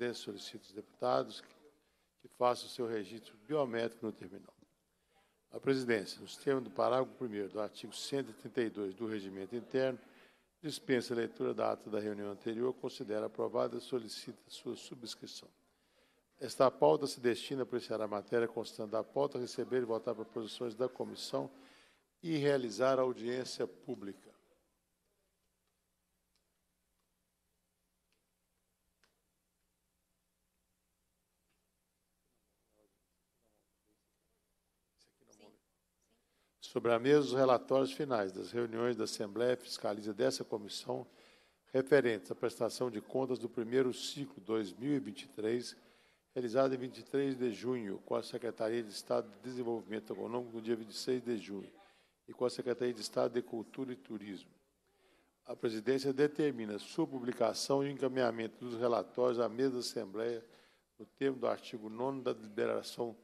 presidência solicita os deputados que, que façam o seu registro biométrico no terminal. A presidência, nos termos do parágrafo 1 do artigo 132 do Regimento Interno, dispensa a leitura da ata da reunião anterior, considera aprovada e solicita sua subscrição. Esta pauta se destina a apreciar a matéria constando da pauta, receber e votar proposições da comissão e realizar audiência pública. Sobre a mesa, os relatórios finais das reuniões da Assembleia Fiscaliza dessa comissão referentes à prestação de contas do primeiro ciclo 2023, realizado em 23 de junho, com a Secretaria de Estado de Desenvolvimento Econômico no dia 26 de junho e com a Secretaria de Estado de Cultura e Turismo. A presidência determina sua publicação e encaminhamento dos relatórios à mesa da Assembleia no termo do artigo 9 da deliberação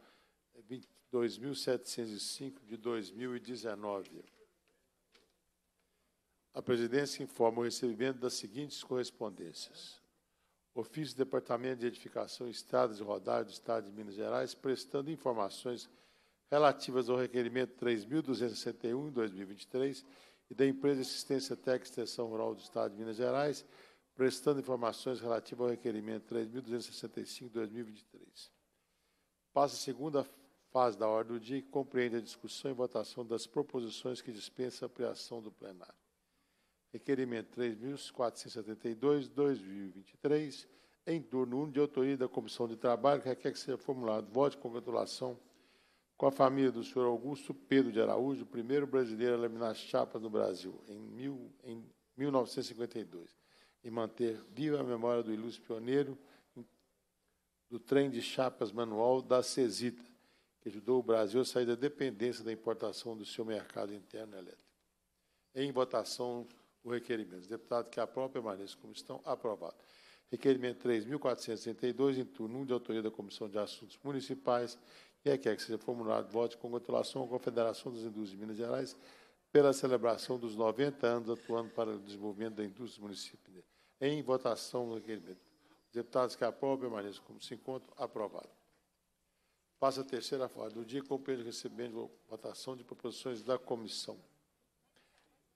2705 de 2019. A presidência informa o recebimento das seguintes correspondências. Ofício do Departamento de Edificação, Estradas e Rodadas do Estado de Minas Gerais, prestando informações relativas ao requerimento 3.261, 2023, e da Empresa de Assistência Técnica e Extensão Rural do Estado de Minas Gerais, prestando informações relativas ao requerimento 3.265, 2023. Passa a segunda fase da ordem do dia que compreende a discussão e votação das proposições que dispensam a ampliação do plenário. Requerimento 3.472, 2023, em turno 1 de autoria da Comissão de Trabalho, que requer que seja formulado voto de congratulação com a família do senhor Augusto Pedro de Araújo, o primeiro brasileiro a laminar chapas no Brasil, em, mil, em 1952, e manter viva a memória do ilustre pioneiro do trem de chapas manual da Cesita, que ajudou o Brasil a sair da dependência da importação do seu mercado interno elétrico. Em votação, o requerimento. deputados que aprovam permaneçam como estão. Aprovado. Requerimento 3.462, em turno 1 de autoria da Comissão de Assuntos Municipais, que requer que seja formulado voto de congratulação à Confederação das Indústrias de Minas Gerais pela celebração dos 90 anos atuando para o desenvolvimento da indústria do município. Em votação, o requerimento. deputados que aprovam permaneçam como se encontram. Aprovado. Passa a terceira fase. Do dia que o compreendo recebendo votação de proposições da comissão.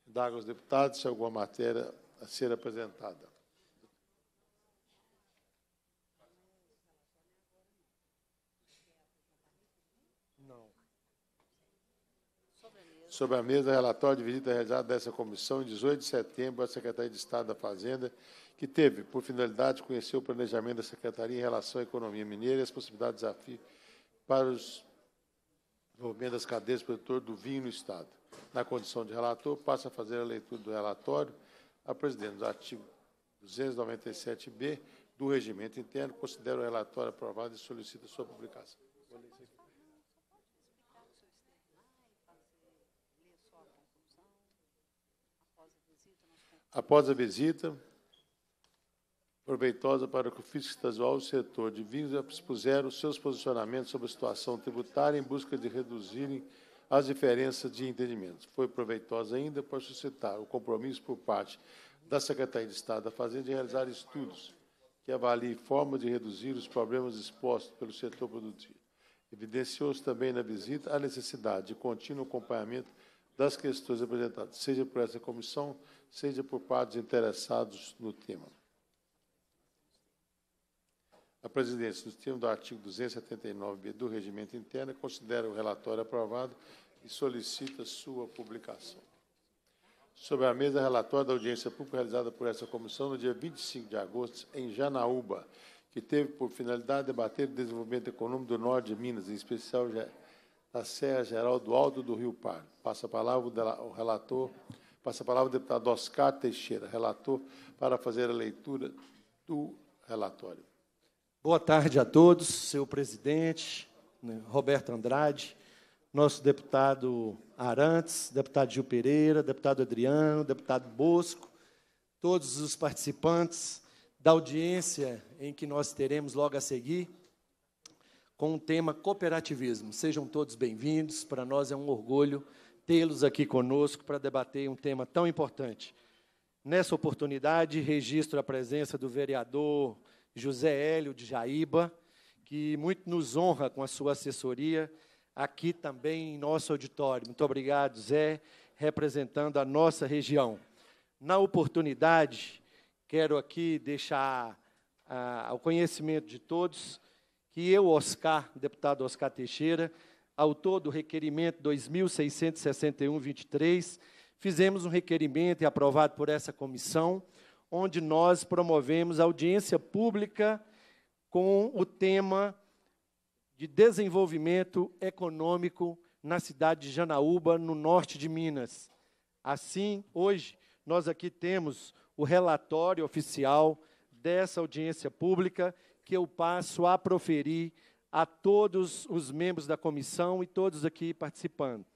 Dá aos deputados se alguma matéria a ser apresentada. sobre a mesa relatório de visita realizada dessa comissão em 18 de setembro à Secretaria de Estado da Fazenda, que teve por finalidade conhecer o planejamento da Secretaria em relação à economia mineira e as possibilidades de desafio para o desenvolvimento das cadeias produtoras do vinho no Estado. Na condição de relator, passa a fazer a leitura do relatório a presidente do artigo 297-B do regimento interno, considera o relatório aprovado e solicita sua publicação. Após a visita, proveitosa para o Fisco Estadual e o setor de vinhos expuseram seus posicionamentos sobre a situação tributária em busca de reduzirem as diferenças de entendimentos. Foi proveitosa ainda para suscitar o compromisso por parte da Secretaria de Estado da Fazenda de realizar estudos que avaliem formas de reduzir os problemas expostos pelo setor produtivo. Evidenciou-se também na visita a necessidade de contínuo acompanhamento das questões apresentadas, seja por essa comissão, seja por partes interessados no tema. A presidência, no termo do artigo 279-B do Regimento Interno, considera o relatório aprovado e solicita sua publicação. Sobre a mesa, relatório da audiência pública realizada por essa comissão no dia 25 de agosto, em Janaúba, que teve por finalidade debater o desenvolvimento econômico do norte de Minas, em especial da Serra Geral do Alto do Rio Pardo. Passa a palavra o relator, passa a palavra o deputado Oscar Teixeira, relator, para fazer a leitura do relatório. Boa tarde a todos, seu presidente, né, Roberto Andrade, nosso deputado Arantes, deputado Gil Pereira, deputado Adriano, deputado Bosco, todos os participantes da audiência em que nós teremos logo a seguir com o tema cooperativismo. Sejam todos bem-vindos, para nós é um orgulho tê-los aqui conosco para debater um tema tão importante. Nessa oportunidade, registro a presença do vereador José Hélio de Jaíba, que muito nos honra com a sua assessoria aqui também em nosso auditório. Muito obrigado, Zé, representando a nossa região. Na oportunidade, quero aqui deixar ah, ao conhecimento de todos que eu, Oscar, deputado Oscar Teixeira, autor do requerimento 2661-23, fizemos um requerimento e aprovado por essa comissão onde nós promovemos audiência pública com o tema de desenvolvimento econômico na cidade de Janaúba, no norte de Minas. Assim, hoje, nós aqui temos o relatório oficial dessa audiência pública que eu passo a proferir a todos os membros da comissão e todos aqui participando.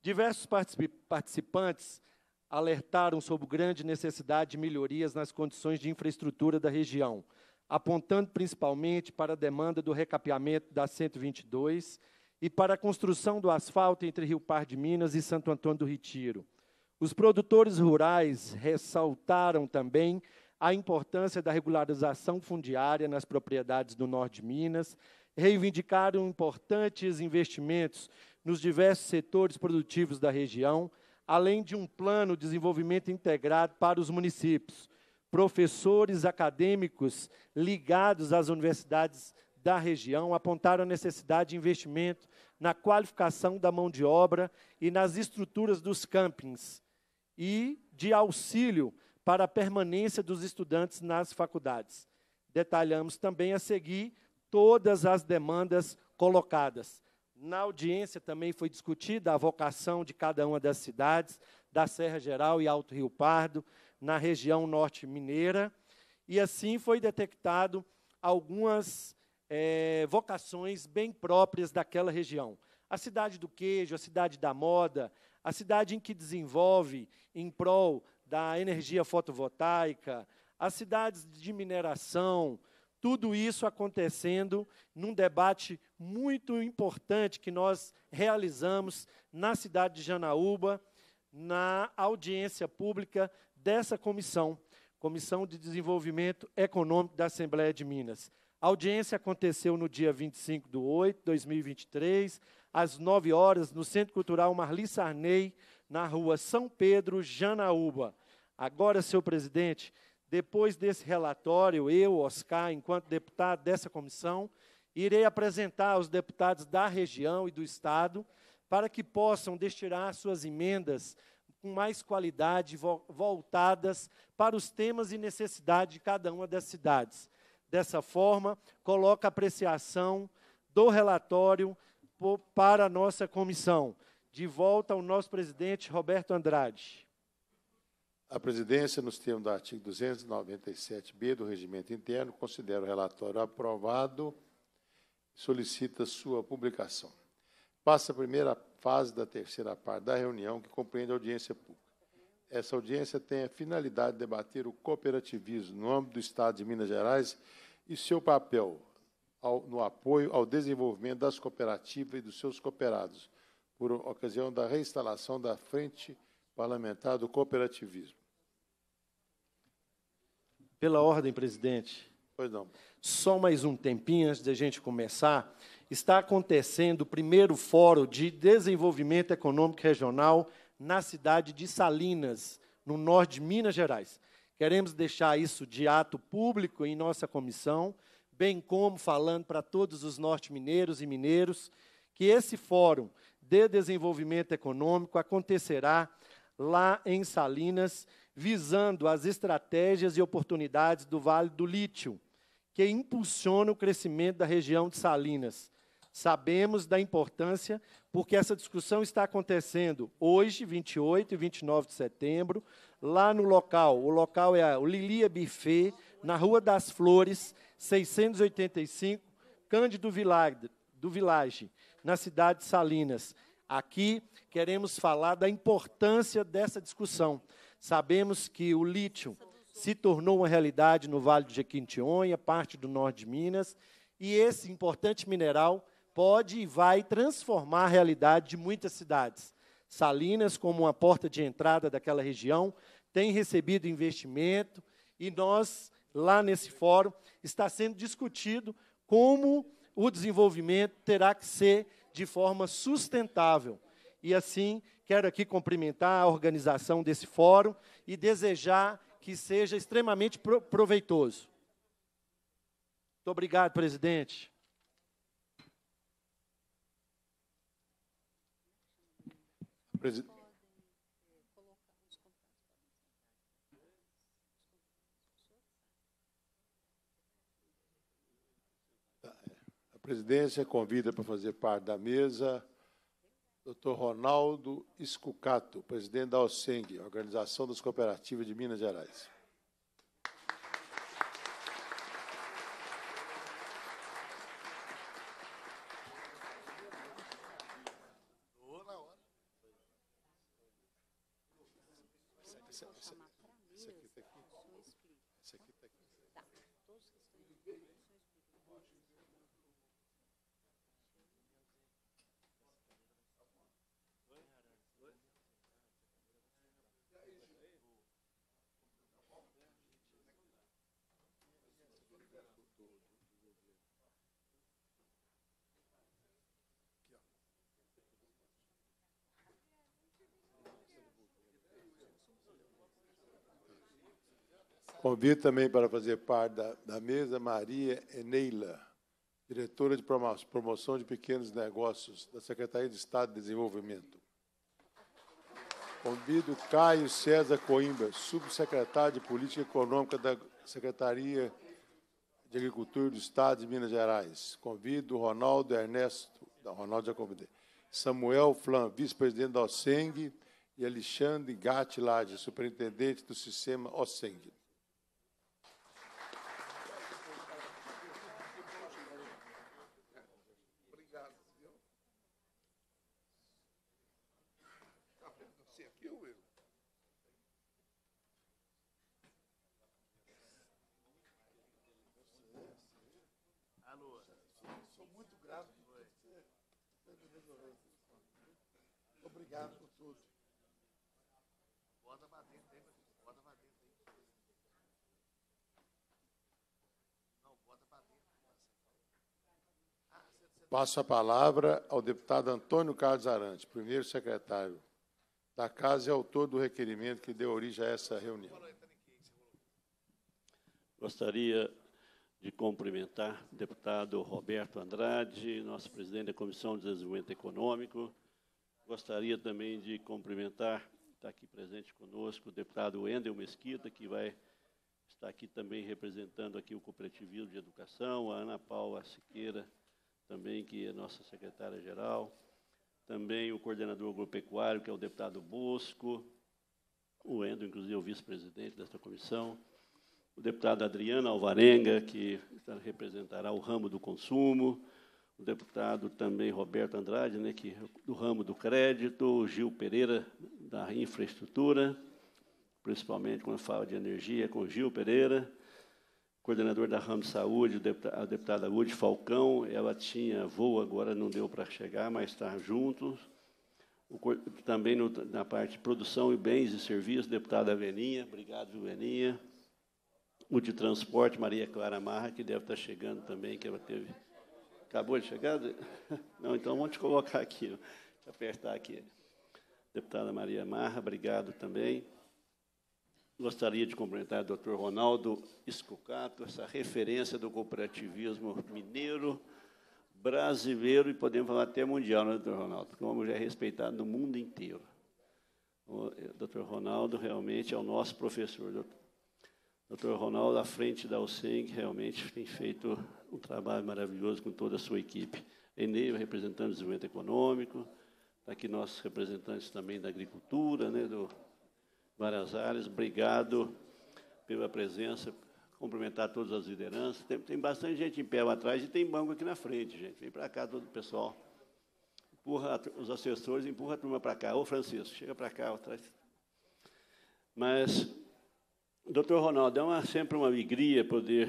Diversos participantes alertaram sobre grande necessidade de melhorias nas condições de infraestrutura da região, apontando principalmente para a demanda do recapeamento da 122 e para a construção do asfalto entre Rio Par de Minas e Santo Antônio do Retiro. Os produtores rurais ressaltaram também a importância da regularização fundiária nas propriedades do norte de Minas, reivindicaram importantes investimentos nos diversos setores produtivos da região além de um plano de desenvolvimento integrado para os municípios, professores acadêmicos ligados às universidades da região apontaram a necessidade de investimento na qualificação da mão de obra e nas estruturas dos campings e de auxílio para a permanência dos estudantes nas faculdades. Detalhamos também a seguir todas as demandas colocadas. Na audiência também foi discutida a vocação de cada uma das cidades, da Serra Geral e Alto Rio Pardo, na região norte mineira, e assim foi detectado algumas é, vocações bem próprias daquela região. A cidade do queijo, a cidade da moda, a cidade em que desenvolve em prol da energia fotovoltaica, as cidades de mineração, tudo isso acontecendo num debate muito importante que nós realizamos na cidade de Janaúba, na audiência pública dessa comissão, Comissão de Desenvolvimento Econômico da Assembleia de Minas. A audiência aconteceu no dia 25 de 8 de 2023, às 9 horas, no Centro Cultural Marli Sarney, na rua São Pedro, Janaúba. Agora, senhor presidente, depois desse relatório, eu, Oscar, enquanto deputado dessa comissão, irei apresentar aos deputados da região e do Estado para que possam destinar suas emendas com mais qualidade, voltadas para os temas e necessidades de cada uma das cidades. Dessa forma, coloca a apreciação do relatório para a nossa comissão. De volta ao nosso presidente Roberto Andrade. A presidência, nos termos do artigo 297-B do Regimento Interno, considera o relatório aprovado e solicita sua publicação. Passa a primeira fase da terceira parte da reunião, que compreende a audiência pública. Essa audiência tem a finalidade de debater o cooperativismo no âmbito do Estado de Minas Gerais e seu papel ao, no apoio ao desenvolvimento das cooperativas e dos seus cooperados, por ocasião da reinstalação da Frente Parlamentar do Cooperativismo. Pela ordem, presidente. Pois não. Só mais um tempinho antes da gente começar. Está acontecendo o primeiro Fórum de Desenvolvimento Econômico Regional na cidade de Salinas, no norte de Minas Gerais. Queremos deixar isso de ato público em nossa comissão, bem como falando para todos os norte-mineiros e mineiros que esse Fórum de Desenvolvimento Econômico acontecerá lá em Salinas, visando as estratégias e oportunidades do Vale do Lítio, que impulsiona o crescimento da região de Salinas. Sabemos da importância, porque essa discussão está acontecendo hoje, 28 e 29 de setembro, lá no local. O local é o Lilia Buffet, na Rua das Flores, 685, Cândido Vilagre, do Village, na cidade de Salinas. Aqui queremos falar da importância dessa discussão. Sabemos que o lítio se tornou uma realidade no Vale de Jequitinhonha, parte do norte de Minas, e esse importante mineral pode e vai transformar a realidade de muitas cidades. Salinas, como uma porta de entrada daquela região, tem recebido investimento e nós, lá nesse fórum, está sendo discutido como o desenvolvimento terá que ser de forma sustentável. E assim Quero aqui cumprimentar a organização desse fórum e desejar que seja extremamente proveitoso. Muito obrigado, presidente. A presidência convida para fazer parte da mesa Dr. Ronaldo Escucato, presidente da OSENG, Organização das Cooperativas de Minas Gerais. Convido também para fazer parte da, da mesa Maria Eneila, diretora de promoção de pequenos negócios da Secretaria de Estado de Desenvolvimento. Convido Caio César Coimbra, subsecretário de Política Econômica da Secretaria de Agricultura do Estado de Minas Gerais. Convido Ronaldo Ernesto, não, Ronaldo já convidei, Samuel Flan, vice-presidente da OSENG, e Alexandre Gatti Lage, superintendente do sistema OSENG. Obrigado por tudo. Bota dentro Não, bota dentro. Ah, Passo a palavra ao deputado Antônio Carlos Arantes, primeiro secretário da Casa e autor do requerimento que deu origem a essa reunião. Gostaria de cumprimentar o deputado Roberto Andrade, nosso presidente da Comissão de Desenvolvimento Econômico, Gostaria também de cumprimentar, está aqui presente conosco, o deputado Wendel Mesquita, que vai estar aqui também representando aqui o Cooperativismo de Educação, a Ana Paula Siqueira, também que é nossa secretária-geral, também o coordenador agropecuário, que é o deputado Bosco, o Endo, inclusive, é o vice-presidente desta comissão, o deputado Adriano Alvarenga, que representará o ramo do consumo, o deputado também Roberto Andrade, né, que, é do ramo do crédito, Gil Pereira, da infraestrutura, principalmente quando fala de energia, com Gil Pereira, coordenador da ramo de saúde, a deputada Wood Falcão, ela tinha voo agora, não deu para chegar, mas está junto. O, também no, na parte de produção e bens e serviços, deputada Veninha, obrigado, Veninha. O de transporte, Maria Clara Marra, que deve estar chegando também, que ela teve Acabou de chegar? Não, então vamos te colocar aqui, te apertar aqui. Deputada Maria Marra, obrigado também. Gostaria de cumprimentar o doutor Ronaldo Escucato, essa referência do cooperativismo mineiro, brasileiro e podemos falar até mundial, né, doutor Ronaldo? Como já é respeitado no mundo inteiro. O eh, doutor Ronaldo realmente é o nosso professor. Doutor Ronaldo, à frente da UCENG, realmente tem feito um trabalho maravilhoso com toda a sua equipe. Eneio, representante do desenvolvimento econômico, está aqui nossos representantes também da agricultura, né, do várias áreas. Obrigado pela presença, cumprimentar todas as lideranças. Tem, tem bastante gente em pé lá atrás e tem banco aqui na frente, gente. Vem para cá todo o pessoal. Empurra os assessores, empurra a turma para cá. Ô, Francisco, chega para cá, atrás. Mas, doutor Ronaldo, é uma, sempre uma alegria poder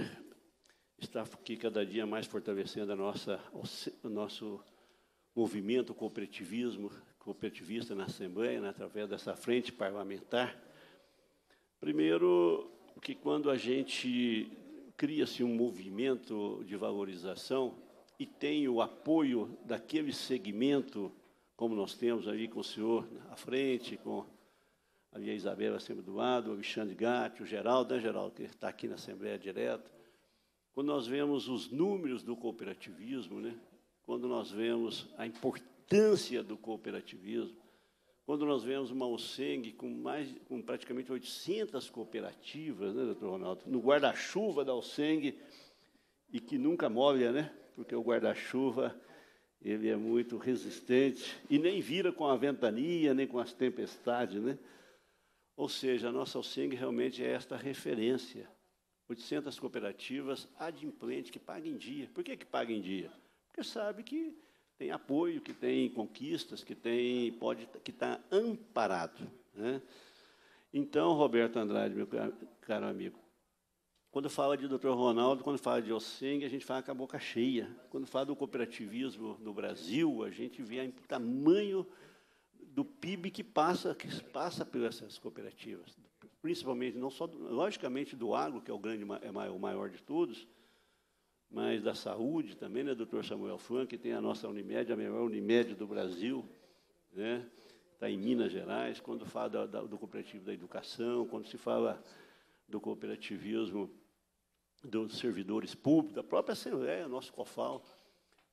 está aqui cada dia mais fortalecendo a nossa, o nosso movimento cooperativismo, cooperativista na Assembleia, né, através dessa frente parlamentar. Primeiro, que quando a gente cria-se um movimento de valorização e tem o apoio daquele segmento, como nós temos aí com o senhor à frente, com a minha Isabela sempre do lado, o Alexandre Gatti, o Geraldo, né, Geraldo, que está aqui na Assembleia direto, quando nós vemos os números do cooperativismo, né? quando nós vemos a importância do cooperativismo, quando nós vemos uma OSENG com, mais, com praticamente 800 cooperativas, né, doutor Ronaldo, no guarda-chuva da OSENG, e que nunca molha, né? porque o guarda-chuva ele é muito resistente e nem vira com a ventania, nem com as tempestades. Né? Ou seja, a nossa OSENG realmente é esta referência 800 cooperativas adimplentes que pagam em dia. Por que, que pagam em dia? Porque sabe que tem apoio, que tem conquistas, que tem pode que está amparado. Né? Então, Roberto Andrade, meu caro amigo, quando fala de Dr. Ronaldo, quando fala de Osseng, a gente fala com a boca cheia. Quando fala do cooperativismo no Brasil, a gente vê o tamanho do PIB que passa, que passa pelas cooperativas principalmente, não só, logicamente, do agro, que é o grande, é o maior de todos, mas da saúde também, né, doutor Samuel Fan, que tem a nossa Unimed, a melhor Unimed do Brasil, né, está em Minas Gerais, quando fala da, da, do cooperativo da educação, quando se fala do cooperativismo dos servidores públicos, da própria Assembleia, nosso COFAL.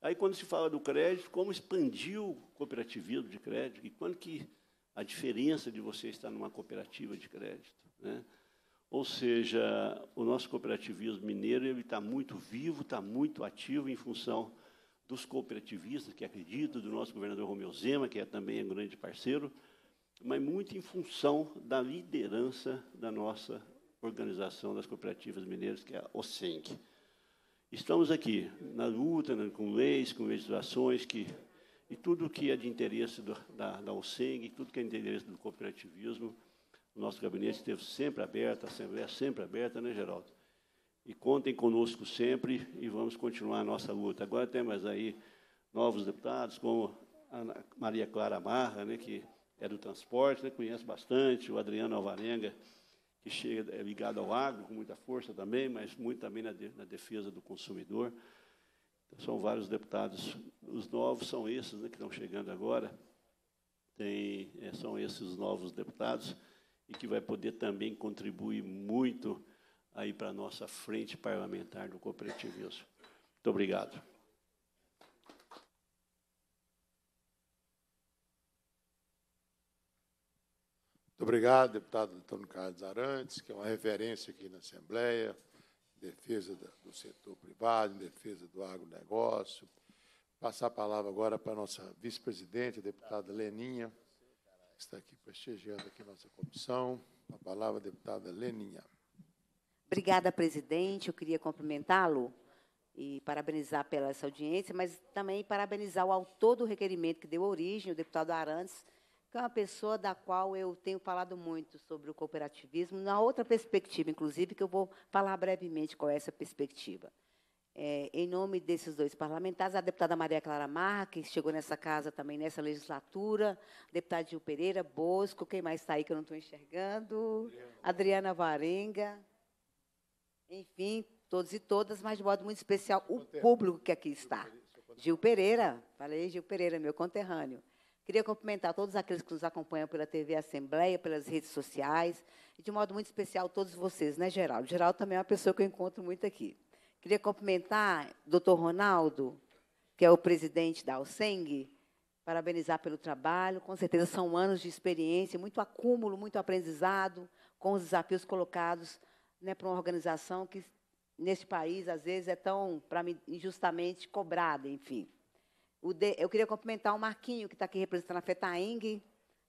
Aí, quando se fala do crédito, como expandiu o cooperativismo de crédito, e quando que a diferença de você estar numa cooperativa de crédito. Né? Ou seja, o nosso cooperativismo mineiro ele está muito vivo, está muito ativo em função dos cooperativistas que acredito do nosso governador Romeu Zema, que é também um é grande parceiro, mas muito em função da liderança da nossa organização das cooperativas mineiras, que é a OSENC. Estamos aqui na luta, né, com leis, com legislações que e tudo que é de interesse do, da, da tudo que é de interesse do cooperativismo, o nosso gabinete esteve sempre aberto, a Assembleia sempre aberta, né, Geraldo? E contem conosco sempre e vamos continuar a nossa luta. Agora temos aí novos deputados, como a Maria Clara Marra, né, que é do transporte, né, conhece bastante, o Adriano Alvarenga, que chega é ligado ao agro com muita força também, mas muito também na, de, na defesa do consumidor são vários deputados. Os novos são esses né, que estão chegando agora. Tem, é, são esses novos deputados e que vai poder também contribuir muito aí para a nossa frente parlamentar do cooperativismo. Muito obrigado. Muito obrigado, deputado Antônio Carlos Arantes, que é uma referência aqui na Assembleia, defesa do setor privado, em defesa do agronegócio. Passar a palavra agora para a nossa vice-presidente, a deputada Leninha, que está aqui prestigiando aqui nossa comissão. A palavra, deputada Leninha. Obrigada, presidente. Eu queria cumprimentá-lo e parabenizar pela essa audiência, mas também parabenizar o autor do requerimento que deu origem, o deputado Arantes, que é uma pessoa da qual eu tenho falado muito sobre o cooperativismo, na outra perspectiva, inclusive, que eu vou falar brevemente qual é essa perspectiva. É, em nome desses dois parlamentares, a deputada Maria Clara Marques, chegou nessa casa também nessa legislatura, deputado Gil Pereira, Bosco, quem mais está aí que eu não estou enxergando? Adriana. Adriana Varenga, enfim, todos e todas, mas de modo muito especial o público que aqui está. Gil Pereira, falei Gil Pereira, meu conterrâneo. Queria cumprimentar todos aqueles que nos acompanham pela TV Assembleia, pelas redes sociais, e de modo muito especial todos vocês, né, Geraldo? Geraldo também é uma pessoa que eu encontro muito aqui. Queria cumprimentar o doutor Ronaldo, que é o presidente da Alceng, parabenizar pelo trabalho. Com certeza são anos de experiência, muito acúmulo, muito aprendizado com os desafios colocados né, para uma organização que, neste país, às vezes, é tão, para mim, injustamente cobrada, enfim. De, eu queria cumprimentar o Marquinho, que está aqui representando a FETAENG,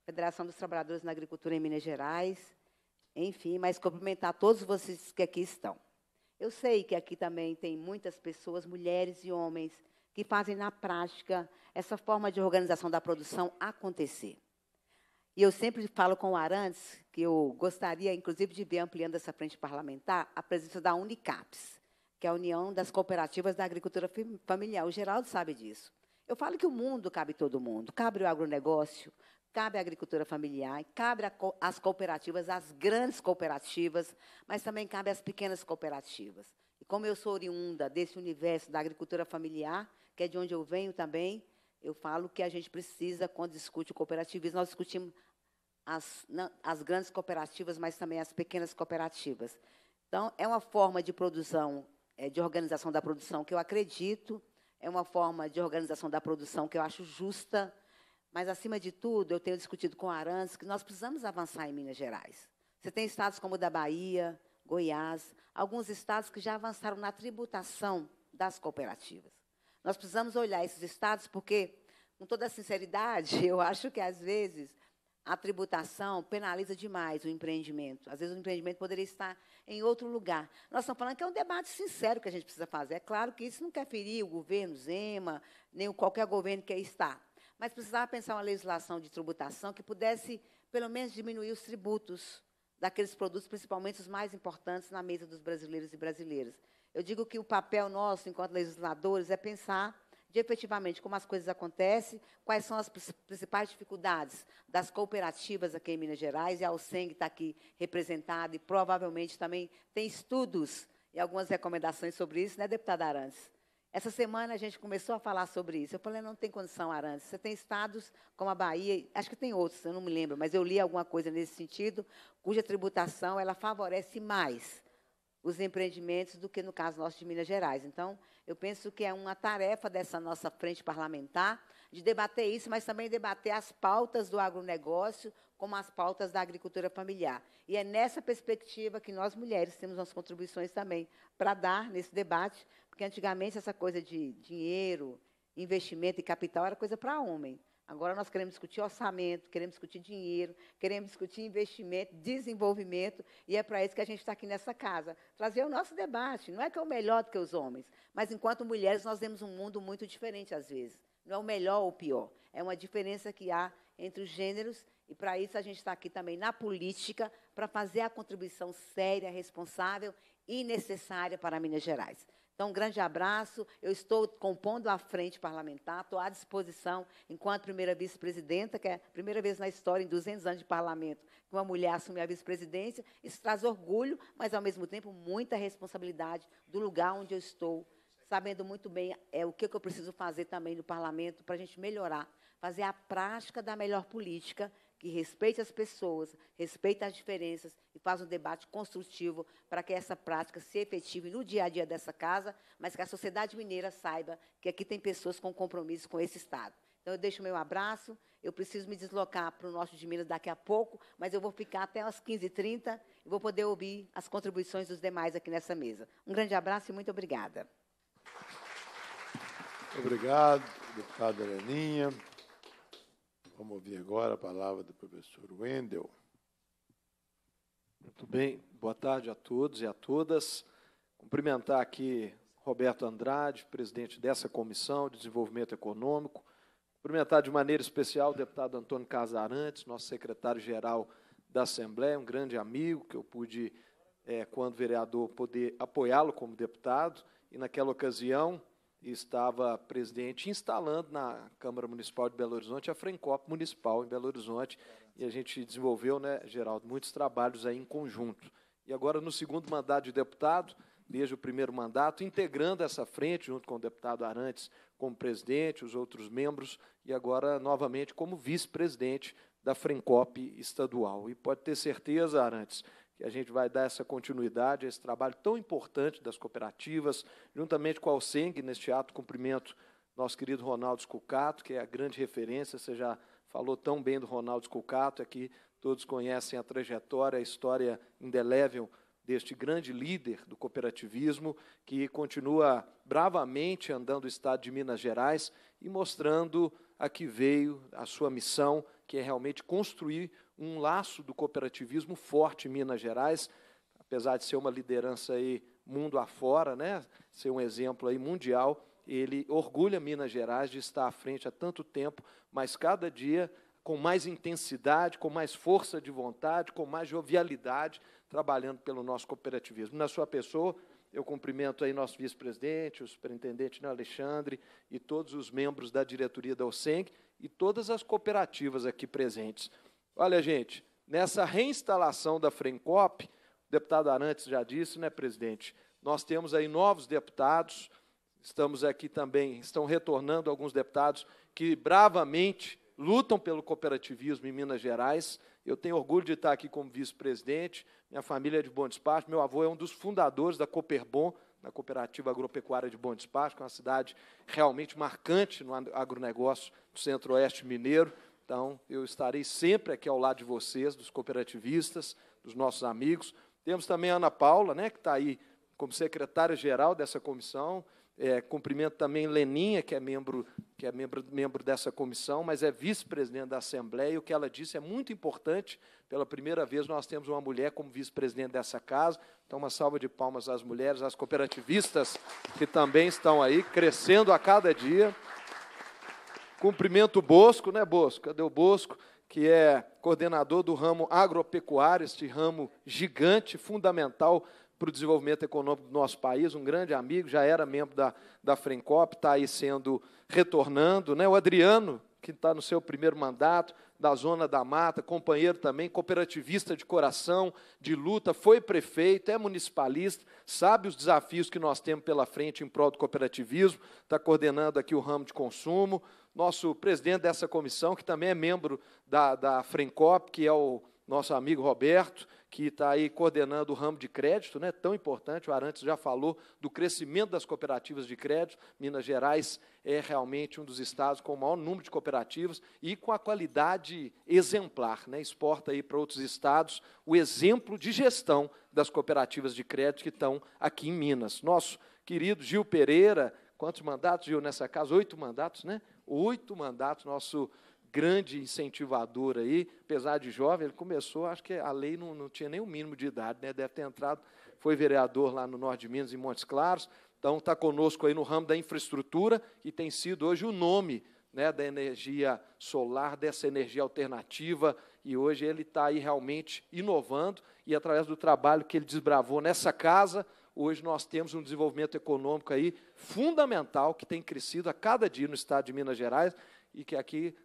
Federação dos Trabalhadores na Agricultura em Minas Gerais. Enfim, mas cumprimentar todos vocês que aqui estão. Eu sei que aqui também tem muitas pessoas, mulheres e homens, que fazem na prática essa forma de organização da produção acontecer. E eu sempre falo com o Arantes que eu gostaria, inclusive, de ver ampliando essa frente parlamentar a presença da Unicaps, que é a União das Cooperativas da Agricultura Familiar. O Geraldo sabe disso. Eu falo que o mundo cabe todo mundo. Cabe o agronegócio, cabe a agricultura familiar, cabe co as cooperativas, as grandes cooperativas, mas também cabe as pequenas cooperativas. E como eu sou oriunda desse universo da agricultura familiar, que é de onde eu venho também, eu falo que a gente precisa, quando discute o cooperativismo, nós discutimos as, não, as grandes cooperativas, mas também as pequenas cooperativas. Então, é uma forma de produção, é, de organização da produção que eu acredito é uma forma de organização da produção que eu acho justa, mas, acima de tudo, eu tenho discutido com Arantes que nós precisamos avançar em Minas Gerais. Você tem estados como o da Bahia, Goiás, alguns estados que já avançaram na tributação das cooperativas. Nós precisamos olhar esses estados porque, com toda sinceridade, eu acho que, às vezes, a tributação penaliza demais o empreendimento. Às vezes o empreendimento poderia estar em outro lugar. Nós estamos falando que é um debate sincero que a gente precisa fazer. É claro que isso não quer ferir o governo Zema, nem qualquer governo que aí está. Mas precisava pensar uma legislação de tributação que pudesse, pelo menos, diminuir os tributos daqueles produtos, principalmente os mais importantes, na mesa dos brasileiros e brasileiras. Eu digo que o papel nosso, enquanto legisladores, é pensar de efetivamente como as coisas acontecem, quais são as principais dificuldades das cooperativas aqui em Minas Gerais, e a Alceng está aqui representada e provavelmente também tem estudos e algumas recomendações sobre isso, né, deputada Arantes? Essa semana a gente começou a falar sobre isso. Eu falei, não tem condição, Arantes. Você tem estados como a Bahia, acho que tem outros, eu não me lembro, mas eu li alguma coisa nesse sentido, cuja tributação ela favorece mais os empreendimentos do que no caso nosso de Minas Gerais. Então, eu penso que é uma tarefa dessa nossa frente parlamentar de debater isso, mas também debater as pautas do agronegócio, como as pautas da agricultura familiar. E é nessa perspectiva que nós mulheres temos nossas contribuições também para dar nesse debate, porque antigamente essa coisa de dinheiro, investimento e capital era coisa para homem. Agora nós queremos discutir orçamento, queremos discutir dinheiro, queremos discutir investimento, desenvolvimento, e é para isso que a gente está aqui nessa casa. Trazer o nosso debate. Não é que é o melhor do que os homens, mas enquanto mulheres nós temos um mundo muito diferente às vezes. Não é o melhor ou o pior, é uma diferença que há entre os gêneros, e para isso a gente está aqui também na política, para fazer a contribuição séria, responsável e necessária para Minas Gerais. Então, um grande abraço. Eu estou compondo a frente parlamentar, estou à disposição, enquanto primeira vice-presidenta, que é a primeira vez na história, em 200 anos de parlamento, que uma mulher assume a vice-presidência. Isso traz orgulho, mas, ao mesmo tempo, muita responsabilidade do lugar onde eu estou, sabendo muito bem é, o que, que eu preciso fazer também no parlamento para a gente melhorar, fazer a prática da melhor política que respeite as pessoas, respeite as diferenças e faça um debate construtivo para que essa prática se efetive no dia a dia dessa casa, mas que a sociedade mineira saiba que aqui tem pessoas com compromisso com esse Estado. Então, eu deixo o meu abraço. Eu preciso me deslocar para o nosso de Minas daqui a pouco, mas eu vou ficar até as 15h30 e vou poder ouvir as contribuições dos demais aqui nessa mesa. Um grande abraço e muito obrigada. Obrigado, deputada Heleninha. Vamos ouvir agora a palavra do professor Wendel. Muito bem, boa tarde a todos e a todas. Cumprimentar aqui Roberto Andrade, presidente dessa comissão de desenvolvimento econômico. Cumprimentar de maneira especial o deputado Antônio Casarantes, nosso secretário-geral da Assembleia, um grande amigo que eu pude, é, quando vereador, poder apoiá-lo como deputado. E naquela ocasião, estava presidente instalando na Câmara Municipal de Belo Horizonte a Frencop Municipal em Belo Horizonte. E a gente desenvolveu, né, Geraldo, muitos trabalhos aí em conjunto. E agora, no segundo mandato de deputado, desde o primeiro mandato, integrando essa frente, junto com o deputado Arantes como presidente, os outros membros, e agora, novamente, como vice-presidente da Frencop estadual. E pode ter certeza, Arantes, que a gente vai dar essa continuidade a esse trabalho tão importante das cooperativas, juntamente com a Alceng, neste ato, cumprimento nosso querido Ronaldo Sculcato, que é a grande referência, você já falou tão bem do Ronaldo é aqui todos conhecem a trajetória, a história indelével deste grande líder do cooperativismo, que continua bravamente andando o estado de Minas Gerais e mostrando a que veio, a sua missão, que é realmente construir um laço do cooperativismo forte em Minas Gerais, apesar de ser uma liderança aí mundo afora, né, ser um exemplo aí mundial, ele orgulha Minas Gerais de estar à frente há tanto tempo, mas cada dia com mais intensidade, com mais força de vontade, com mais jovialidade, trabalhando pelo nosso cooperativismo. Na sua pessoa, eu cumprimento aí nosso vice-presidente, o superintendente né, Alexandre e todos os membros da diretoria da OSENC e todas as cooperativas aqui presentes. Olha, gente, nessa reinstalação da FRENCOP, o deputado Arantes já disse, né, presidente? Nós temos aí novos deputados, estamos aqui também, estão retornando alguns deputados que bravamente lutam pelo cooperativismo em Minas Gerais. Eu tenho orgulho de estar aqui como vice-presidente, minha família é de Bom Despacho, meu avô é um dos fundadores da Cooperbon, na Cooperativa Agropecuária de Bom Despacho, que é uma cidade realmente marcante no agronegócio do centro-oeste mineiro. Então, eu estarei sempre aqui ao lado de vocês, dos cooperativistas, dos nossos amigos. Temos também a Ana Paula, né, que está aí como secretária-geral dessa comissão. É, cumprimento também Leninha, que é membro que é membro, membro dessa comissão, mas é vice-presidente da Assembleia, e o que ela disse é muito importante. Pela primeira vez, nós temos uma mulher como vice-presidente dessa casa. Então, uma salva de palmas às mulheres, às cooperativistas que também estão aí, crescendo a cada dia. Cumprimento o Bosco, né, Bosco? Cadê o Bosco? Que é coordenador do ramo agropecuário, este ramo gigante, fundamental para o desenvolvimento econômico do nosso país, um grande amigo, já era membro da, da Frencop, está aí sendo retornando. Né? O Adriano, que está no seu primeiro mandato, da Zona da Mata, companheiro também, cooperativista de coração, de luta, foi prefeito, é municipalista, sabe os desafios que nós temos pela frente em prol do cooperativismo, está coordenando aqui o ramo de consumo. Nosso presidente dessa comissão, que também é membro da, da FRENCOP, que é o nosso amigo Roberto, que está aí coordenando o ramo de crédito, né, tão importante, o Arantes já falou do crescimento das cooperativas de crédito. Minas Gerais é realmente um dos estados com o maior número de cooperativas e com a qualidade exemplar, né, exporta aí para outros estados o exemplo de gestão das cooperativas de crédito que estão aqui em Minas. Nosso querido Gil Pereira, quantos mandatos, Gil, nessa casa? Oito mandatos, né? Oito mandatos, nosso grande incentivador aí, apesar de jovem, ele começou, acho que a lei não, não tinha nem o mínimo de idade, né? deve ter entrado, foi vereador lá no Norte de Minas, em Montes Claros, então está conosco aí no ramo da infraestrutura, que tem sido hoje o nome né, da energia solar, dessa energia alternativa, e hoje ele está aí realmente inovando, e através do trabalho que ele desbravou nessa casa, hoje nós temos um desenvolvimento econômico aí fundamental, que tem crescido a cada dia no estado de Minas Gerais, e que aqui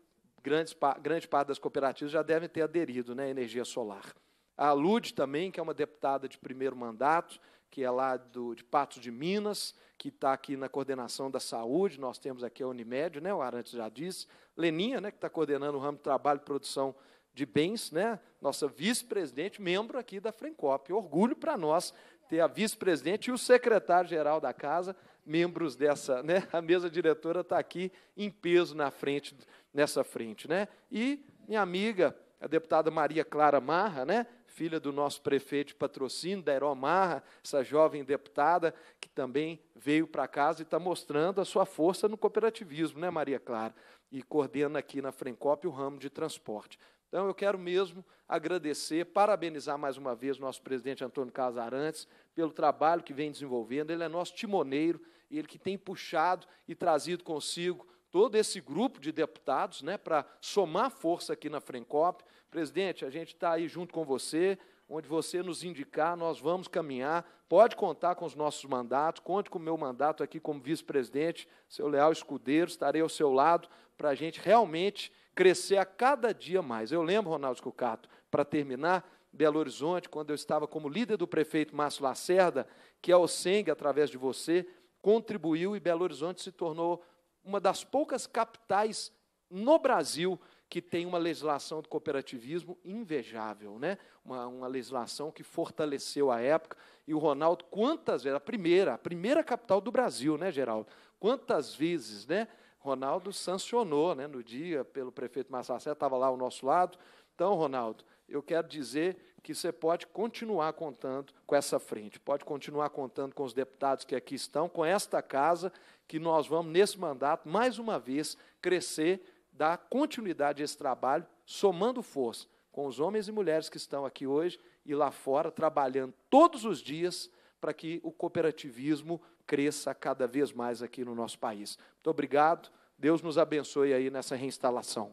grandes, grande parte das cooperativas já devem ter aderido né, à energia solar. A Lude também, que é uma deputada de primeiro mandato, que é lá do, de Patos de Minas, que está aqui na coordenação da saúde, nós temos aqui a Unimed, né, o Arantes já disse, Leninha, né, que está coordenando o ramo de trabalho e produção de bens, né, nossa vice-presidente, membro aqui da Frencop. Orgulho para nós ter a vice-presidente e o secretário-geral da casa membros dessa, né? A mesa diretora está aqui em peso na frente, nessa frente, né? E minha amiga, a deputada Maria Clara Marra, né? Filha do nosso prefeito de patrocínio, da Heró Marra, essa jovem deputada que também veio para casa e está mostrando a sua força no cooperativismo, né, Maria Clara? E coordena aqui na Frencop o ramo de transporte. Então, eu quero mesmo agradecer, parabenizar mais uma vez o nosso presidente Antônio Casarantes pelo trabalho que vem desenvolvendo. Ele é nosso timoneiro, ele que tem puxado e trazido consigo todo esse grupo de deputados né, para somar força aqui na Frencop. Presidente, a gente está aí junto com você, onde você nos indicar, nós vamos caminhar. Pode contar com os nossos mandatos, conte com o meu mandato aqui como vice-presidente, seu leal escudeiro, estarei ao seu lado para a gente realmente crescer a cada dia mais. Eu lembro, Ronaldo Cucato, para terminar, Belo Horizonte, quando eu estava como líder do prefeito Márcio Lacerda, que a é Seng através de você, contribuiu e Belo Horizonte se tornou uma das poucas capitais no Brasil que tem uma legislação do cooperativismo invejável, né? Uma, uma, legislação que fortaleceu a época. E o Ronaldo, quantas vezes, a primeira, a primeira capital do Brasil, né, Geraldo? Quantas vezes, né? Ronaldo sancionou, né, no dia, pelo prefeito Massacé, estava lá ao nosso lado. Então, Ronaldo, eu quero dizer que você pode continuar contando com essa frente, pode continuar contando com os deputados que aqui estão, com esta casa, que nós vamos, nesse mandato, mais uma vez, crescer, dar continuidade a esse trabalho, somando força com os homens e mulheres que estão aqui hoje e lá fora, trabalhando todos os dias para que o cooperativismo cresça cada vez mais aqui no nosso país. Muito obrigado. Deus nos abençoe aí nessa reinstalação.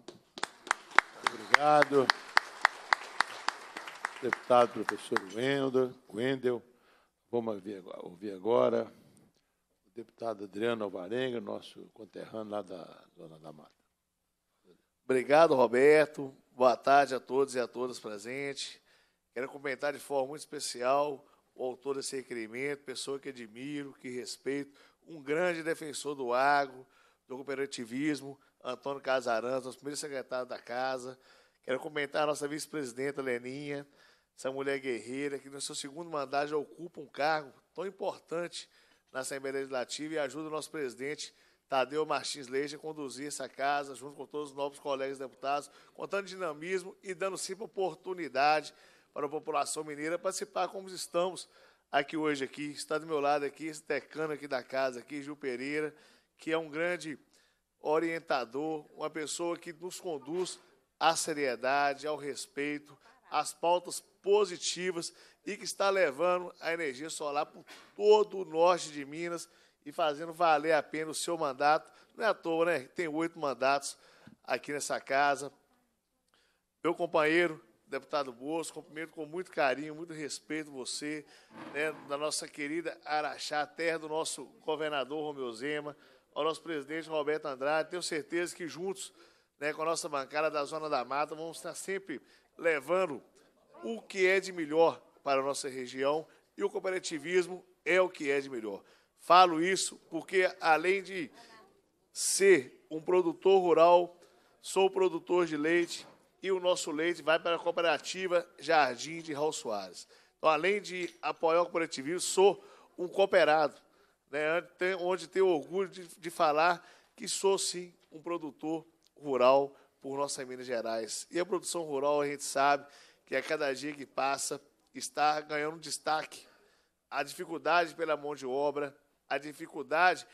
Obrigado deputado professor Wendel, Wendel. vamos ouvir agora o deputado Adriano Alvarenga, nosso conterrâneo lá da Zona da Mata. Obrigado, Roberto. Boa tarde a todos e a todas presentes. Quero comentar de forma muito especial o autor desse requerimento, pessoa que admiro, que respeito, um grande defensor do agro, do cooperativismo, Antônio Casarans, nosso primeiro secretário da Casa. Quero comentar a nossa vice-presidenta Leninha, essa mulher guerreira, que no seu segundo mandato já ocupa um cargo tão importante na Assembleia Legislativa e ajuda o nosso presidente Tadeu Martins Leite a conduzir essa casa, junto com todos os novos colegas deputados, contando dinamismo e dando sempre oportunidade para a população mineira participar como estamos aqui hoje aqui. Está do meu lado aqui, esse tecano aqui da casa, aqui, Gil Pereira, que é um grande orientador, uma pessoa que nos conduz à seriedade, ao respeito, as pautas positivas e que está levando a energia solar por todo o norte de Minas e fazendo valer a pena o seu mandato. Não é à toa, né? Tem oito mandatos aqui nessa casa. Meu companheiro, deputado Bosco, cumprimento com muito carinho, muito respeito você, né, da nossa querida Araxá, terra do nosso governador Romeu Zema, ao nosso presidente Roberto Andrade. Tenho certeza que juntos, né, com a nossa bancada da Zona da Mata, vamos estar sempre levando o que é de melhor para a nossa região e o cooperativismo é o que é de melhor. Falo isso porque, além de ser um produtor rural, sou produtor de leite e o nosso leite vai para a cooperativa Jardim de Raul Soares. Então, além de apoiar o cooperativismo, sou um cooperado, né, onde tenho orgulho de, de falar que sou, sim, um produtor rural por nossa Minas Gerais. E a produção rural, a gente sabe que a cada dia que passa está ganhando destaque. A dificuldade pela mão de obra, a dificuldade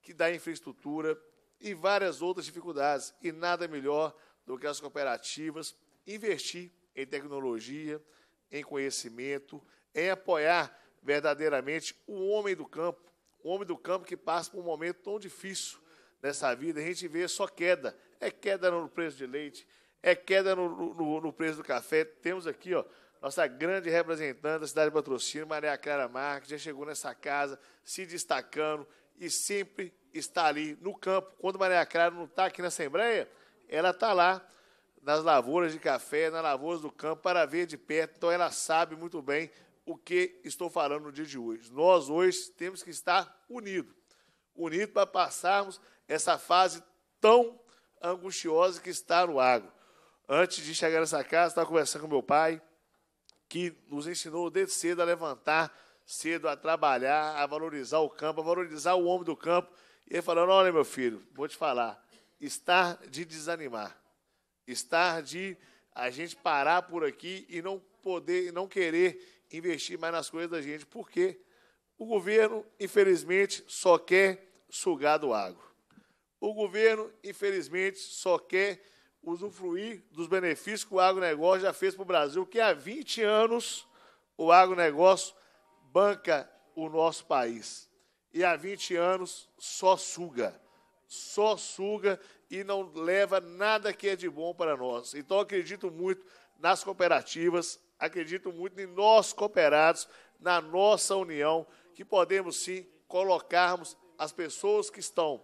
que da infraestrutura e várias outras dificuldades. E nada melhor do que as cooperativas investir em tecnologia, em conhecimento, em apoiar verdadeiramente o homem do campo, o homem do campo que passa por um momento tão difícil nessa vida. A gente vê só queda é queda no preço de leite, é queda no, no, no preço do café. Temos aqui, ó, nossa grande representante da cidade de patrocínio, Maria Clara Marques, já chegou nessa casa, se destacando e sempre está ali no campo. Quando Maria Clara não está aqui na Assembleia, ela está lá nas lavouras de café, nas lavouras do campo, para ver de perto. Então ela sabe muito bem o que estou falando no dia de hoje. Nós hoje temos que estar unidos, unidos para passarmos essa fase tão angustiosa que está no agro. Antes de chegar nessa casa, estava conversando com meu pai, que nos ensinou desde cedo a levantar cedo, a trabalhar, a valorizar o campo, a valorizar o homem do campo. E ele falando: Olha, meu filho, vou te falar, estar de desanimar, estar de a gente parar por aqui e não poder, e não querer investir mais nas coisas da gente, porque o governo, infelizmente, só quer sugar do agro. O governo, infelizmente, só quer usufruir dos benefícios que o agronegócio já fez para o Brasil, que há 20 anos o agronegócio banca o nosso país. E há 20 anos só suga, só suga e não leva nada que é de bom para nós. Então, acredito muito nas cooperativas, acredito muito em nós cooperados, na nossa união, que podemos sim colocarmos as pessoas que estão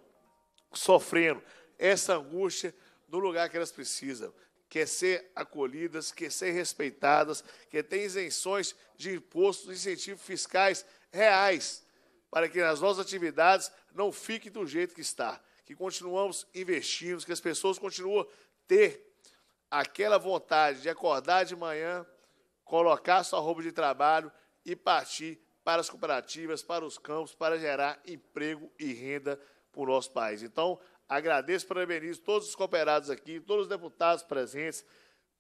sofrendo essa angústia no lugar que elas precisam. Quer ser acolhidas, quer ser respeitadas, quer ter isenções de impostos, incentivos fiscais reais, para que as nossas atividades não fiquem do jeito que está. Que continuamos investindo, que as pessoas continuam ter aquela vontade de acordar de manhã, colocar sua roupa de trabalho e partir para as cooperativas, para os campos, para gerar emprego e renda por nosso país. Então, agradeço parabenizo todos os cooperados aqui, todos os deputados presentes,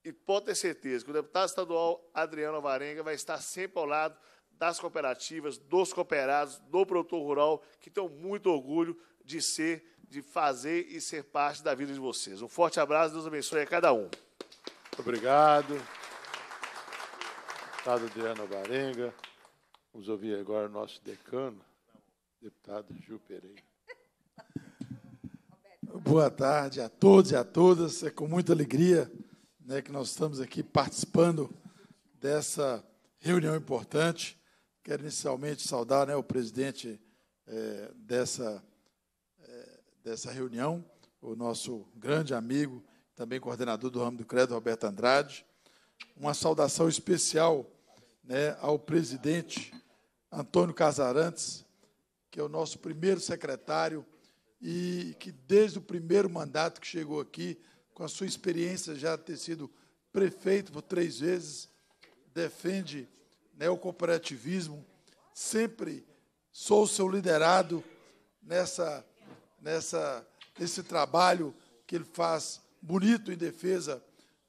e pode ter certeza que o deputado estadual Adriano Varenga vai estar sempre ao lado das cooperativas, dos cooperados, do produtor rural, que tem muito orgulho de ser, de fazer e ser parte da vida de vocês. Um forte abraço, Deus abençoe a cada um. Muito obrigado. Deputado Adriano Varenga. Vamos ouvir agora o nosso decano, deputado Gil Pereira. Boa tarde a todos e a todas. É com muita alegria né, que nós estamos aqui participando dessa reunião importante. Quero inicialmente saudar né, o presidente é, dessa, é, dessa reunião, o nosso grande amigo, também coordenador do ramo do Credo, Roberto Andrade. Uma saudação especial né, ao presidente Antônio Casarantes, que é o nosso primeiro secretário e que desde o primeiro mandato que chegou aqui, com a sua experiência já ter sido prefeito por três vezes, defende né, o cooperativismo, sempre sou seu liderado nessa, nessa, nesse trabalho que ele faz bonito em defesa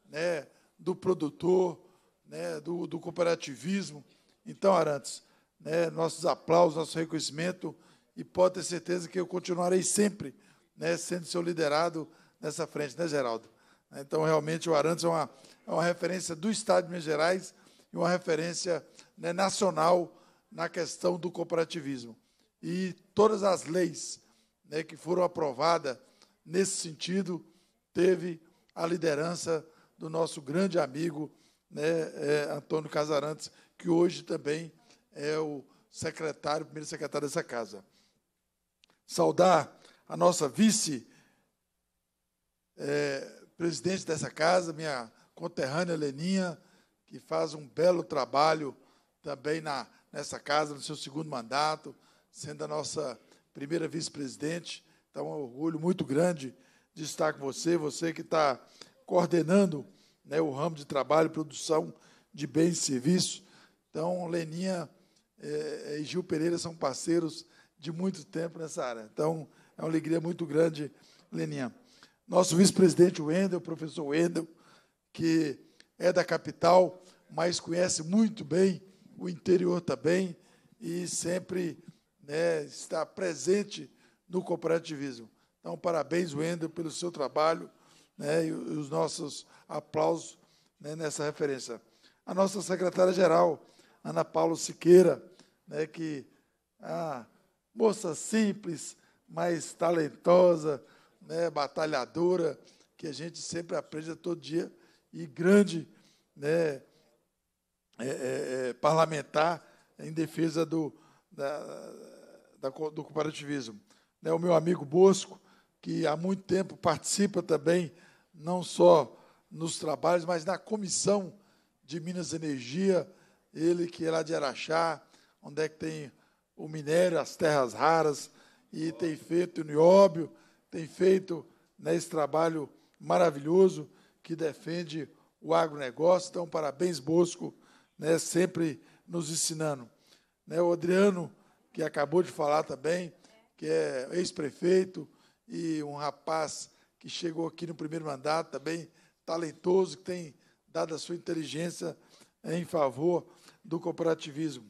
né, do produtor, né, do, do, cooperativismo. Então, Arantes, né, nossos aplausos, nosso reconhecimento e pode ter certeza que eu continuarei sempre né, sendo seu liderado nessa frente, né, Geraldo? Então, realmente, o Arantes é uma, é uma referência do Estado de Minas Gerais e uma referência né, nacional na questão do cooperativismo. E todas as leis né, que foram aprovadas nesse sentido teve a liderança do nosso grande amigo né, é, Antônio Casarantes, que hoje também é o secretário, primeiro secretário dessa casa saudar a nossa vice-presidente eh, é, dessa casa, minha conterrânea Leninha, que faz um belo trabalho também na, nessa casa, no seu segundo mandato, sendo a nossa primeira vice-presidente. Então, é um orgulho muito grande de estar com você, você que está coordenando né, o ramo de trabalho, e produção de bens e serviços. Então, Leninha eh, e Gil Pereira são parceiros de muito tempo nessa área. Então, é uma alegria muito grande, Leninha. Nosso vice-presidente Wendel, professor Wendel, que é da capital, mas conhece muito bem o interior também e sempre né, está presente no cooperativismo. Então, parabéns, Wendel, pelo seu trabalho né, e os nossos aplausos né, nessa referência. A nossa secretária-geral, Ana Paula Siqueira, né, que ah, moça simples, mas talentosa, né, batalhadora, que a gente sempre aprende todo dia, e grande né, é, é, é, parlamentar em defesa do, da, da, do cooperativismo. Né, o meu amigo Bosco, que há muito tempo participa também, não só nos trabalhos, mas na comissão de Minas Energia, ele que é lá de Araxá, onde é que tem o minério, as terras raras, e tem feito o nióbio, tem feito né, esse trabalho maravilhoso que defende o agronegócio. Então, parabéns, Bosco, né, sempre nos ensinando. Né, o Adriano, que acabou de falar também, que é ex-prefeito e um rapaz que chegou aqui no primeiro mandato também, talentoso, que tem dado a sua inteligência né, em favor do cooperativismo.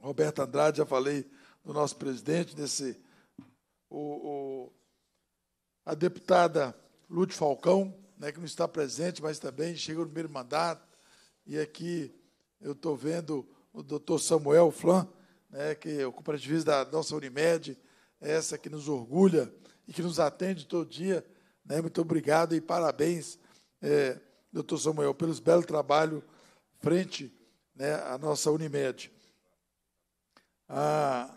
Roberto Andrade, já falei do nosso presidente, desse. O, o, a deputada Lute Falcão, né, que não está presente, mas também chega no primeiro mandato. E aqui eu estou vendo o doutor Samuel Flan, né, que é o cooperativista da nossa Unimed, essa que nos orgulha e que nos atende todo dia. Né, muito obrigado e parabéns, é, doutor Samuel, pelos belo trabalho frente né, à nossa Unimed a,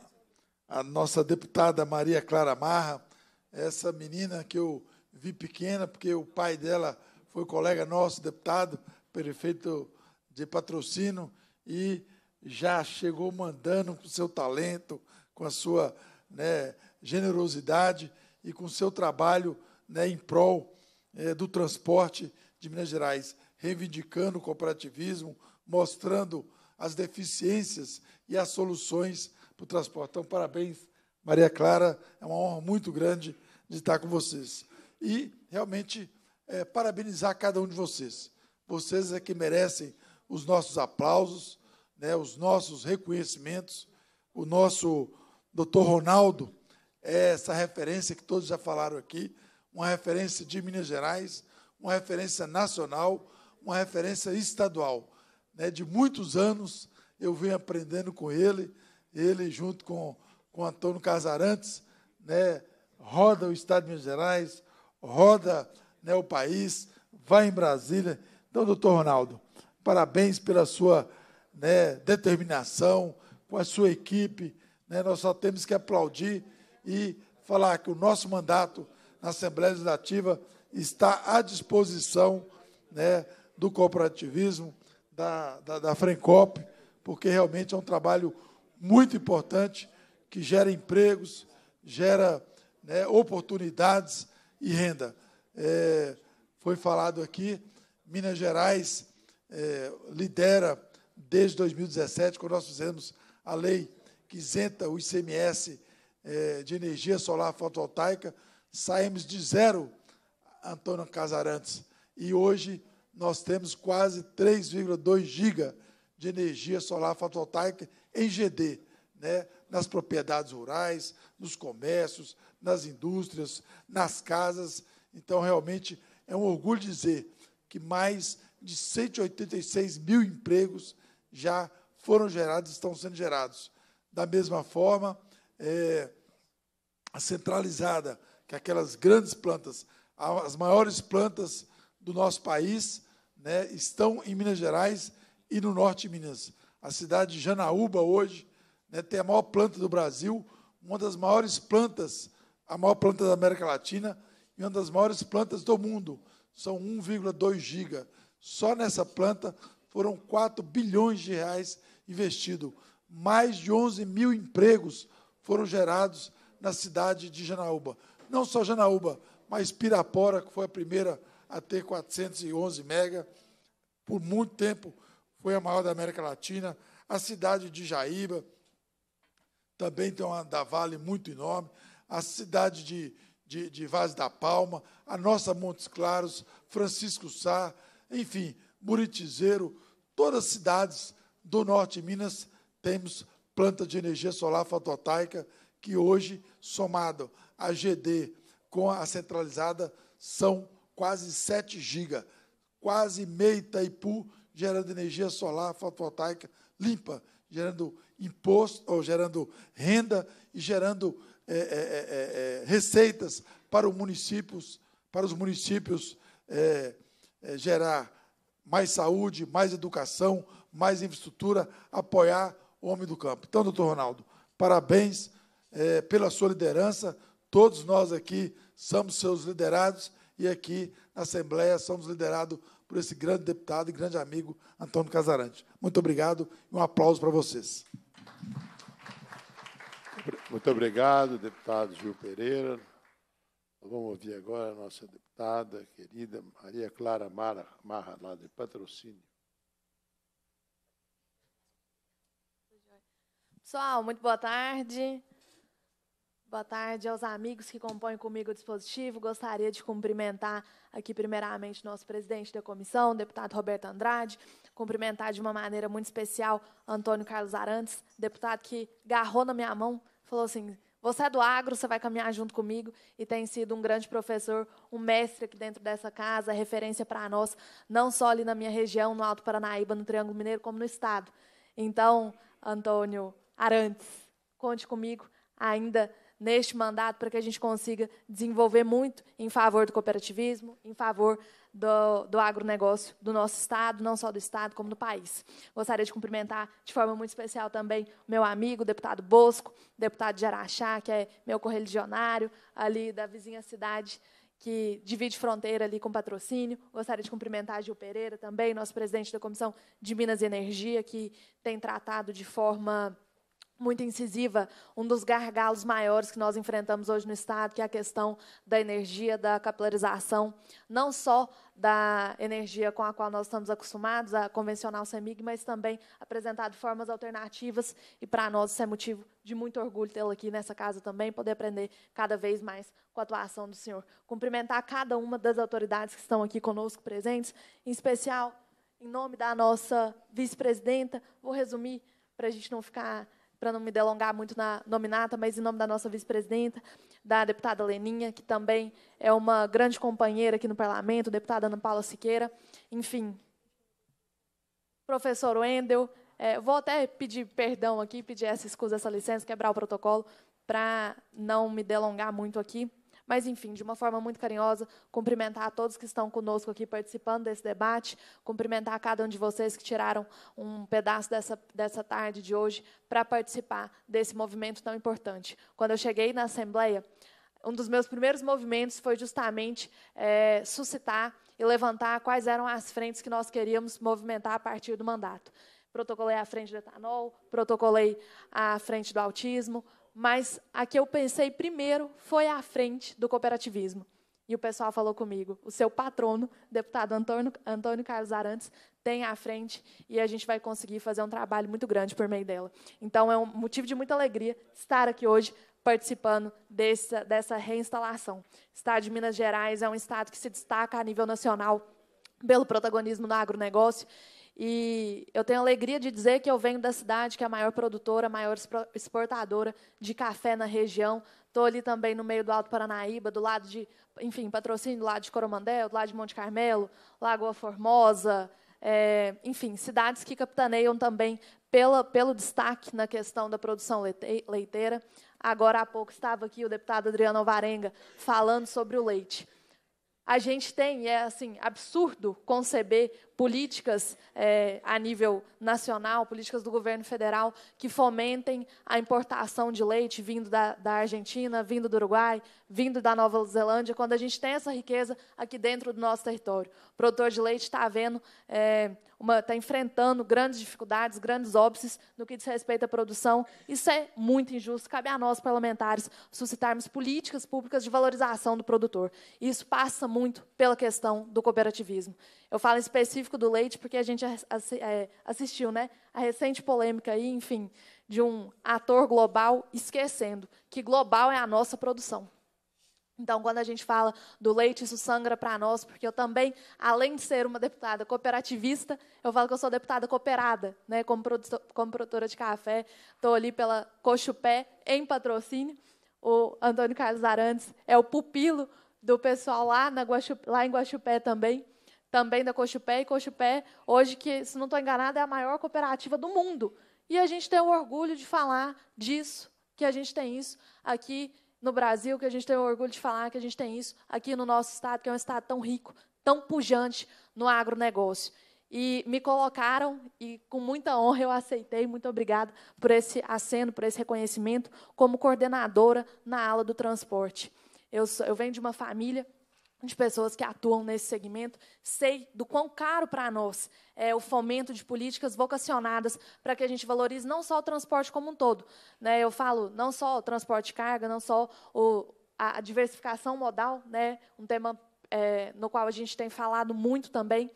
a nossa deputada Maria Clara Marra, essa menina que eu vi pequena, porque o pai dela foi colega nosso, deputado, prefeito de patrocínio, e já chegou mandando com seu talento, com a sua né, generosidade e com seu trabalho né, em prol é, do transporte de Minas Gerais, reivindicando o cooperativismo, mostrando as deficiências e as soluções para o transporte. Então, parabéns, Maria Clara, é uma honra muito grande de estar com vocês. E, realmente, é, parabenizar cada um de vocês. Vocês é que merecem os nossos aplausos, né, os nossos reconhecimentos. O nosso doutor Ronaldo é essa referência que todos já falaram aqui, uma referência de Minas Gerais, uma referência nacional, uma referência estadual, né, de muitos anos eu venho aprendendo com ele, ele junto com, com Antônio Casarantes, né, roda o Estado de Minas Gerais, roda né, o país, vai em Brasília. Então, doutor Ronaldo, parabéns pela sua né, determinação, com a sua equipe. Né, nós só temos que aplaudir e falar que o nosso mandato na Assembleia Legislativa está à disposição né, do cooperativismo, da, da, da FRENCOP, porque realmente é um trabalho muito importante que gera empregos, gera né, oportunidades e renda. É, foi falado aqui, Minas Gerais é, lidera desde 2017, quando nós fizemos a lei que isenta o ICMS é, de energia solar fotovoltaica, saímos de zero, Antônio Casarantes, e hoje nós temos quase 3,2 giga de energia solar fotovoltaica em GD, né? nas propriedades rurais, nos comércios, nas indústrias, nas casas. Então, realmente, é um orgulho dizer que mais de 186 mil empregos já foram gerados, estão sendo gerados. Da mesma forma, é, a centralizada, que aquelas grandes plantas, as maiores plantas do nosso país, né, estão em Minas Gerais e no norte de Minas. A cidade de Janaúba, hoje, né, tem a maior planta do Brasil, uma das maiores plantas, a maior planta da América Latina e uma das maiores plantas do mundo. São 1,2 giga. Só nessa planta foram 4 bilhões de reais investido. Mais de 11 mil empregos foram gerados na cidade de Janaúba. Não só Janaúba, mas Pirapora, que foi a primeira a ter 411 mega, por muito tempo foi a maior da América Latina. A cidade de Jaíba também tem uma da Vale muito enorme. A cidade de, de, de Vaz da Palma, a nossa Montes Claros, Francisco Sá, enfim, Buritizeiro, todas as cidades do norte de Minas temos planta de energia solar fotovoltaica que hoje, somado a GD com a centralizada, são quase 7 giga, quase meia Itaipu gerando energia solar fotovoltaica limpa, gerando imposto, ou gerando renda e gerando é, é, é, é, é receitas para os municípios, para os municípios gerar mais saúde, mais educação, mais infraestrutura, apoiar o homem do campo. Então, doutor Ronaldo, parabéns é, pela sua liderança. Todos nós aqui somos seus liderados e aqui na Assembleia somos liderados por esse grande deputado e grande amigo Antônio Casarante. Muito obrigado e um aplauso para vocês. Muito obrigado, deputado Gil Pereira. Vamos ouvir agora a nossa deputada querida Maria Clara Mara, Marra, lá de Patrocínio. Pessoal, muito boa tarde. Boa tarde aos amigos que compõem comigo o dispositivo. Gostaria de cumprimentar aqui, primeiramente, nosso presidente da comissão, deputado Roberto Andrade, cumprimentar de uma maneira muito especial Antônio Carlos Arantes, deputado que garrou na minha mão, falou assim: você é do agro, você vai caminhar junto comigo e tem sido um grande professor, um mestre aqui dentro dessa casa, referência para nós, não só ali na minha região, no Alto Paranaíba, no Triângulo Mineiro, como no Estado. Então, Antônio Arantes, conte comigo ainda neste mandato para que a gente consiga desenvolver muito em favor do cooperativismo, em favor do, do agronegócio do nosso Estado, não só do Estado, como do país. Gostaria de cumprimentar de forma muito especial também meu amigo, deputado Bosco, deputado de Araxá, que é meu correligionário ali da vizinha cidade, que divide fronteira ali com patrocínio. Gostaria de cumprimentar Gil Pereira também, nosso presidente da Comissão de Minas e Energia, que tem tratado de forma muito incisiva, um dos gargalos maiores que nós enfrentamos hoje no Estado, que é a questão da energia, da capilarização, não só da energia com a qual nós estamos acostumados, a convencional CEMIG, mas também apresentado formas alternativas, e para nós isso é motivo de muito orgulho tê-la aqui nessa casa também, poder aprender cada vez mais com a atuação do senhor. Cumprimentar cada uma das autoridades que estão aqui conosco presentes, em especial, em nome da nossa vice-presidenta, vou resumir para a gente não ficar para não me delongar muito na nominata, mas em nome da nossa vice-presidenta, da deputada Leninha, que também é uma grande companheira aqui no parlamento, deputada Ana Paula Siqueira, enfim, professor Wendel, é, vou até pedir perdão aqui, pedir essa excusa, essa licença, quebrar o protocolo, para não me delongar muito aqui. Mas, enfim, de uma forma muito carinhosa, cumprimentar a todos que estão conosco aqui participando desse debate, cumprimentar a cada um de vocês que tiraram um pedaço dessa, dessa tarde de hoje para participar desse movimento tão importante. Quando eu cheguei na Assembleia, um dos meus primeiros movimentos foi justamente é, suscitar e levantar quais eram as frentes que nós queríamos movimentar a partir do mandato. Protocolei a frente do etanol, protocolei a frente do autismo, mas a que eu pensei primeiro foi à frente do cooperativismo. E o pessoal falou comigo, o seu patrono, deputado Antônio, Antônio Carlos Arantes, tem à frente e a gente vai conseguir fazer um trabalho muito grande por meio dela. Então, é um motivo de muita alegria estar aqui hoje participando dessa, dessa reinstalação. O estado de Minas Gerais é um estado que se destaca a nível nacional pelo protagonismo no agronegócio e eu tenho alegria de dizer que eu venho da cidade que é a maior produtora, a maior exportadora de café na região. Estou ali também no meio do Alto Paranaíba, do lado de, enfim, patrocínio, do lado de Coromandel, do lado de Monte Carmelo, Lagoa Formosa, é, enfim, cidades que capitaneiam também pela, pelo destaque na questão da produção leiteira. Agora há pouco estava aqui o deputado Adriano Varenga falando sobre o leite. A gente tem, é assim, absurdo conceber políticas é, a nível nacional, políticas do governo federal que fomentem a importação de leite vindo da, da, Argentina, vindo do Uruguai, vindo da Nova Zelândia, quando a gente tem essa riqueza aqui dentro do nosso território. O produtor de leite está vendo, é, está enfrentando grandes dificuldades, grandes óbices no que diz respeito à produção. Isso é muito injusto. Cabe a nós, parlamentares, suscitarmos políticas públicas de valorização do produtor. Isso passa muito pela questão do cooperativismo. Eu falo em específico do leite porque a gente é, assistiu né, a recente polêmica aí, enfim, de um ator global esquecendo que global é a nossa produção. Então, quando a gente fala do leite, isso sangra para nós, porque eu também, além de ser uma deputada cooperativista, eu falo que eu sou deputada cooperada, né, como, produtor, como produtora de café, estou ali pela Cochupé, em patrocínio. O Antônio Carlos Arantes é o pupilo do pessoal lá, na Guaxupé, lá em Guaxupé também também da Cochupé, e Cochupé, hoje, que, se não estou enganada, é a maior cooperativa do mundo. E a gente tem o orgulho de falar disso, que a gente tem isso aqui no Brasil, que a gente tem o orgulho de falar que a gente tem isso aqui no nosso estado, que é um estado tão rico, tão pujante no agronegócio. E me colocaram, e com muita honra eu aceitei, muito obrigada por esse aceno, por esse reconhecimento, como coordenadora na ala do transporte. Eu, eu venho de uma família de pessoas que atuam nesse segmento, sei do quão caro para nós é o fomento de políticas vocacionadas para que a gente valorize não só o transporte como um todo. Né? Eu falo não só o transporte de carga, não só o, a diversificação modal, né? um tema é, no qual a gente tem falado muito também,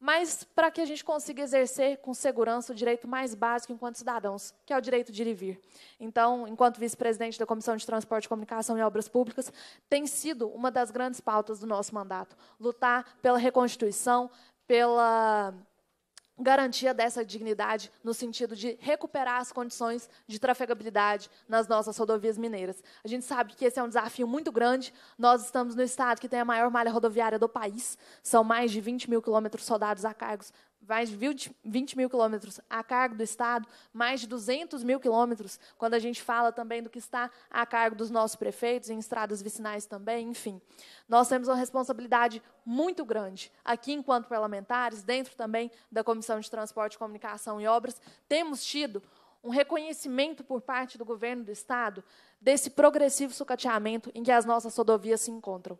mas para que a gente consiga exercer com segurança o direito mais básico enquanto cidadãos, que é o direito de ir e vir. Então, enquanto vice-presidente da Comissão de Transporte, Comunicação e Obras Públicas, tem sido uma das grandes pautas do nosso mandato lutar pela reconstituição, pela garantia dessa dignidade no sentido de recuperar as condições de trafegabilidade nas nossas rodovias mineiras. A gente sabe que esse é um desafio muito grande. Nós estamos no estado que tem a maior malha rodoviária do país. São mais de 20 mil quilômetros soldados a cargos mais 20, 20 mil quilômetros a cargo do Estado, mais de 200 mil quilômetros, quando a gente fala também do que está a cargo dos nossos prefeitos, em estradas vicinais também, enfim. Nós temos uma responsabilidade muito grande. Aqui, enquanto parlamentares, dentro também da Comissão de Transporte, Comunicação e Obras, temos tido um reconhecimento por parte do governo do Estado desse progressivo sucateamento em que as nossas rodovias se encontram.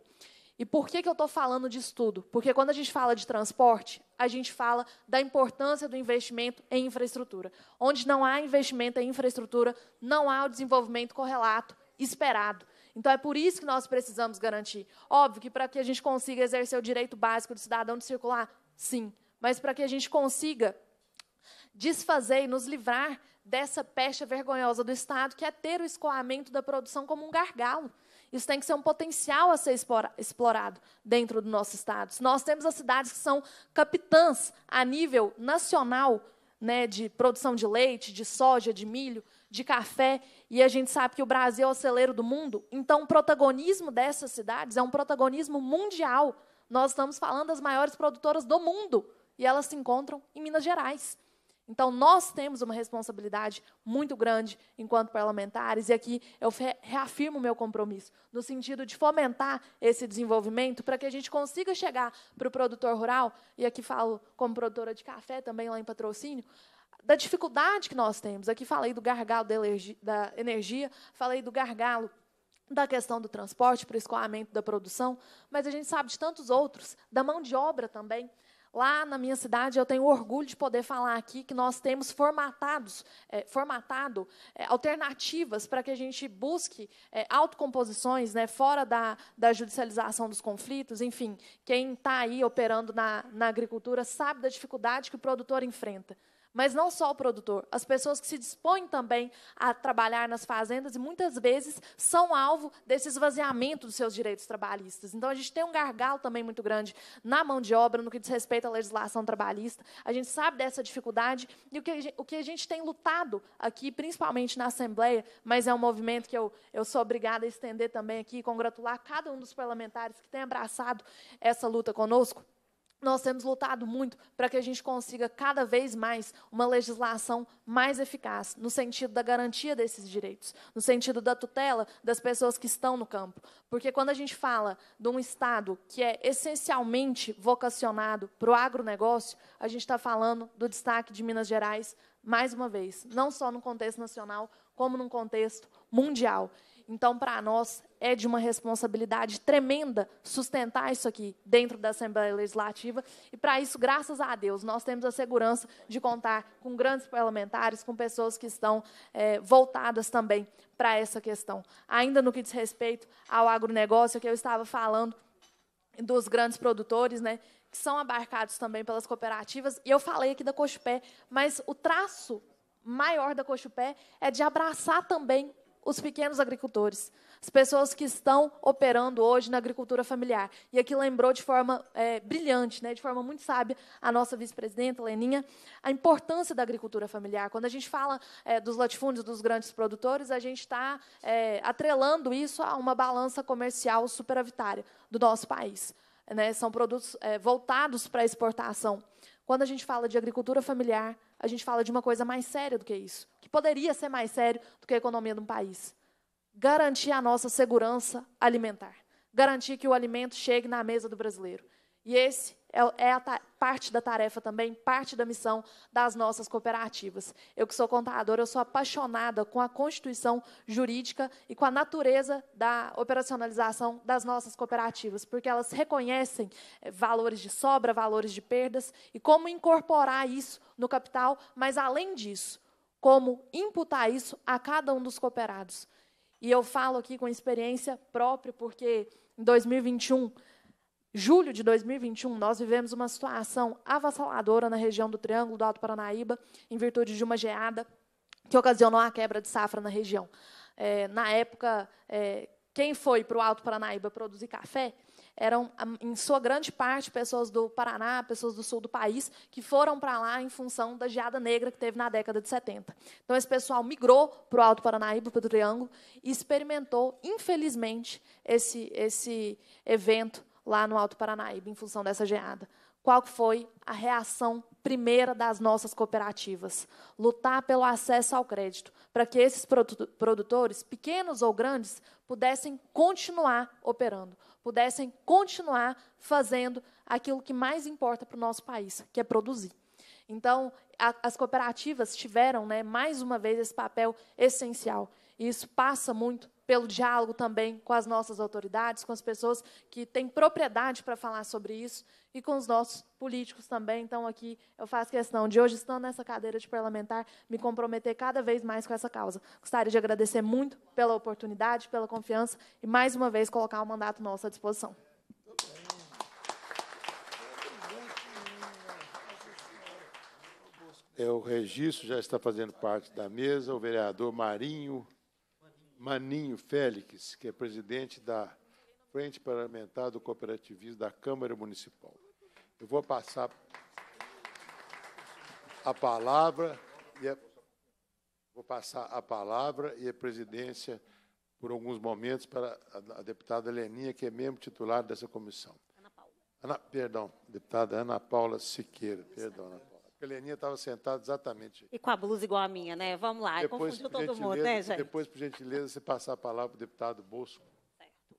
E por que, que eu estou falando disso tudo? Porque quando a gente fala de transporte, a gente fala da importância do investimento em infraestrutura. Onde não há investimento em infraestrutura, não há o desenvolvimento correlato esperado. Então, é por isso que nós precisamos garantir. Óbvio que para que a gente consiga exercer o direito básico do cidadão de circular, sim. Mas para que a gente consiga desfazer e nos livrar dessa pecha vergonhosa do Estado, que é ter o escoamento da produção como um gargalo. Isso tem que ser um potencial a ser explorado dentro do nosso estado. Nós temos as cidades que são capitãs a nível nacional né, de produção de leite, de soja, de milho, de café, e a gente sabe que o Brasil é o celeiro do mundo. Então, o protagonismo dessas cidades é um protagonismo mundial. Nós estamos falando das maiores produtoras do mundo, e elas se encontram em Minas Gerais. Então, nós temos uma responsabilidade muito grande enquanto parlamentares, e aqui eu reafirmo o meu compromisso, no sentido de fomentar esse desenvolvimento para que a gente consiga chegar para o produtor rural, e aqui falo como produtora de café também lá em patrocínio, da dificuldade que nós temos. Aqui falei do gargalo da energia, falei do gargalo da questão do transporte para o escoamento da produção, mas a gente sabe de tantos outros, da mão de obra também. Lá na minha cidade, eu tenho orgulho de poder falar aqui que nós temos formatados, é, formatado é, alternativas para que a gente busque é, autocomposições né, fora da, da judicialização dos conflitos. Enfim, quem está aí operando na, na agricultura sabe da dificuldade que o produtor enfrenta. Mas não só o produtor, as pessoas que se dispõem também a trabalhar nas fazendas e muitas vezes são alvo desse esvaziamento dos seus direitos trabalhistas. Então a gente tem um gargalo também muito grande na mão de obra, no que diz respeito à legislação trabalhista. A gente sabe dessa dificuldade e o que a gente, o que a gente tem lutado aqui, principalmente na Assembleia, mas é um movimento que eu, eu sou obrigada a estender também aqui e congratular cada um dos parlamentares que tem abraçado essa luta conosco nós temos lutado muito para que a gente consiga cada vez mais uma legislação mais eficaz no sentido da garantia desses direitos, no sentido da tutela das pessoas que estão no campo. Porque quando a gente fala de um Estado que é essencialmente vocacionado para o agronegócio, a gente está falando do destaque de Minas Gerais, mais uma vez, não só no contexto nacional, como num contexto mundial. Então, para nós, é de uma responsabilidade tremenda sustentar isso aqui dentro da Assembleia Legislativa. E, para isso, graças a Deus, nós temos a segurança de contar com grandes parlamentares, com pessoas que estão é, voltadas também para essa questão. Ainda no que diz respeito ao agronegócio, que eu estava falando dos grandes produtores, né, que são abarcados também pelas cooperativas, e eu falei aqui da Cochupé, mas o traço maior da Cochupé é de abraçar também os pequenos agricultores, as pessoas que estão operando hoje na agricultura familiar. E aqui lembrou de forma é, brilhante, né, de forma muito sábia, a nossa vice-presidenta, Leninha, a importância da agricultura familiar. Quando a gente fala é, dos latifúndios, dos grandes produtores, a gente está é, atrelando isso a uma balança comercial superavitária do nosso país. Né? São produtos é, voltados para exportação. Quando a gente fala de agricultura familiar, a gente fala de uma coisa mais séria do que isso, que poderia ser mais sério do que a economia de um país. Garantir a nossa segurança alimentar, garantir que o alimento chegue na mesa do brasileiro. E esse é, é, a parte da tarefa também, parte da missão das nossas cooperativas. Eu que sou contadora, eu sou apaixonada com a constituição jurídica e com a natureza da operacionalização das nossas cooperativas, porque elas reconhecem é, valores de sobra, valores de perdas e como incorporar isso no capital, mas além disso, como imputar isso a cada um dos cooperados. E eu falo aqui com experiência própria, porque em 2021 julho de 2021, nós vivemos uma situação avassaladora na região do Triângulo do Alto Paranaíba, em virtude de uma geada que ocasionou a quebra de safra na região. É, na época, é, quem foi para o Alto Paranaíba produzir café eram, em sua grande parte, pessoas do Paraná, pessoas do sul do país, que foram para lá em função da geada negra que teve na década de 70. Então, esse pessoal migrou para o Alto Paranaíba, para o Triângulo, e experimentou, infelizmente, esse, esse evento lá no Alto Paranaíba, em função dessa geada. Qual foi a reação primeira das nossas cooperativas? Lutar pelo acesso ao crédito, para que esses produtores, pequenos ou grandes, pudessem continuar operando, pudessem continuar fazendo aquilo que mais importa para o nosso país, que é produzir. Então, a, as cooperativas tiveram, né, mais uma vez, esse papel essencial. E isso passa muito pelo diálogo também com as nossas autoridades, com as pessoas que têm propriedade para falar sobre isso e com os nossos políticos também. Então, aqui eu faço questão de hoje, estando nessa cadeira de parlamentar, me comprometer cada vez mais com essa causa. Gostaria de agradecer muito pela oportunidade, pela confiança e, mais uma vez, colocar o mandato nosso à disposição. É, o registro já está fazendo parte da mesa, o vereador Marinho Maninho Félix, que é presidente da Frente Parlamentar do Cooperativismo da Câmara Municipal. Eu vou passar a palavra e a, vou passar a palavra e a presidência por alguns momentos para a, a deputada Leninha, que é membro titular dessa comissão. Ana Paula. Ana, perdão, deputada Ana Paula Siqueira, perdão. Né? A Leninha estava sentada exatamente. E com a blusa igual a minha, né? Vamos lá, depois, confundiu todo mundo, né, gente? Depois, por gentileza, você passar a palavra para o deputado Bosco. Certo.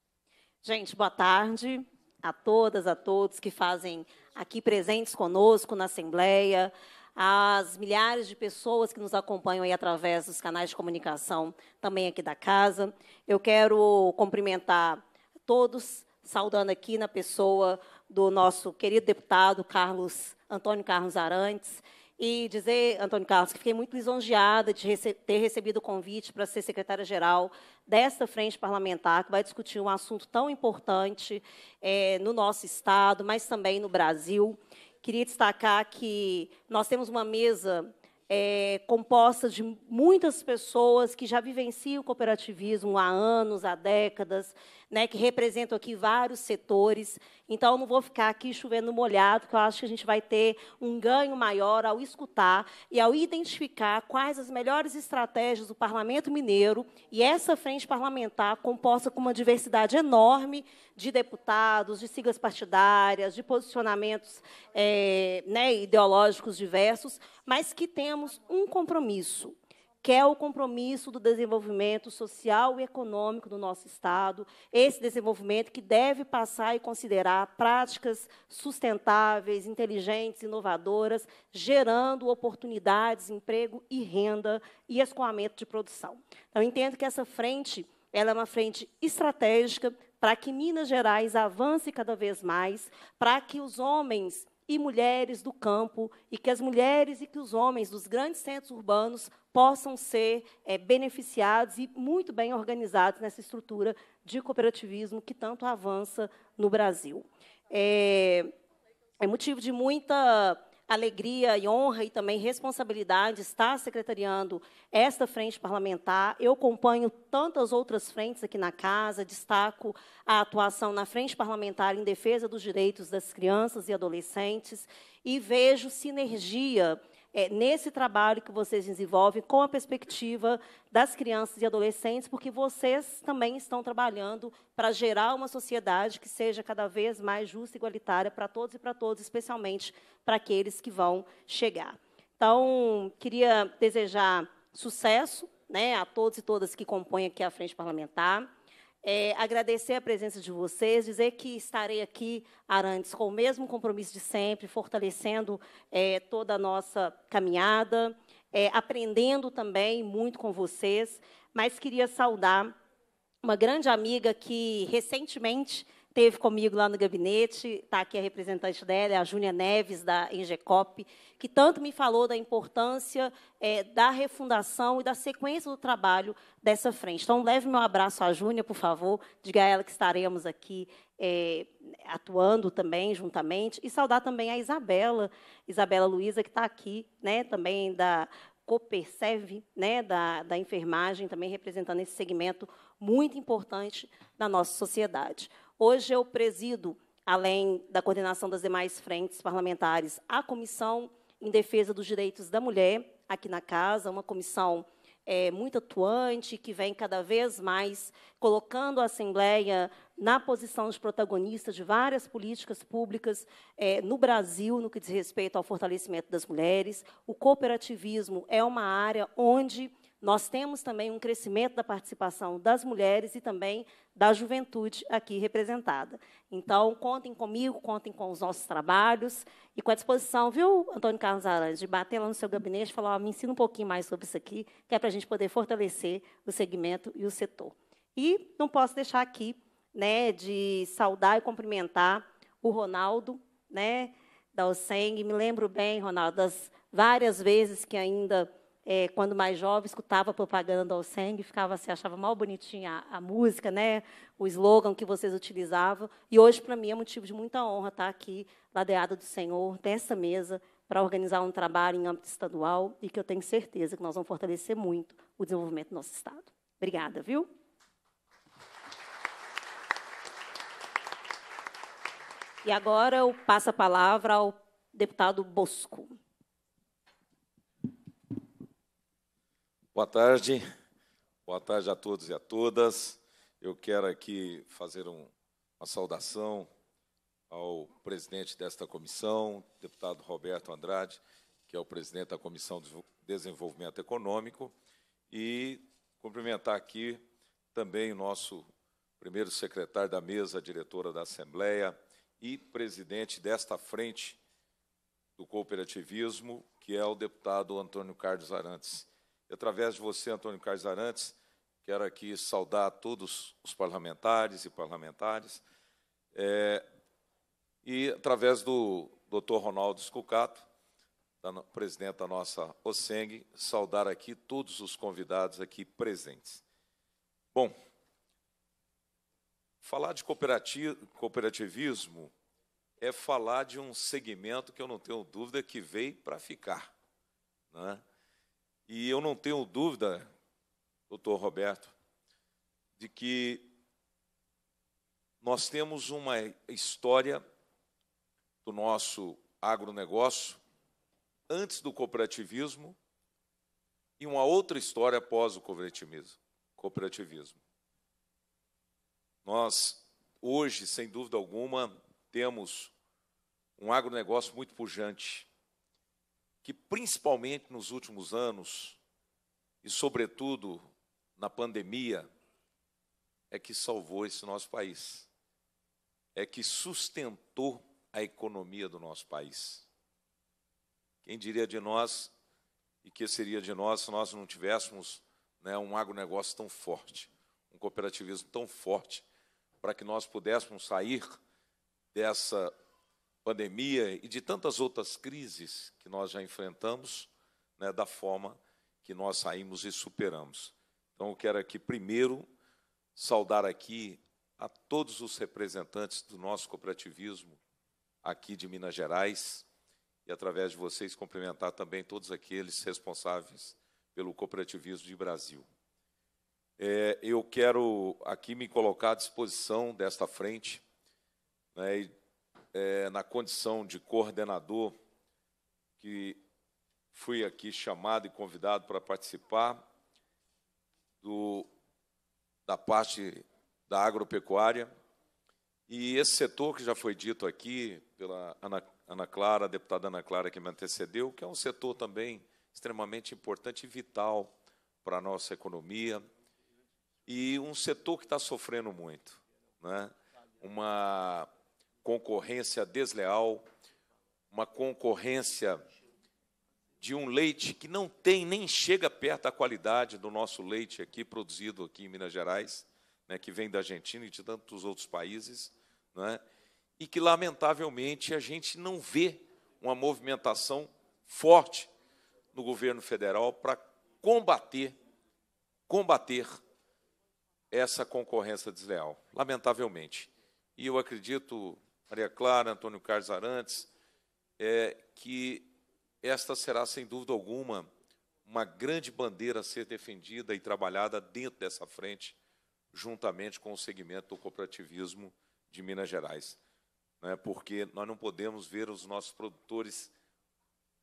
Gente, boa tarde a todas, a todos que fazem aqui presentes conosco na Assembleia, às milhares de pessoas que nos acompanham aí através dos canais de comunicação também aqui da casa. Eu quero cumprimentar todos, saudando aqui na pessoa do nosso querido deputado Carlos Antônio Carlos Arantes, e dizer, Antônio Carlos, que fiquei muito lisonjeada de rece ter recebido o convite para ser secretária-geral desta frente parlamentar, que vai discutir um assunto tão importante é, no nosso Estado, mas também no Brasil. Queria destacar que nós temos uma mesa é, composta de muitas pessoas que já vivenciam o cooperativismo há anos, há décadas, né, que representam aqui vários setores. Então, eu não vou ficar aqui chovendo molhado, porque eu acho que a gente vai ter um ganho maior ao escutar e ao identificar quais as melhores estratégias do Parlamento Mineiro e essa frente parlamentar, composta com uma diversidade enorme de deputados, de siglas partidárias, de posicionamentos é, né, ideológicos diversos, mas que temos um compromisso, quer é o compromisso do desenvolvimento social e econômico do nosso Estado, esse desenvolvimento que deve passar e considerar práticas sustentáveis, inteligentes, inovadoras, gerando oportunidades, emprego e renda e escoamento de produção. Então, entendo que essa frente ela é uma frente estratégica para que Minas Gerais avance cada vez mais, para que os homens e mulheres do campo, e que as mulheres e que os homens dos grandes centros urbanos possam ser é, beneficiados e muito bem organizados nessa estrutura de cooperativismo que tanto avança no Brasil. É, é motivo de muita alegria e honra e também responsabilidade estar secretariando esta frente parlamentar. Eu acompanho tantas outras frentes aqui na casa, destaco a atuação na frente parlamentar em defesa dos direitos das crianças e adolescentes e vejo sinergia é, nesse trabalho que vocês desenvolvem com a perspectiva das crianças e adolescentes, porque vocês também estão trabalhando para gerar uma sociedade que seja cada vez mais justa e igualitária para todos e para todos, especialmente para aqueles que vão chegar. Então, queria desejar sucesso né, a todos e todas que compõem aqui a frente parlamentar. É, agradecer a presença de vocês, dizer que estarei aqui, Arantes, com o mesmo compromisso de sempre, fortalecendo é, toda a nossa caminhada, é, aprendendo também muito com vocês, mas queria saudar uma grande amiga que recentemente teve comigo lá no gabinete, está aqui a representante dela, é a Júnia Neves, da Engecop, que tanto me falou da importância é, da refundação e da sequência do trabalho dessa frente. Então, leve meu abraço à Júnia, por favor, diga a ela que estaremos aqui é, atuando também juntamente, e saudar também a Isabela, Isabela Luiza, que está aqui, né, também da Coperserve, né, da, da enfermagem, também representando esse segmento muito importante da nossa sociedade. Hoje eu presido, além da coordenação das demais frentes parlamentares, a Comissão em Defesa dos Direitos da Mulher, aqui na casa, uma comissão é, muito atuante, que vem cada vez mais colocando a Assembleia na posição de protagonista de várias políticas públicas é, no Brasil, no que diz respeito ao fortalecimento das mulheres. O cooperativismo é uma área onde nós temos também um crescimento da participação das mulheres e também da juventude aqui representada. Então, contem comigo, contem com os nossos trabalhos e com a disposição, viu, Antônio Carlos Arantes, de bater lá no seu gabinete e falar, oh, me ensina um pouquinho mais sobre isso aqui, que é para a gente poder fortalecer o segmento e o setor. E não posso deixar aqui né, de saudar e cumprimentar o Ronaldo, né, da OSENG. Me lembro bem, Ronaldo, das várias vezes que ainda é, quando mais jovem, escutava propaganda do Alceng ficava assim, achava mal bonitinha a, a, música, né? o slogan que vocês utilizavam. E hoje, para mim, é motivo de muita honra estar tá aqui, ladeada do Senhor, nessa mesa, para organizar um trabalho em âmbito estadual e que eu tenho certeza que nós vamos fortalecer muito o desenvolvimento do nosso Estado. Obrigada, viu? E agora eu passo a palavra ao deputado Bosco. Boa tarde, boa tarde a todos e a todas. Eu quero aqui fazer um, uma saudação ao presidente desta comissão, deputado Roberto Andrade, que é o presidente da Comissão de Desenvolvimento Econômico, e cumprimentar aqui também o nosso primeiro secretário da mesa, diretora da Assembleia e presidente desta frente do cooperativismo, que é o deputado Antônio Carlos Arantes e através de você, Antônio Carlos Arantes, quero aqui saudar todos os parlamentares e parlamentares. É, e através do Dr. Ronaldo Scucato, da, presidente da nossa OSENG, saudar aqui todos os convidados aqui presentes. Bom, falar de cooperativismo é falar de um segmento que eu não tenho dúvida que veio para ficar. Né? E eu não tenho dúvida, doutor Roberto, de que nós temos uma história do nosso agronegócio antes do cooperativismo e uma outra história após o cooperativismo. Nós, hoje, sem dúvida alguma, temos um agronegócio muito pujante, que, principalmente nos últimos anos, e sobretudo na pandemia, é que salvou esse nosso país, é que sustentou a economia do nosso país. Quem diria de nós e que seria de nós se nós não tivéssemos né, um agronegócio tão forte, um cooperativismo tão forte, para que nós pudéssemos sair dessa pandemia e de tantas outras crises que nós já enfrentamos, né, da forma que nós saímos e superamos. Então, eu quero aqui primeiro saudar aqui a todos os representantes do nosso cooperativismo aqui de Minas Gerais e, através de vocês, cumprimentar também todos aqueles responsáveis pelo cooperativismo de Brasil. É, eu quero aqui me colocar à disposição desta frente né, e é, na condição de coordenador, que fui aqui chamado e convidado para participar do, da parte da agropecuária. E esse setor que já foi dito aqui pela Ana, Ana Clara, a deputada Ana Clara que me antecedeu, que é um setor também extremamente importante e vital para a nossa economia, e um setor que está sofrendo muito. Né? Uma concorrência desleal, uma concorrência de um leite que não tem nem chega perto da qualidade do nosso leite aqui produzido aqui em Minas Gerais, né, que vem da Argentina e de tantos outros países, né, e que lamentavelmente a gente não vê uma movimentação forte no governo federal para combater combater essa concorrência desleal, lamentavelmente. E eu acredito Maria Clara, Antônio Carlos Arantes, é que esta será, sem dúvida alguma, uma grande bandeira a ser defendida e trabalhada dentro dessa frente, juntamente com o segmento do cooperativismo de Minas Gerais. Né, porque nós não podemos ver os nossos produtores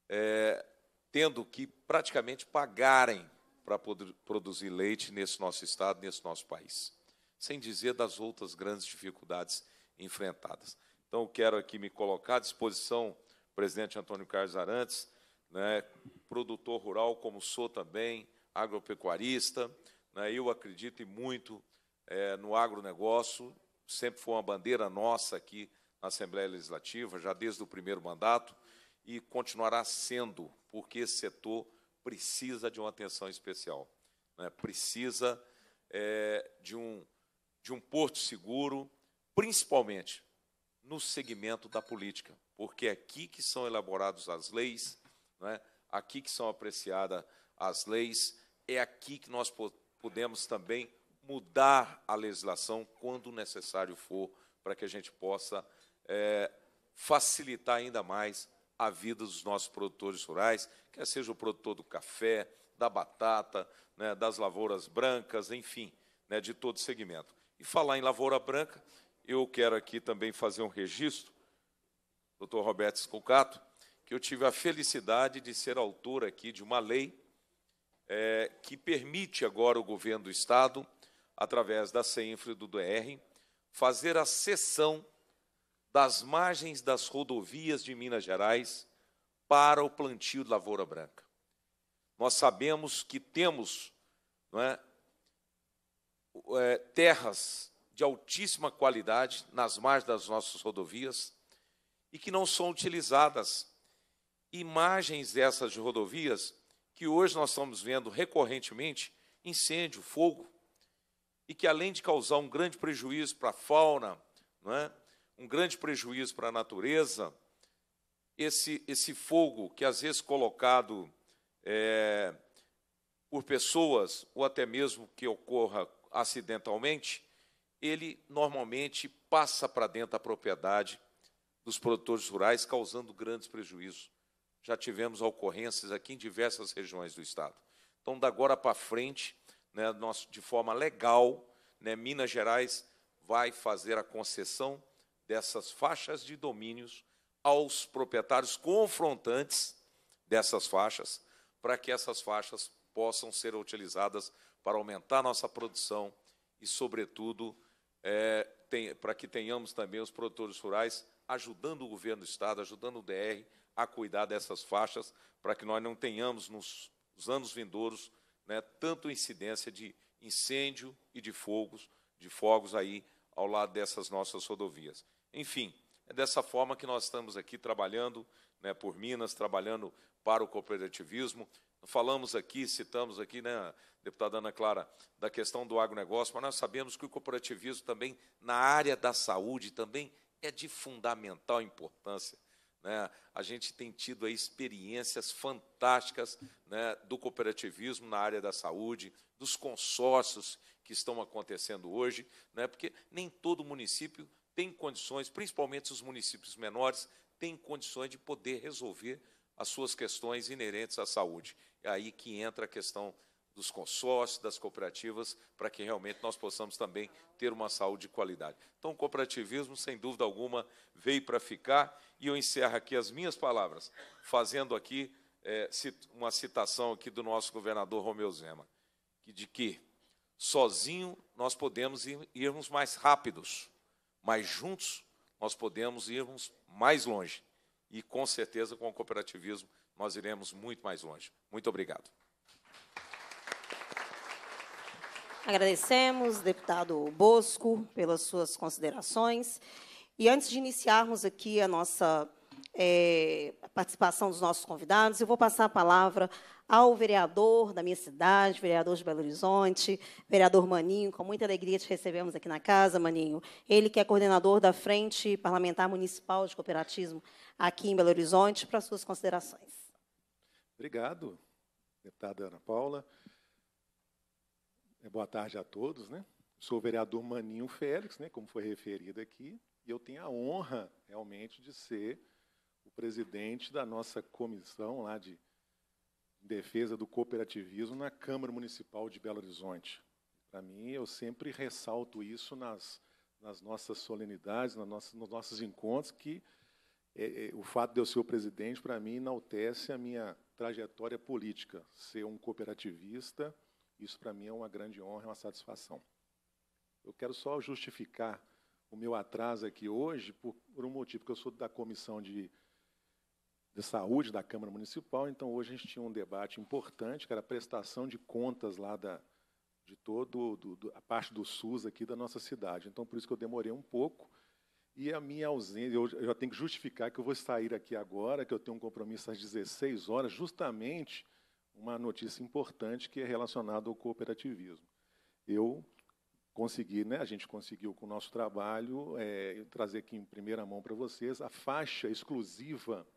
é, tendo que praticamente pagarem para produzir leite nesse nosso estado, nesse nosso país. Sem dizer das outras grandes dificuldades enfrentadas. Então, quero aqui me colocar à disposição, presidente Antônio Carlos Arantes, né, produtor rural, como sou também, agropecuarista. Né, eu acredito muito é, no agronegócio, sempre foi uma bandeira nossa aqui na Assembleia Legislativa, já desde o primeiro mandato, e continuará sendo, porque esse setor precisa de uma atenção especial, né, precisa é, de, um, de um porto seguro, principalmente no segmento da política, porque é aqui que são elaboradas as leis, né? aqui que são apreciadas as leis, é aqui que nós podemos também mudar a legislação quando necessário for, para que a gente possa é, facilitar ainda mais a vida dos nossos produtores rurais, quer seja o produtor do café, da batata, né, das lavouras brancas, enfim, né, de todo segmento. E falar em lavoura branca, eu quero aqui também fazer um registro, doutor Roberto Sculcato, que eu tive a felicidade de ser autor aqui de uma lei é, que permite agora o governo do Estado, através da CENFRE do DR, fazer a cessão das margens das rodovias de Minas Gerais para o plantio de lavoura branca. Nós sabemos que temos é, é, terras de altíssima qualidade nas margens das nossas rodovias e que não são utilizadas. Imagens dessas rodovias que hoje nós estamos vendo recorrentemente incêndio, fogo, e que além de causar um grande prejuízo para a fauna, não é? um grande prejuízo para a natureza, esse, esse fogo que às vezes colocado é, por pessoas, ou até mesmo que ocorra acidentalmente, ele normalmente passa para dentro da propriedade dos produtores rurais, causando grandes prejuízos. Já tivemos ocorrências aqui em diversas regiões do Estado. Então, da agora para frente, né, nós, de forma legal, né, Minas Gerais vai fazer a concessão dessas faixas de domínios aos proprietários confrontantes dessas faixas, para que essas faixas possam ser utilizadas para aumentar nossa produção e, sobretudo, é, para que tenhamos também os produtores rurais ajudando o governo do Estado, ajudando o DR a cuidar dessas faixas, para que nós não tenhamos nos, nos anos vindouros né, tanto incidência de incêndio e de fogos, de fogos aí ao lado dessas nossas rodovias. Enfim, é dessa forma que nós estamos aqui trabalhando né, por Minas, trabalhando para o cooperativismo. Falamos aqui, citamos aqui, né, deputada Ana Clara, da questão do agronegócio, mas nós sabemos que o cooperativismo também, na área da saúde, também é de fundamental importância. Né? A gente tem tido aí, experiências fantásticas né, do cooperativismo na área da saúde, dos consórcios que estão acontecendo hoje, né, porque nem todo município tem condições, principalmente os municípios menores, tem condições de poder resolver as suas questões inerentes à saúde. É aí que entra a questão dos consórcios, das cooperativas, para que realmente nós possamos também ter uma saúde de qualidade. Então, o cooperativismo, sem dúvida alguma, veio para ficar, e eu encerro aqui as minhas palavras, fazendo aqui é, uma citação aqui do nosso governador Romeu Zema, que de que sozinho nós podemos ir, irmos mais rápidos, mas juntos nós podemos irmos mais longe e com certeza com o cooperativismo nós iremos muito mais longe. Muito obrigado. Agradecemos, deputado Bosco, pelas suas considerações. E antes de iniciarmos aqui a nossa é, a participação dos nossos convidados. Eu vou passar a palavra ao vereador da minha cidade, vereador de Belo Horizonte, vereador Maninho. Com muita alegria te recebemos aqui na casa, Maninho. Ele que é coordenador da Frente Parlamentar Municipal de Cooperativismo aqui em Belo Horizonte, para suas considerações. Obrigado, deputada Ana Paula. É, boa tarde a todos, né? Sou o vereador Maninho Félix, né, como foi referido aqui, e eu tenho a honra realmente de ser presidente da nossa comissão lá de defesa do cooperativismo na Câmara Municipal de Belo Horizonte. Para mim, eu sempre ressalto isso nas, nas nossas solenidades, nas nossas, nos nossos encontros, que é, é, o fato de eu ser o presidente, para mim, enaltece a minha trajetória política. Ser um cooperativista, isso para mim é uma grande honra, é uma satisfação. Eu quero só justificar o meu atraso aqui hoje por, por um motivo, que eu sou da Comissão de de Saúde da Câmara Municipal. Então, hoje a gente tinha um debate importante, que era a prestação de contas lá da, de toda a parte do SUS aqui da nossa cidade. Então, por isso que eu demorei um pouco. E a minha ausência, eu, eu já tenho que justificar que eu vou sair aqui agora, que eu tenho um compromisso às 16 horas, justamente uma notícia importante que é relacionada ao cooperativismo. Eu consegui, né, a gente conseguiu com o nosso trabalho, é, trazer aqui em primeira mão para vocês a faixa exclusiva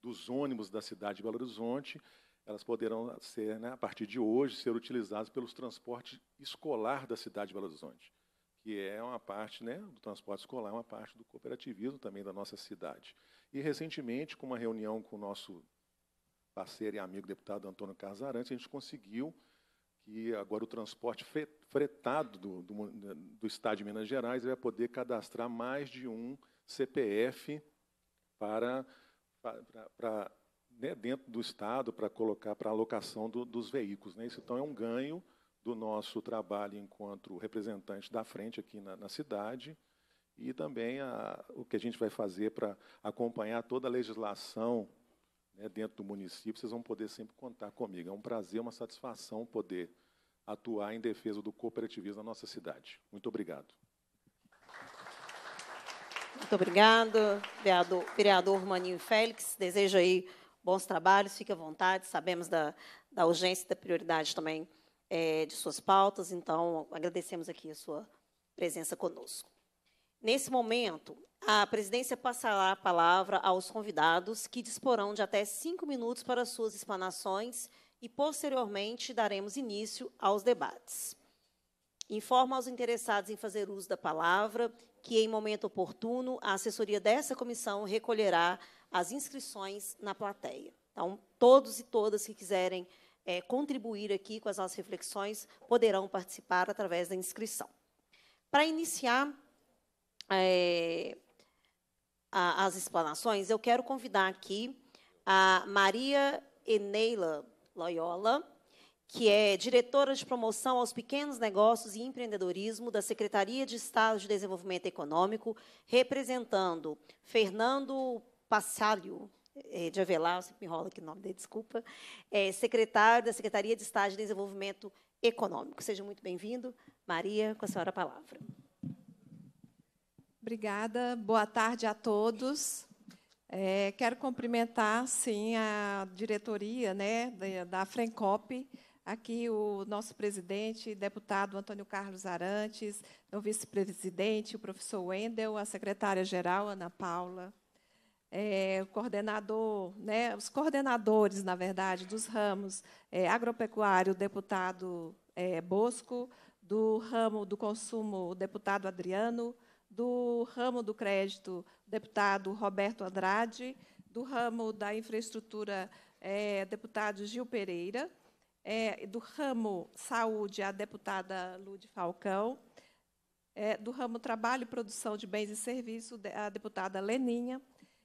dos ônibus da cidade de Belo Horizonte, elas poderão ser, né, a partir de hoje, ser utilizadas pelos transportes escolar da cidade de Belo Horizonte, que é uma parte né, do transporte escolar, uma parte do cooperativismo também da nossa cidade. E, recentemente, com uma reunião com o nosso parceiro e amigo deputado Antônio Carlos Arantes, a gente conseguiu que agora o transporte fretado do, do, do Estado de Minas Gerais vai poder cadastrar mais de um CPF para para né, dentro do Estado para colocar para a alocação do, dos veículos. Né? Isso, então, é um ganho do nosso trabalho enquanto representante da frente aqui na, na cidade e também a, o que a gente vai fazer para acompanhar toda a legislação né, dentro do município. Vocês vão poder sempre contar comigo. É um prazer, uma satisfação poder atuar em defesa do cooperativismo na nossa cidade. Muito obrigado. Muito obrigada, vereador, vereador Maninho Félix. Desejo aí bons trabalhos, fique à vontade, sabemos da, da urgência e da prioridade também é, de suas pautas, então agradecemos aqui a sua presença conosco. Nesse momento, a presidência passará a palavra aos convidados, que disporão de até cinco minutos para suas explanações e, posteriormente, daremos início aos debates. Informa aos interessados em fazer uso da palavra que, em momento oportuno, a assessoria dessa comissão recolherá as inscrições na plateia. Então, todos e todas que quiserem é, contribuir aqui com as nossas reflexões poderão participar através da inscrição. Para iniciar é, a, as explanações, eu quero convidar aqui a Maria Eneila Loyola, que é diretora de promoção aos pequenos negócios e empreendedorismo da Secretaria de Estado de Desenvolvimento Econômico, representando Fernando Passalho eh, de Avelar, eu sempre me rola aqui o nome dele, desculpa, é, secretário da Secretaria de Estado de Desenvolvimento Econômico. Seja muito bem-vindo. Maria, com a senhora a palavra. Obrigada. Boa tarde a todos. É, quero cumprimentar, sim, a diretoria né, da FRENCOP, aqui o nosso presidente, deputado Antônio Carlos Arantes, o vice-presidente, o professor Wendel, a secretária-geral, Ana Paula, é, o coordenador, né, os coordenadores, na verdade, dos ramos é, agropecuário, o deputado é, Bosco, do ramo do consumo, o deputado Adriano, do ramo do crédito, o deputado Roberto Andrade, do ramo da infraestrutura, é, deputado Gil Pereira, é, do ramo saúde, a deputada Lude Falcão, é, do ramo trabalho e produção de bens e serviços, a deputada Leninha,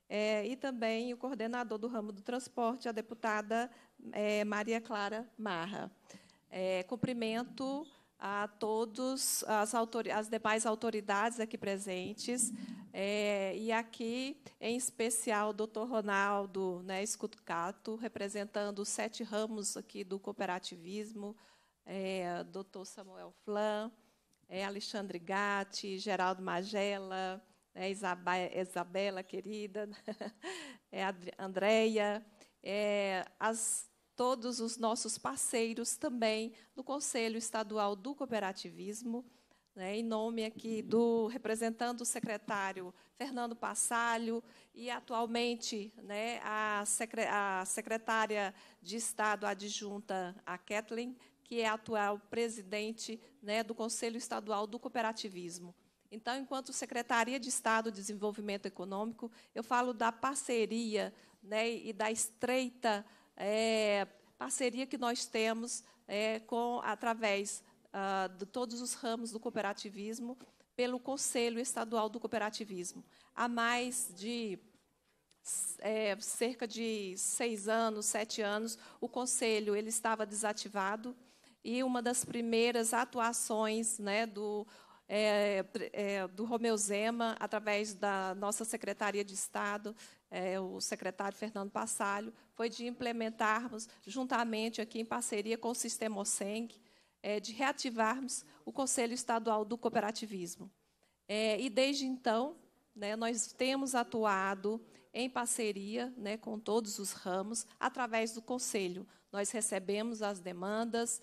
é, e também o coordenador do ramo do transporte, a deputada é, Maria Clara Marra. É, cumprimento a todos as, autor as demais autoridades aqui presentes é, e aqui em especial o Dr. Ronaldo né, Escutucato representando os sete ramos aqui do cooperativismo, é, Dr. Samuel Flan, é, Alexandre Gatti, Geraldo Magela, é, Isabela, querida, é, Andréia, é, as todos os nossos parceiros também do Conselho Estadual do Cooperativismo, né, em nome aqui do representando o secretário Fernando Passalho e atualmente né, a, secre, a, secretária de Estado adjunta a Kathleen, que é a atual presidente né, do Conselho Estadual do Cooperativismo. Então, enquanto Secretaria de Estado de Desenvolvimento Econômico, eu falo da parceria né, e da estreita é, parceria que nós temos é, com através ah, de todos os ramos do cooperativismo pelo Conselho Estadual do Cooperativismo. Há mais de é, cerca de seis anos, sete anos, o Conselho ele estava desativado e uma das primeiras atuações né, do é, é, do Romeu Zema, através da nossa Secretaria de Estado, é, o secretário Fernando Passalho, foi de implementarmos, juntamente aqui em parceria com o Sistema OSENG, é, de reativarmos o Conselho Estadual do Cooperativismo. É, e, desde então, né, nós temos atuado em parceria né, com todos os ramos, através do Conselho. Nós recebemos as demandas,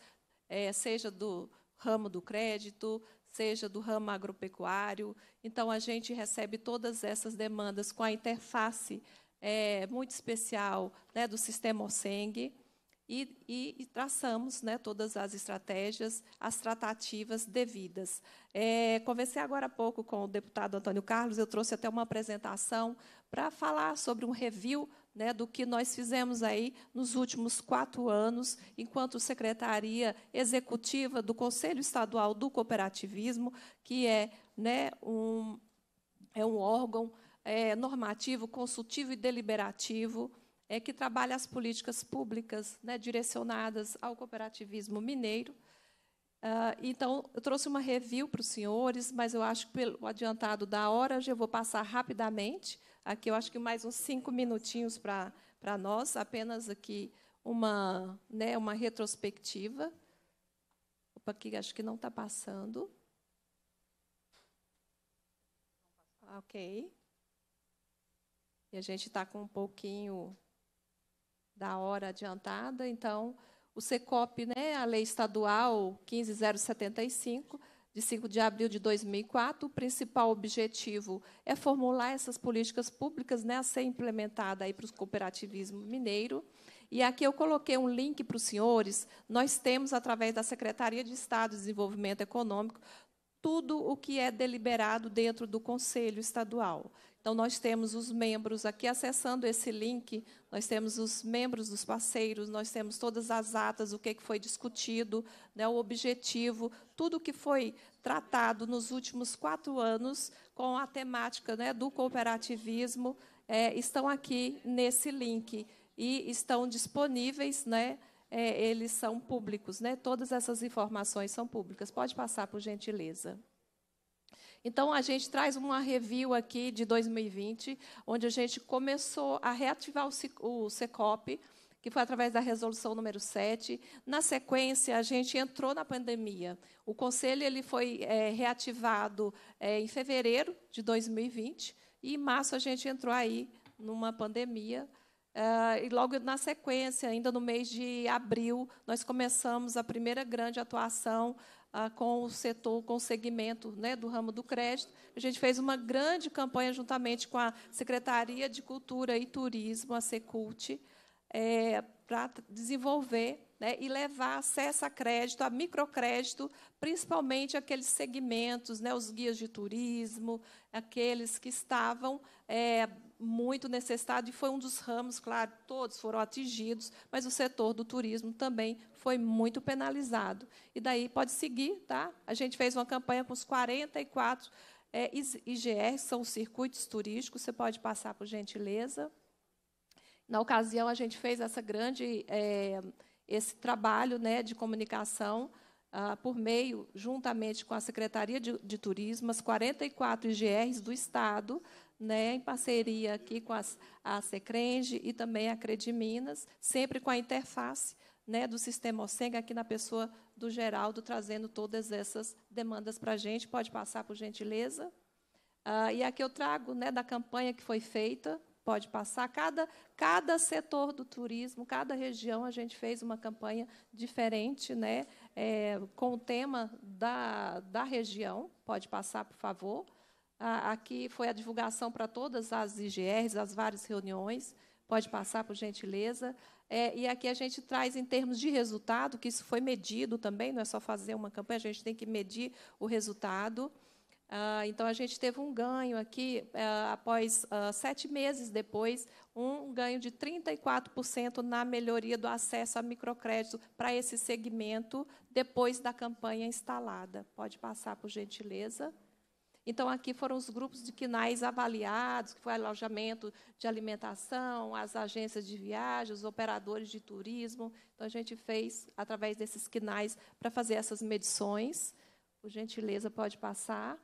é, seja do ramo do crédito, seja do ramo agropecuário. Então, a gente recebe todas essas demandas com a interface é, muito especial né, do sistema OSENG e, e, e traçamos né, todas as estratégias, as tratativas devidas. É, conversei agora há pouco com o deputado Antônio Carlos, eu trouxe até uma apresentação para falar sobre um review né, do que nós fizemos aí nos últimos quatro anos, enquanto secretaria executiva do Conselho Estadual do Cooperativismo, que é, né, um, é um órgão é, normativo, consultivo e deliberativo é, que trabalha as políticas públicas né, direcionadas ao cooperativismo mineiro. Uh, então, eu trouxe uma review para os senhores, mas eu acho que, pelo adiantado da hora, eu vou passar rapidamente Aqui eu acho que mais uns cinco minutinhos para nós, apenas aqui uma, né, uma retrospectiva. Opa, aqui acho que não está passando. Ok. E a gente está com um pouquinho da hora adiantada, então o SECOP, né, a lei estadual 15075, de 5 de abril de 2004. O principal objetivo é formular essas políticas públicas né, a ser implementada aí para o cooperativismo mineiro. E aqui eu coloquei um link para os senhores. Nós temos, através da Secretaria de Estado de Desenvolvimento Econômico, tudo o que é deliberado dentro do Conselho Estadual. Então, nós temos os membros aqui acessando esse link, nós temos os membros dos parceiros, nós temos todas as atas, o é que foi discutido, né, o objetivo, tudo que foi tratado nos últimos quatro anos com a temática né, do cooperativismo é, estão aqui nesse link e estão disponíveis, né, é, eles são públicos, né, todas essas informações são públicas. Pode passar, por gentileza. Então, a gente traz uma review aqui de 2020, onde a gente começou a reativar o SECOP, que foi através da resolução número 7. Na sequência, a gente entrou na pandemia. O conselho ele foi é, reativado é, em fevereiro de 2020, e em março a gente entrou aí numa pandemia. Uh, e logo na sequência, ainda no mês de abril, nós começamos a primeira grande atuação ah, com o setor, com o segmento né, do ramo do crédito. A gente fez uma grande campanha juntamente com a Secretaria de Cultura e Turismo, a Secult, é, eh, para desenvolver né, e levar acesso a crédito, a microcrédito, principalmente aqueles segmentos, né, os guias de turismo, aqueles que estavam é, muito necessitado e foi um dos ramos, claro, todos foram atingidos, mas o setor do turismo também foi muito penalizado. E daí pode seguir, tá? A gente fez uma campanha com os 44 é, IGR, são circuitos turísticos, você pode passar por gentileza. Na ocasião, a gente fez essa grande, é, esse trabalho né, de comunicação ah, por meio, juntamente com a Secretaria de, de Turismo, as 44 IGRs do Estado, né, em parceria aqui com as, a Secrenge e também a Crediminas, sempre com a interface né, do sistema OSENG aqui na pessoa do Geraldo, trazendo todas essas demandas para a gente. Pode passar, por gentileza. Ah, e aqui eu trago né, da campanha que foi feita, pode passar. Cada, cada setor do turismo, cada região, a gente fez uma campanha diferente, né, é, com o tema da, da região. Pode passar, por favor. Ah, aqui foi a divulgação para todas as IGRs, as várias reuniões. Pode passar, por gentileza. É, e aqui a gente traz em termos de resultado, que isso foi medido também, não é só fazer uma campanha, a gente tem que medir o resultado. Ah, então, a gente teve um ganho aqui, ah, após ah, sete meses depois, um ganho de 34% na melhoria do acesso a microcrédito para esse segmento, depois da campanha instalada. Pode passar, por gentileza. Então, aqui foram os grupos de quinais avaliados, que foi alojamento de alimentação, as agências de viagens, os operadores de turismo. Então, a gente fez, através desses quinais, para fazer essas medições. Por gentileza, pode passar.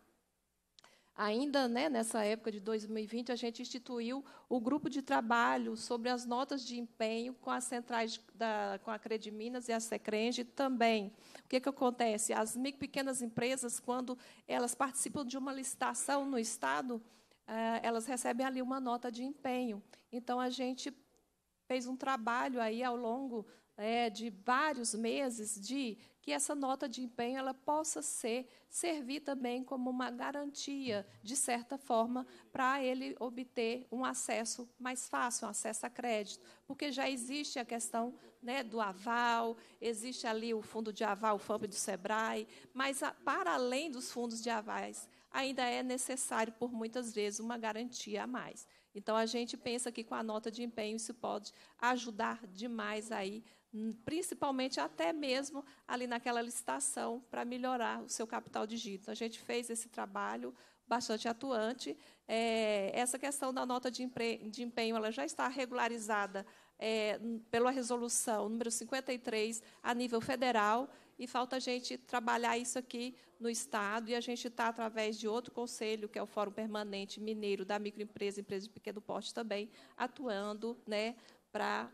Ainda né, nessa época de 2020, a gente instituiu o grupo de trabalho sobre as notas de empenho com as centrais, da, com a Crediminas e a Secrenge também. O que, que acontece? As micro pequenas empresas, quando elas participam de uma licitação no Estado, eh, elas recebem ali uma nota de empenho. Então, a gente fez um trabalho aí ao longo é, de vários meses, de que essa nota de empenho ela possa ser servir também como uma garantia, de certa forma, para ele obter um acesso mais fácil, um acesso a crédito, porque já existe a questão né, do aval, existe ali o fundo de aval, o FAMP do Sebrae, mas a, para além dos fundos de avais, ainda é necessário, por muitas vezes, uma garantia a mais. Então, a gente pensa que com a nota de empenho isso pode ajudar demais aí principalmente até mesmo ali naquela licitação para melhorar o seu capital de giro. Então, a gente fez esse trabalho bastante atuante. É, essa questão da nota de, empenho ela já está regularizada é, pela resolução número 53 a nível federal e falta a gente trabalhar isso aqui no Estado, e a gente está, através de outro conselho, que é o Fórum Permanente Mineiro da Microempresa, Empresa de Pequeno Porte também, atuando né, para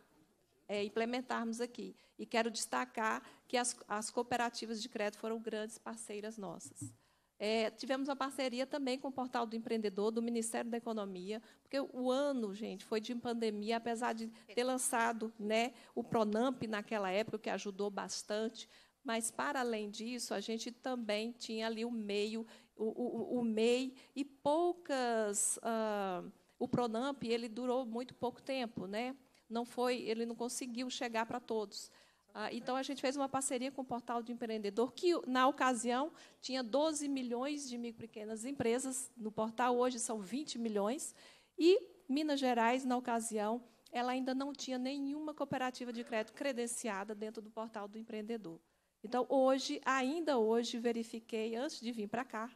é, implementarmos aqui. E quero destacar que as, as cooperativas de crédito foram grandes parceiras nossas. É, tivemos uma parceria também com o Portal do Empreendedor, do Ministério da Economia, porque o ano, gente, foi de pandemia, apesar de ter lançado né, o Pronamp naquela época, que ajudou bastante, mas, para além disso, a gente também tinha ali o meio, o, o, o MEI, e poucas... Ah, o Pronamp ele durou muito pouco tempo, né? não foi, ele não conseguiu chegar para todos. Ah, então, a gente fez uma parceria com o Portal do Empreendedor, que, na ocasião, tinha 12 milhões de micro e pequenas empresas no portal, hoje são 20 milhões. E Minas Gerais, na ocasião, ela ainda não tinha nenhuma cooperativa de crédito credenciada dentro do Portal do Empreendedor. Então, hoje, ainda hoje, verifiquei, antes de vir para cá,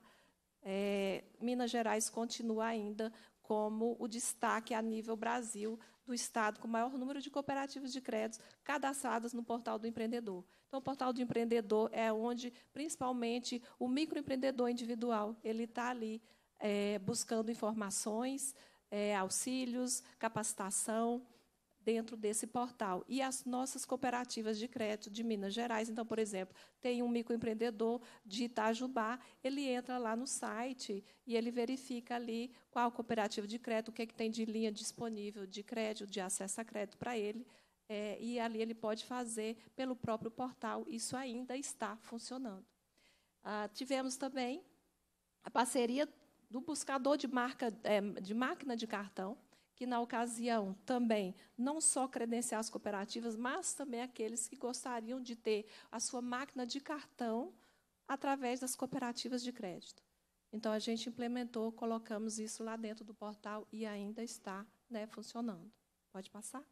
é, Minas Gerais continua ainda como o destaque a nível Brasil do Estado com o maior número de cooperativas de créditos cadastradas no portal do empreendedor. Então, o portal do empreendedor é onde, principalmente, o microempreendedor individual ele está ali é, buscando informações, é, auxílios, capacitação dentro desse portal. E as nossas cooperativas de crédito de Minas Gerais, então, por exemplo, tem um microempreendedor de Itajubá, ele entra lá no site e ele verifica ali qual cooperativa de crédito, o que, é que tem de linha disponível de crédito, de acesso a crédito para ele. É, e ali ele pode fazer pelo próprio portal. Isso ainda está funcionando. Ah, tivemos também a parceria do buscador de, marca, é, de máquina de cartão, que na ocasião também não só credenciar as cooperativas, mas também aqueles que gostariam de ter a sua máquina de cartão através das cooperativas de crédito. Então a gente implementou, colocamos isso lá dentro do portal e ainda está né, funcionando. Pode passar.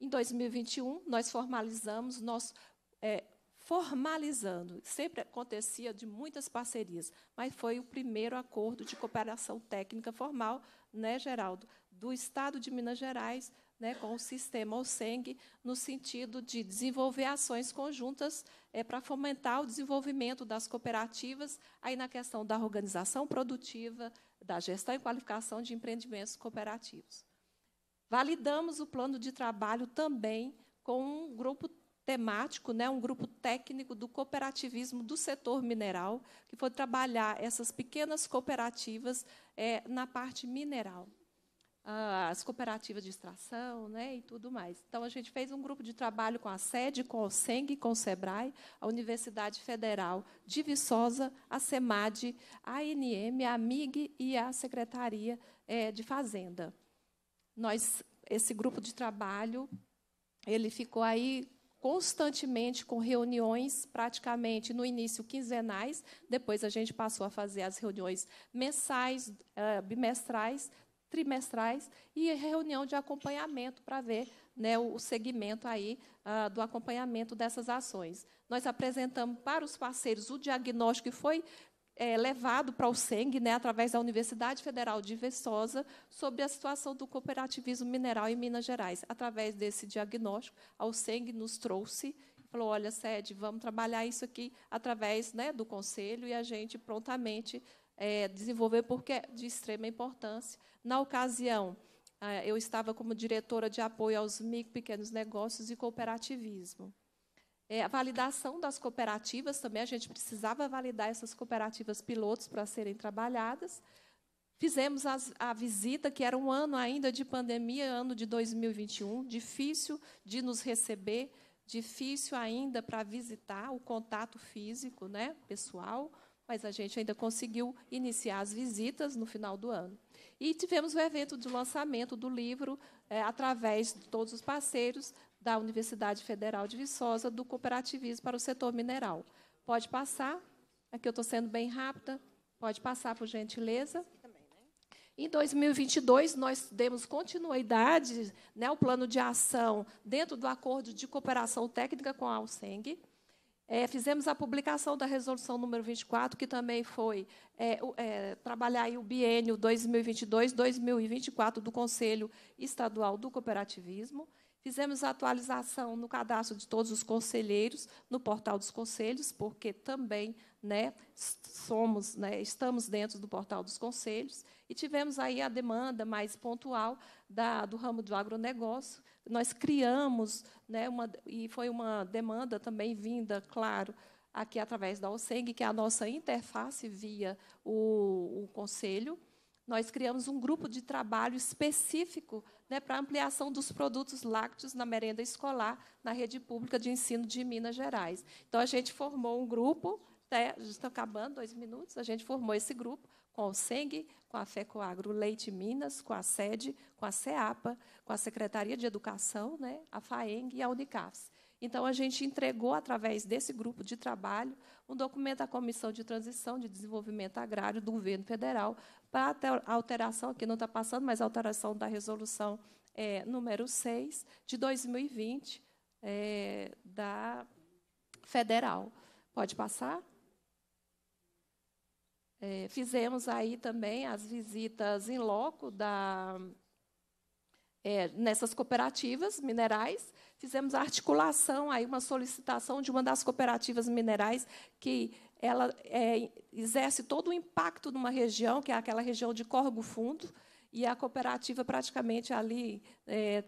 Em 2021 nós formalizamos, nós é, formalizando. Sempre acontecia de muitas parcerias, mas foi o primeiro acordo de cooperação técnica formal né, Geraldo, do Estado de Minas Gerais, né, com o sistema OSENG, no sentido de desenvolver ações conjuntas é, eh, para fomentar o desenvolvimento das cooperativas, aí na questão da organização produtiva, da gestão e qualificação de empreendimentos cooperativos. Validamos o plano de trabalho também com um grupo temático, né, um grupo técnico do cooperativismo do setor mineral, que foi trabalhar essas pequenas cooperativas é, na parte mineral. as cooperativas de extração né, e tudo mais. Então, a gente fez um grupo de trabalho com a sede, com o SENG, com o SEBRAE, a Universidade Federal de Viçosa, a SEMAD, a ANM, a MIG e a Secretaria é, de Fazenda. Nós, esse grupo de trabalho ele ficou aí constantemente com reuniões, praticamente no início quinzenais, depois a gente passou a fazer as reuniões mensais, eh, bimestrais, trimestrais e reunião de acompanhamento para ver né, o segmento aí ah, do acompanhamento dessas ações. Nós apresentamos para os parceiros o diagnóstico que foi é, levado para o SENG, né, através da Universidade Federal de Viçosa, sobre a situação do cooperativismo mineral em Minas Gerais. Através desse diagnóstico, a SENG nos trouxe falou, olha, Sede, vamos trabalhar isso aqui através né, do conselho e a gente prontamente é, desenvolver, porque é de extrema importância. Na ocasião, é, eu estava como diretora de apoio aos micro pequenos negócios e cooperativismo. É, a validação das cooperativas também, a gente precisava validar essas cooperativas pilotos para serem trabalhadas. Fizemos as, a visita, que era um ano ainda de pandemia, ano de 2021, difícil de nos receber, difícil ainda para visitar o contato físico, né, pessoal, mas a gente ainda conseguiu iniciar as visitas no final do ano. E tivemos o evento de lançamento do livro, é, através de todos os parceiros, da Universidade Federal de Viçosa do cooperativismo para o setor mineral. Pode passar. Aqui eu estou sendo bem rápida. Pode passar, por gentileza. Em 2022, nós demos continuidade né, ao plano de ação dentro do acordo de cooperação técnica com a Alceng. É, fizemos a publicação da resolução número 24, que também foi é, é, trabalhar o biênio 2022-2024 do Conselho Estadual do Cooperativismo. Fizemos atualização no cadastro de todos os conselheiros, no portal dos conselhos, porque também né, somos, né, estamos dentro do portal dos conselhos, e tivemos aí a demanda mais pontual da, do ramo do agronegócio. Nós criamos, né, uma, e foi uma demanda também vinda, claro, aqui através da OSENG, que é a nossa interface via o, o conselho. Nós criamos um grupo de trabalho específico né, para ampliação dos produtos lácteos na merenda escolar na rede pública de ensino de Minas Gerais. Então, a gente formou um grupo, né, está acabando, dois minutos, a gente formou esse grupo com o SENG, com a FECOAGRO Leite Minas, com a SEDE, com a CEAPA, com a Secretaria de Educação, né, a FAENG e a UNICAFS. Então, a gente entregou, através desse grupo de trabalho, um documento à Comissão de Transição de Desenvolvimento Agrário do Governo Federal para a alteração, que não está passando, mas a alteração da resolução é, número 6 de 2020 é, da Federal. Pode passar? É, fizemos aí também as visitas em loco da, é, nessas cooperativas minerais. Fizemos a articulação, aí uma solicitação de uma das cooperativas minerais que ela é, exerce todo o impacto numa região, que é aquela região de Corgo Fundo, e a cooperativa praticamente ali, é,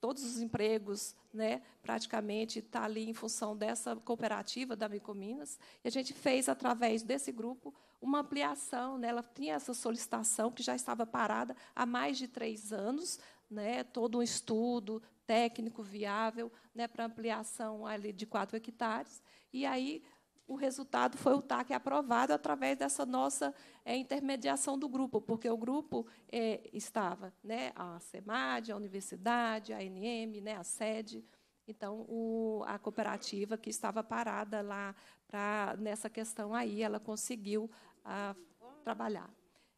todos os empregos, né, praticamente está ali em função dessa cooperativa da Micominas. E a gente fez, através desse grupo, uma ampliação. Né, ela tinha essa solicitação que já estava parada há mais de três anos, né, todo um estudo técnico viável né, para ampliação ali de quatro hectares. E aí o resultado foi o TAC aprovado através dessa nossa é, intermediação do grupo, porque o grupo é, estava né, a SEMAD, a universidade, a ANM, né, a sede. Então, o, a cooperativa que estava parada lá pra, nessa questão aí, ela conseguiu a, ah, trabalhar.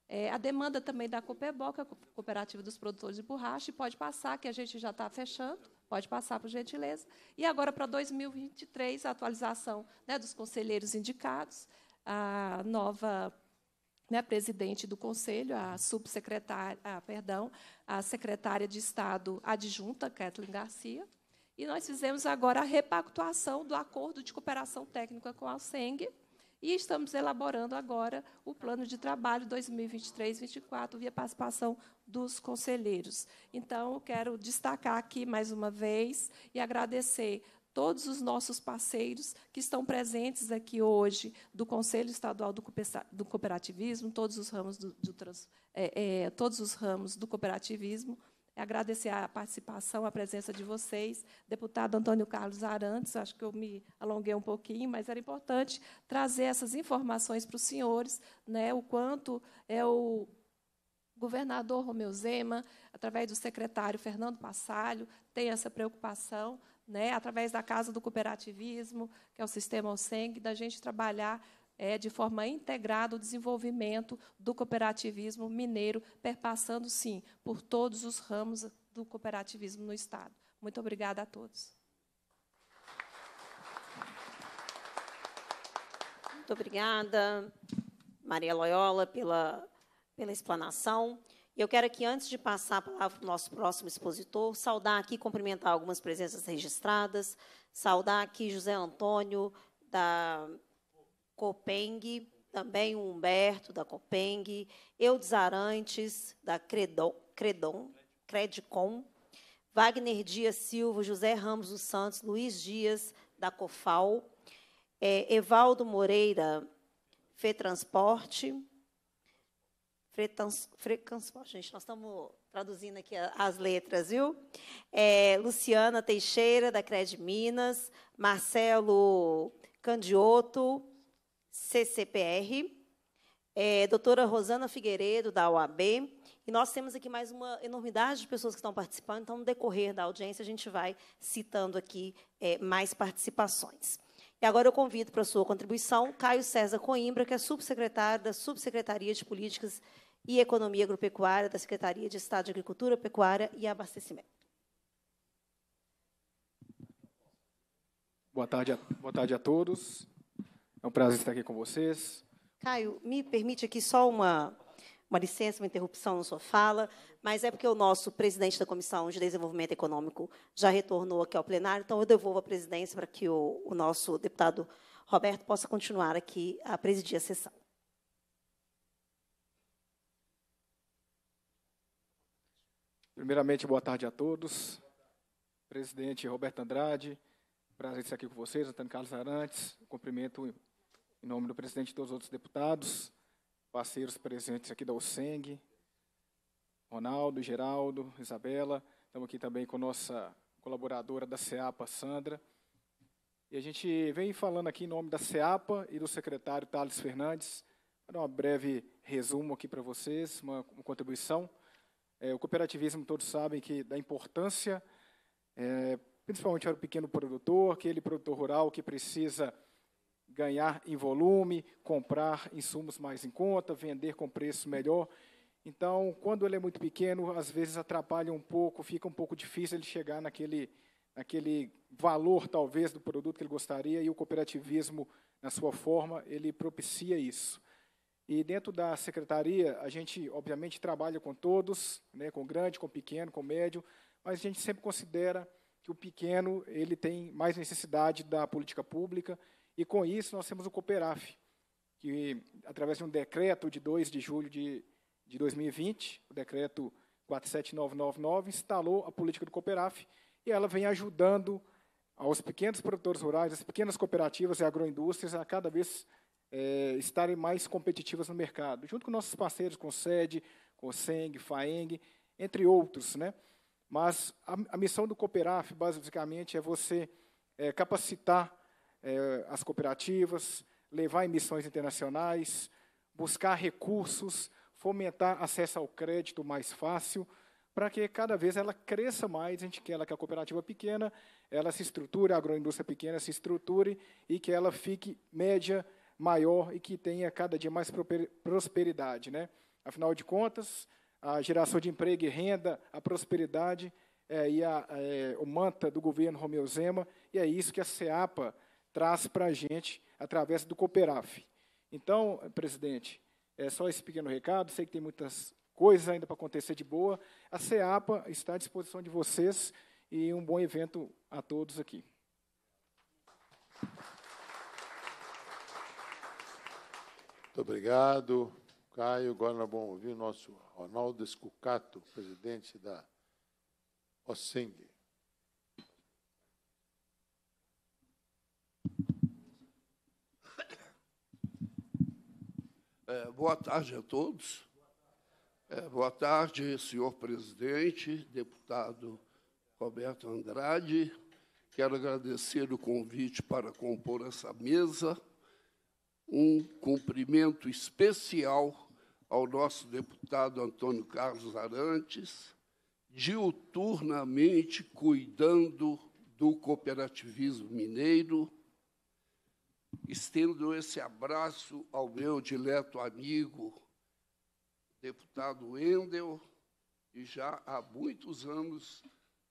É, a demanda também da Copebol, que é a Cooperativa dos Produtores de Borracha, e pode passar, que a gente já está fechando. Pode passar, por gentileza. E agora, para 2023, a atualização né, dos conselheiros indicados, a nova né, presidente do conselho, a subsecretária, ah, perdão, a secretária de Estado adjunta, Kathleen Garcia, e nós fizemos agora a repactuação do acordo de cooperação técnica com a CENG, e estamos elaborando agora o plano de trabalho 2023 2024 via participação dos conselheiros. Então, quero destacar aqui mais uma vez e agradecer todos os nossos parceiros que estão presentes aqui hoje, do Conselho Estadual do Cooperativismo, todos os ramos do, do trans, é, é, todos os ramos do cooperativismo é agradecer a participação, a presença de vocês, deputado Antônio Carlos Arantes, acho que eu me alonguei um pouquinho, mas era importante trazer essas informações para os senhores, né, o quanto é o governador Romeu Zema, através do secretário Fernando Passalho, tem essa preocupação, né, através da Casa do Cooperativismo, que é o sistema OSENG, da gente trabalhar é, de forma integrada o desenvolvimento do cooperativismo mineiro, perpassando, sim, por todos os ramos do cooperativismo no Estado. Muito obrigada a todos. Muito obrigada, Maria Loyola, pela, pela explanação. Eu quero aqui, antes de passar a palavra para o nosso próximo expositor, saudar aqui, cumprimentar algumas presenças registradas, saudar aqui José Antônio, da Copeng, também o Humberto, da Copeng, Eudes Arantes, da Credom, Credicom, Wagner Dias Silva, José Ramos dos Santos, Luiz Dias, da Cofal, é, Evaldo Moreira, Fetransporte, Fretransporte, gente, nós estamos traduzindo aqui as letras, viu? É, Luciana Teixeira, da Cred Minas, Marcelo Candioto, CCPR, é, doutora Rosana Figueiredo, da OAB, e nós temos aqui mais uma enormidade de pessoas que estão participando, então, no decorrer da audiência, a gente vai citando aqui é, mais participações. E agora eu convido para a sua contribuição Caio César Coimbra, que é subsecretário da Subsecretaria de Políticas e Economia Agropecuária da Secretaria de Estado de Agricultura, Pecuária e Abastecimento. Boa tarde a, boa tarde a todos. É um prazer estar aqui com vocês. Caio, me permite aqui só uma, uma licença, uma interrupção na sua fala, mas é porque o nosso presidente da Comissão de Desenvolvimento Econômico já retornou aqui ao plenário, então eu devolvo a presidência para que o, o nosso deputado Roberto possa continuar aqui a presidir a sessão. Primeiramente, boa tarde a todos. Presidente Roberto Andrade, prazer estar aqui com vocês, Antônio Carlos Arantes, cumprimento em nome do presidente e dos outros deputados, parceiros presentes aqui da OSENG, Ronaldo, Geraldo, Isabela, estamos aqui também com nossa colaboradora da CEAPA, Sandra. E a gente vem falando aqui em nome da CEAPA e do secretário Thales Fernandes, para dar um breve resumo aqui para vocês, uma, uma contribuição. É, o cooperativismo, todos sabem que da importância, é, principalmente para o pequeno produtor, aquele produtor rural que precisa ganhar em volume, comprar insumos mais em conta, vender com preço melhor. Então, quando ele é muito pequeno, às vezes atrapalha um pouco, fica um pouco difícil ele chegar naquele, naquele valor, talvez, do produto que ele gostaria, e o cooperativismo, na sua forma, ele propicia isso. E dentro da secretaria, a gente, obviamente, trabalha com todos, né, com grande, com pequeno, com médio, mas a gente sempre considera que o pequeno ele tem mais necessidade da política pública, e com isso nós temos o Cooperaf, que através de um decreto de 2 de julho de, de 2020, o decreto 47999, instalou a política do Cooperaf e ela vem ajudando aos pequenos produtores rurais, às pequenas cooperativas e agroindústrias a cada vez é, estarem mais competitivas no mercado, junto com nossos parceiros, com SED, com SENG, FAENG, entre outros. Né? Mas a, a missão do Cooperaf, basicamente, é você é, capacitar é, as cooperativas, levar em missões internacionais, buscar recursos, fomentar acesso ao crédito mais fácil, para que cada vez ela cresça mais, a gente quer que a cooperativa pequena, ela se estruture, a agroindústria pequena se estruture e que ela fique média, maior e que tenha cada dia mais prosperidade. Né? Afinal de contas, a geração de emprego e renda, a prosperidade é, e a, é, o manta do governo Romeu Zema, e é isso que a CEAPA traz para a gente através do Cooperaf. Então, presidente, é só esse pequeno recado. Sei que tem muitas coisas ainda para acontecer de boa. A CEAPA está à disposição de vocês e um bom evento a todos aqui. Muito obrigado, Caio. Agora nós vamos ouvir o nosso Ronaldo Escucato, presidente da OSENG. É, boa tarde a todos. É, boa tarde, senhor presidente, deputado Roberto Andrade. Quero agradecer o convite para compor essa mesa. Um cumprimento especial ao nosso deputado Antônio Carlos Arantes, diuturnamente cuidando do cooperativismo mineiro Estendo esse abraço ao meu dileto amigo, deputado Endel, que já há muitos anos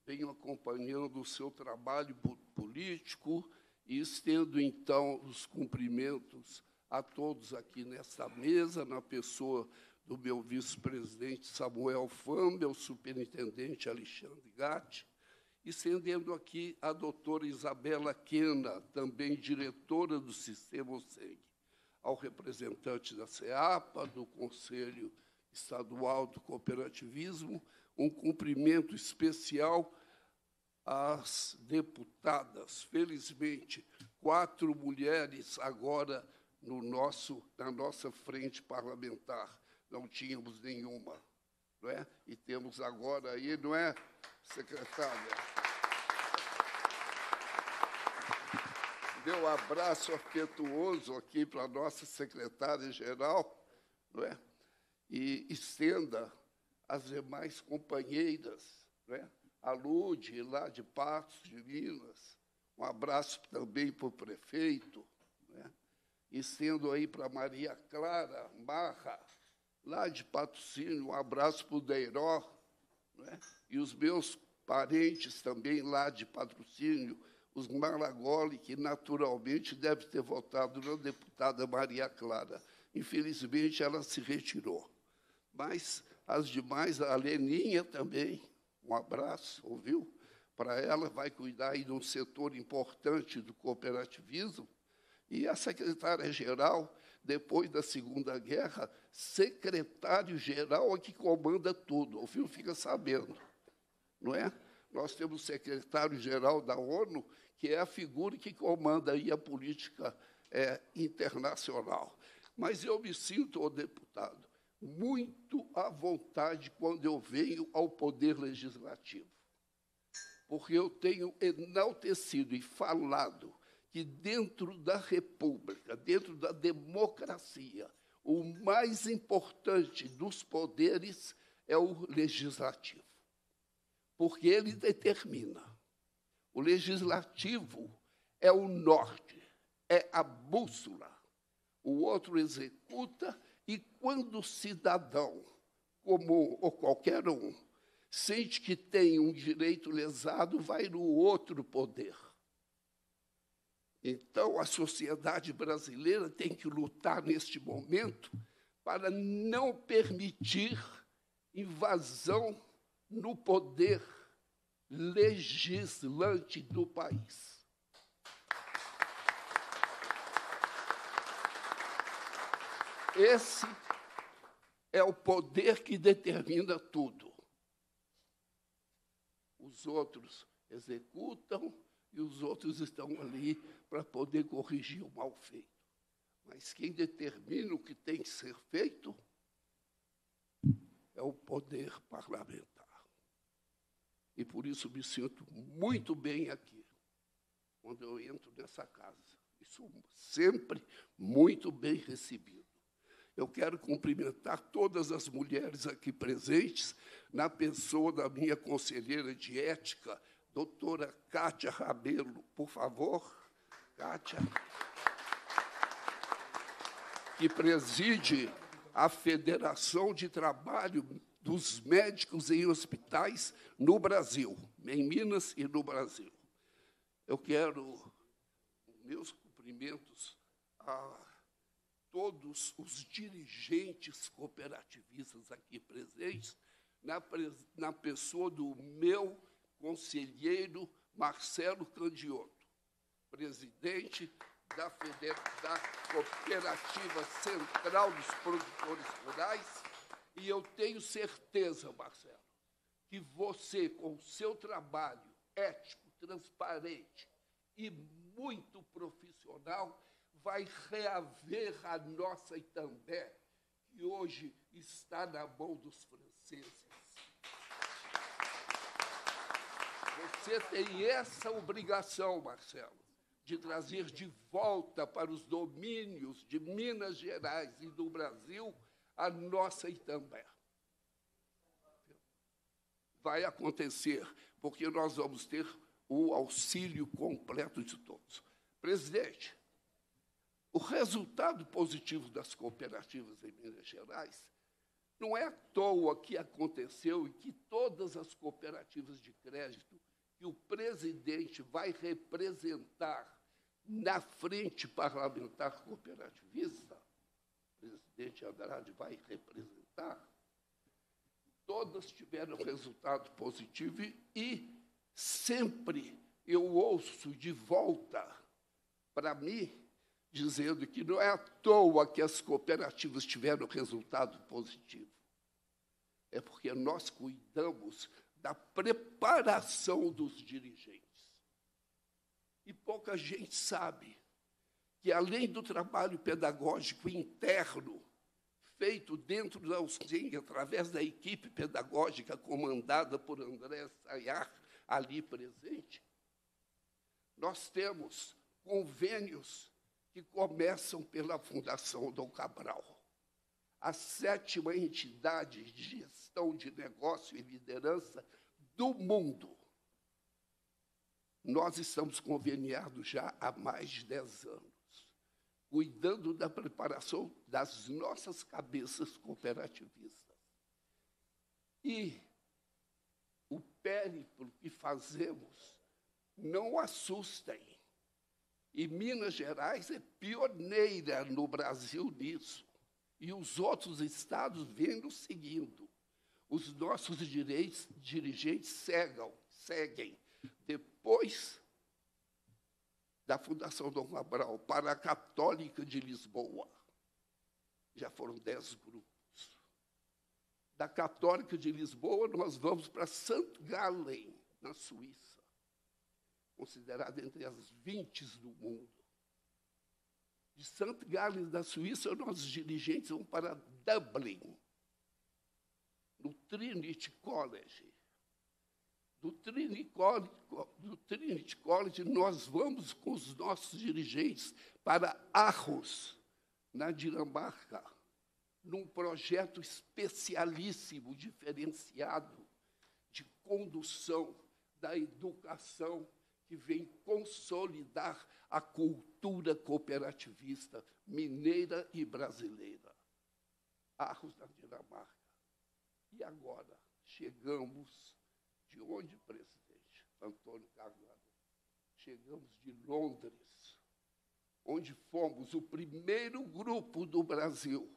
venho acompanhando o seu trabalho político e estendo então os cumprimentos a todos aqui nesta mesa, na pessoa do meu vice-presidente Samuel Fã, meu superintendente Alexandre Gatti, e sendo aqui a doutora Isabela Quena, também diretora do Sistema OSEG, ao representante da CEAPA, do Conselho Estadual do Cooperativismo, um cumprimento especial às deputadas. Felizmente, quatro mulheres agora no nosso, na nossa frente parlamentar. Não tínhamos nenhuma. Não é? E temos agora aí, não é? secretária. Deu um abraço afetuoso aqui para a nossa secretária-geral, não é? E estenda as demais companheiras, não é? A Lude, lá de Patos, de Minas. Um abraço também para o prefeito, não é? E sendo aí para Maria Clara Marra, lá de Patrocínio, um abraço para o Deiró, não é? e os meus parentes também lá de patrocínio, os Maragoli, que naturalmente deve ter votado na deputada Maria Clara. Infelizmente, ela se retirou. Mas as demais, a Leninha também, um abraço, ouviu? Para ela, vai cuidar aí de um setor importante do cooperativismo. E a secretária-geral, depois da Segunda Guerra, secretário-geral é que comanda tudo, ouviu? Fica sabendo não é? Nós temos o secretário-geral da ONU, que é a figura que comanda aí a política é, internacional. Mas eu me sinto, deputado, muito à vontade quando eu venho ao Poder Legislativo, porque eu tenho enaltecido e falado que dentro da República, dentro da democracia, o mais importante dos poderes é o legislativo porque ele determina. O legislativo é o norte, é a bússola. O outro executa, e quando o cidadão, como ou qualquer um, sente que tem um direito lesado, vai no outro poder. Então, a sociedade brasileira tem que lutar neste momento para não permitir invasão no poder legislante do país. Esse é o poder que determina tudo. Os outros executam e os outros estão ali para poder corrigir o mal feito. Mas quem determina o que tem que ser feito é o poder parlamentar. E por isso me sinto muito bem aqui, quando eu entro nessa casa. E sou sempre muito bem recebido. Eu quero cumprimentar todas as mulheres aqui presentes, na pessoa da minha conselheira de ética, doutora Cátia Rabelo. Por favor, Cátia, que preside a Federação de Trabalho dos médicos em hospitais no Brasil, em Minas e no Brasil. Eu quero meus cumprimentos a todos os dirigentes cooperativistas aqui presentes, na, na pessoa do meu conselheiro Marcelo Candioto, presidente da, da Cooperativa Central dos Produtores Rurais, e eu tenho certeza, Marcelo, que você, com o seu trabalho ético, transparente e muito profissional, vai reaver a nossa Itambé, que hoje está na mão dos franceses. Você tem essa obrigação, Marcelo, de trazer de volta para os domínios de Minas Gerais e do Brasil a nossa Itambé. Vai acontecer, porque nós vamos ter o auxílio completo de todos. Presidente, o resultado positivo das cooperativas em Minas Gerais não é à toa que aconteceu e que todas as cooperativas de crédito que o presidente vai representar na frente parlamentar cooperativista presidente Andrade vai representar, todas tiveram resultado positivo e sempre eu ouço de volta para mim dizendo que não é à toa que as cooperativas tiveram resultado positivo. É porque nós cuidamos da preparação dos dirigentes. E pouca gente sabe que, além do trabalho pedagógico interno, feito dentro da USEM, através da equipe pedagógica comandada por André Sayar, ali presente, nós temos convênios que começam pela Fundação Dom Cabral. A sétima entidade de gestão de negócio e liderança do mundo. Nós estamos conveniados já há mais de 10 anos cuidando da preparação das nossas cabeças cooperativistas. E o périplo que fazemos, não assustem. E Minas Gerais é pioneira no Brasil nisso. E os outros estados vêm nos seguindo. Os nossos direitos, dirigentes cegam, seguem. Depois da Fundação Dom Cabral para a Católica de Lisboa, já foram dez grupos. Da Católica de Lisboa, nós vamos para Santo Gallen, na Suíça, considerada entre as 20 do mundo. De Santo Gallen, da Suíça, nossos dirigentes vão para Dublin, no Trinity College, do Trinity College, do Trinity College, nós vamos com os nossos dirigentes para Arros, na Dinamarca, num projeto especialíssimo, diferenciado, de condução da educação que vem consolidar a cultura cooperativista mineira e brasileira. Arros, na Dinamarca. E agora chegamos de onde, presidente? Antônio Carvalho. Chegamos de Londres, onde fomos o primeiro grupo do Brasil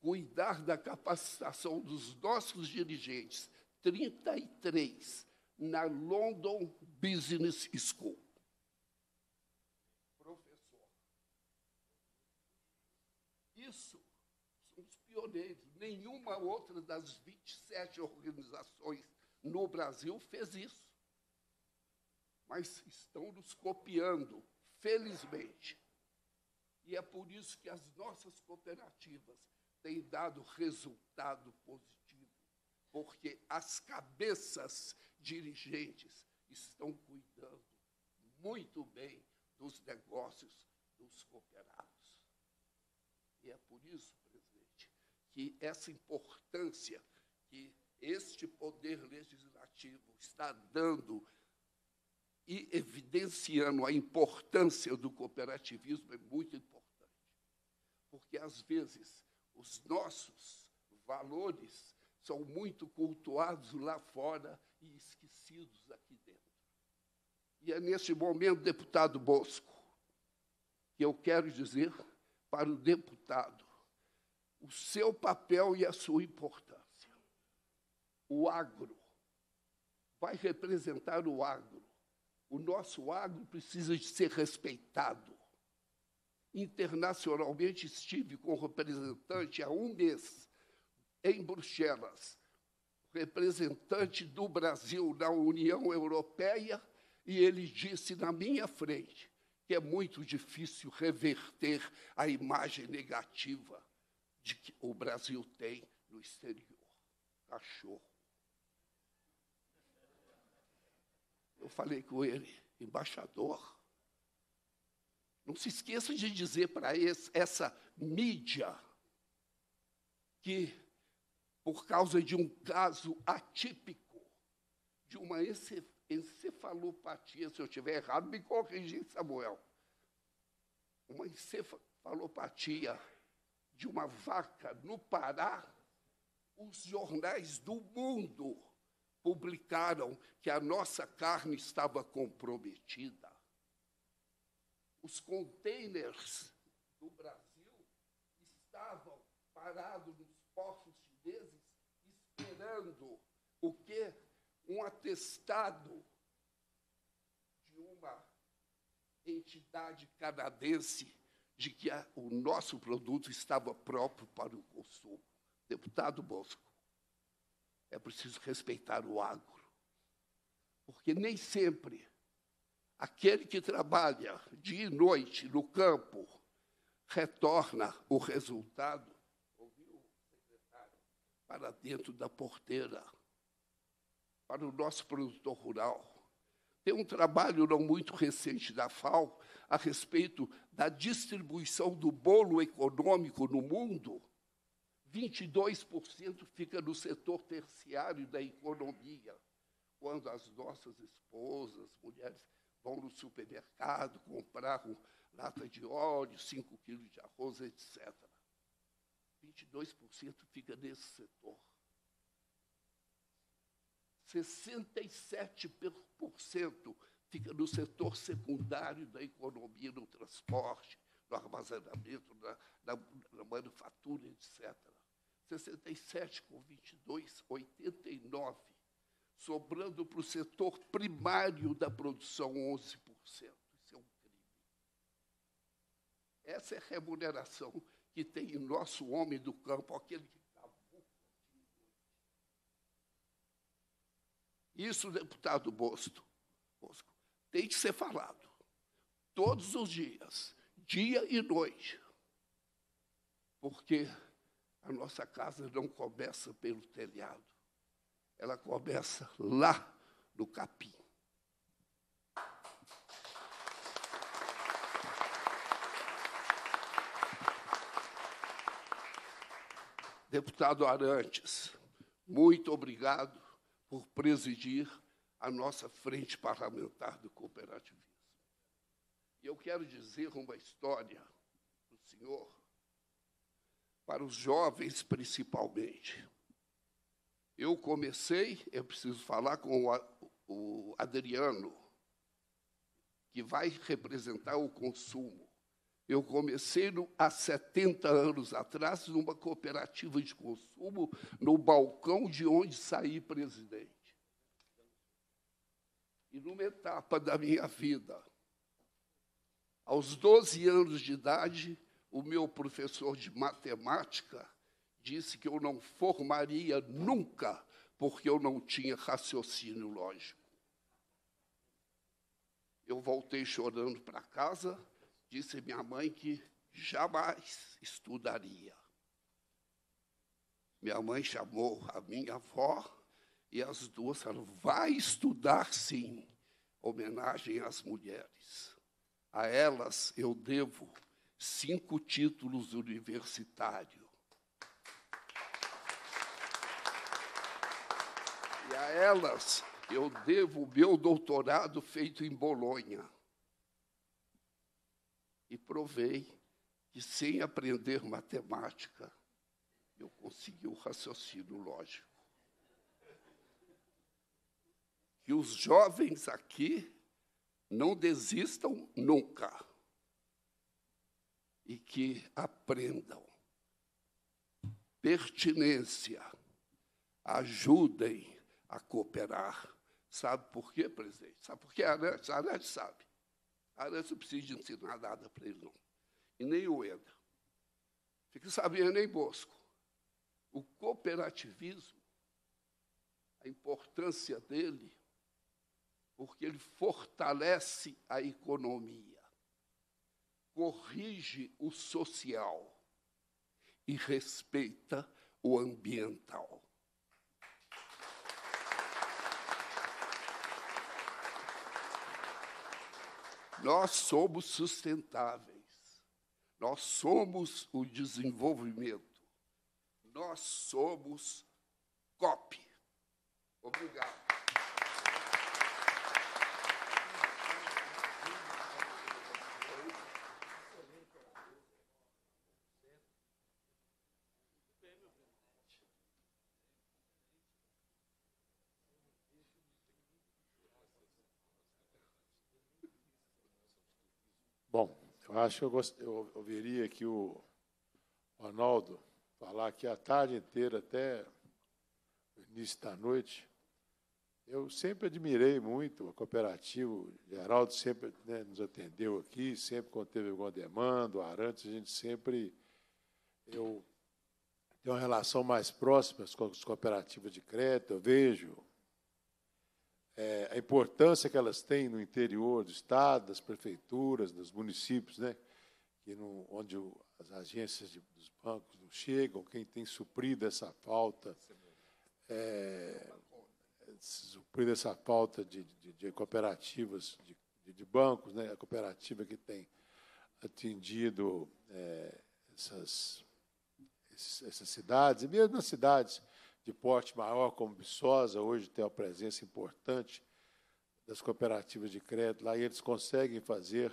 cuidar da capacitação dos nossos dirigentes, 33, na London Business School. Professor, isso somos pioneiros, nenhuma outra das 27 organizações no Brasil fez isso. Mas estão nos copiando, felizmente. E é por isso que as nossas cooperativas têm dado resultado positivo, porque as cabeças dirigentes estão cuidando muito bem dos negócios dos cooperados. E é por isso, presidente, que essa importância este poder legislativo está dando e evidenciando a importância do cooperativismo é muito importante. Porque, às vezes, os nossos valores são muito cultuados lá fora e esquecidos aqui dentro. E é neste momento, deputado Bosco, que eu quero dizer para o deputado o seu papel e a sua importância o agro. Vai representar o agro. O nosso agro precisa de ser respeitado. Internacionalmente estive com o um representante há um mês em Bruxelas, representante do Brasil na União Europeia, e ele disse na minha frente que é muito difícil reverter a imagem negativa de que o Brasil tem no exterior. Cachorro. Eu falei com ele, embaixador, não se esqueça de dizer para essa mídia que, por causa de um caso atípico, de uma encefalopatia, se eu estiver errado, me corrija, Samuel, uma encefalopatia de uma vaca no Pará, os jornais do mundo publicaram que a nossa carne estava comprometida. Os containers do Brasil estavam parados nos portos chineses esperando o que um atestado de uma entidade canadense de que a, o nosso produto estava próprio para o consumo. Deputado Bosco é preciso respeitar o agro. Porque nem sempre aquele que trabalha dia e noite no campo retorna o resultado, para dentro da porteira, para o nosso produtor rural. Tem um trabalho não muito recente da FAO a respeito da distribuição do bolo econômico no mundo 22% fica no setor terciário da economia, quando as nossas esposas, mulheres, vão no supermercado comprar um lata de óleo, 5 quilos de arroz, etc. 22% fica nesse setor. 67% fica no setor secundário da economia, no transporte, no armazenamento, na, na, na, manufatura, etc. 67 com 22, 89, sobrando para o setor primário da produção 11%. Isso é um crime. Essa é a remuneração que tem o nosso homem do campo, aquele que está Isso, deputado Bosco, tem que ser falado todos os dias, dia e noite. Porque a nossa casa não começa pelo telhado, ela começa lá no capim. Deputado Arantes, muito obrigado por presidir a nossa frente parlamentar do cooperativismo. E eu quero dizer uma história para o senhor para os jovens principalmente. Eu comecei, eu preciso falar com o Adriano, que vai representar o consumo. Eu comecei no, há 70 anos atrás numa cooperativa de consumo no balcão de onde saí presidente. E numa etapa da minha vida, aos 12 anos de idade, o meu professor de matemática disse que eu não formaria nunca porque eu não tinha raciocínio lógico. Eu voltei chorando para casa, disse minha mãe que jamais estudaria. Minha mãe chamou a minha avó e as duas falaram: vai estudar sim, homenagem às mulheres. A elas eu devo cinco títulos universitários. E a elas eu devo o meu doutorado feito em Bolonha. E provei que, sem aprender matemática, eu consegui o raciocínio lógico. Que os jovens aqui não desistam nunca e que aprendam. Pertinência. Ajudem a cooperar. Sabe por quê, presidente? Sabe por quê? Arantes, Arantes sabe. Arantes não precisa de ensinar nada para ele, não. E nem o Eda. Fica sabendo, nem Bosco. O cooperativismo, a importância dele, porque ele fortalece a economia corrige o social e respeita o ambiental. Nós somos sustentáveis, nós somos o desenvolvimento, nós somos COP. Obrigado. Acho que eu, gost... eu ouviria que o Ronaldo falar que a tarde inteira até o início da noite. Eu sempre admirei muito a cooperativa, o Geraldo sempre né, nos atendeu aqui, sempre quando teve alguma demanda, o Arantes, a gente sempre. Eu tenho uma relação mais próxima com as cooperativas de crédito, eu vejo é, a importância que elas têm no interior do Estado, das prefeituras, dos municípios, né? que onde o, as agências de, dos bancos não chegam, quem tem suprido essa falta, é, suprido essa falta de, de, de cooperativas, de, de, bancos, né? a cooperativa que tem atendido é, essas, essas cidades, e mesmo nas cidades, de porte maior, como Viçosa, hoje tem uma presença importante das cooperativas de crédito lá, e eles conseguem fazer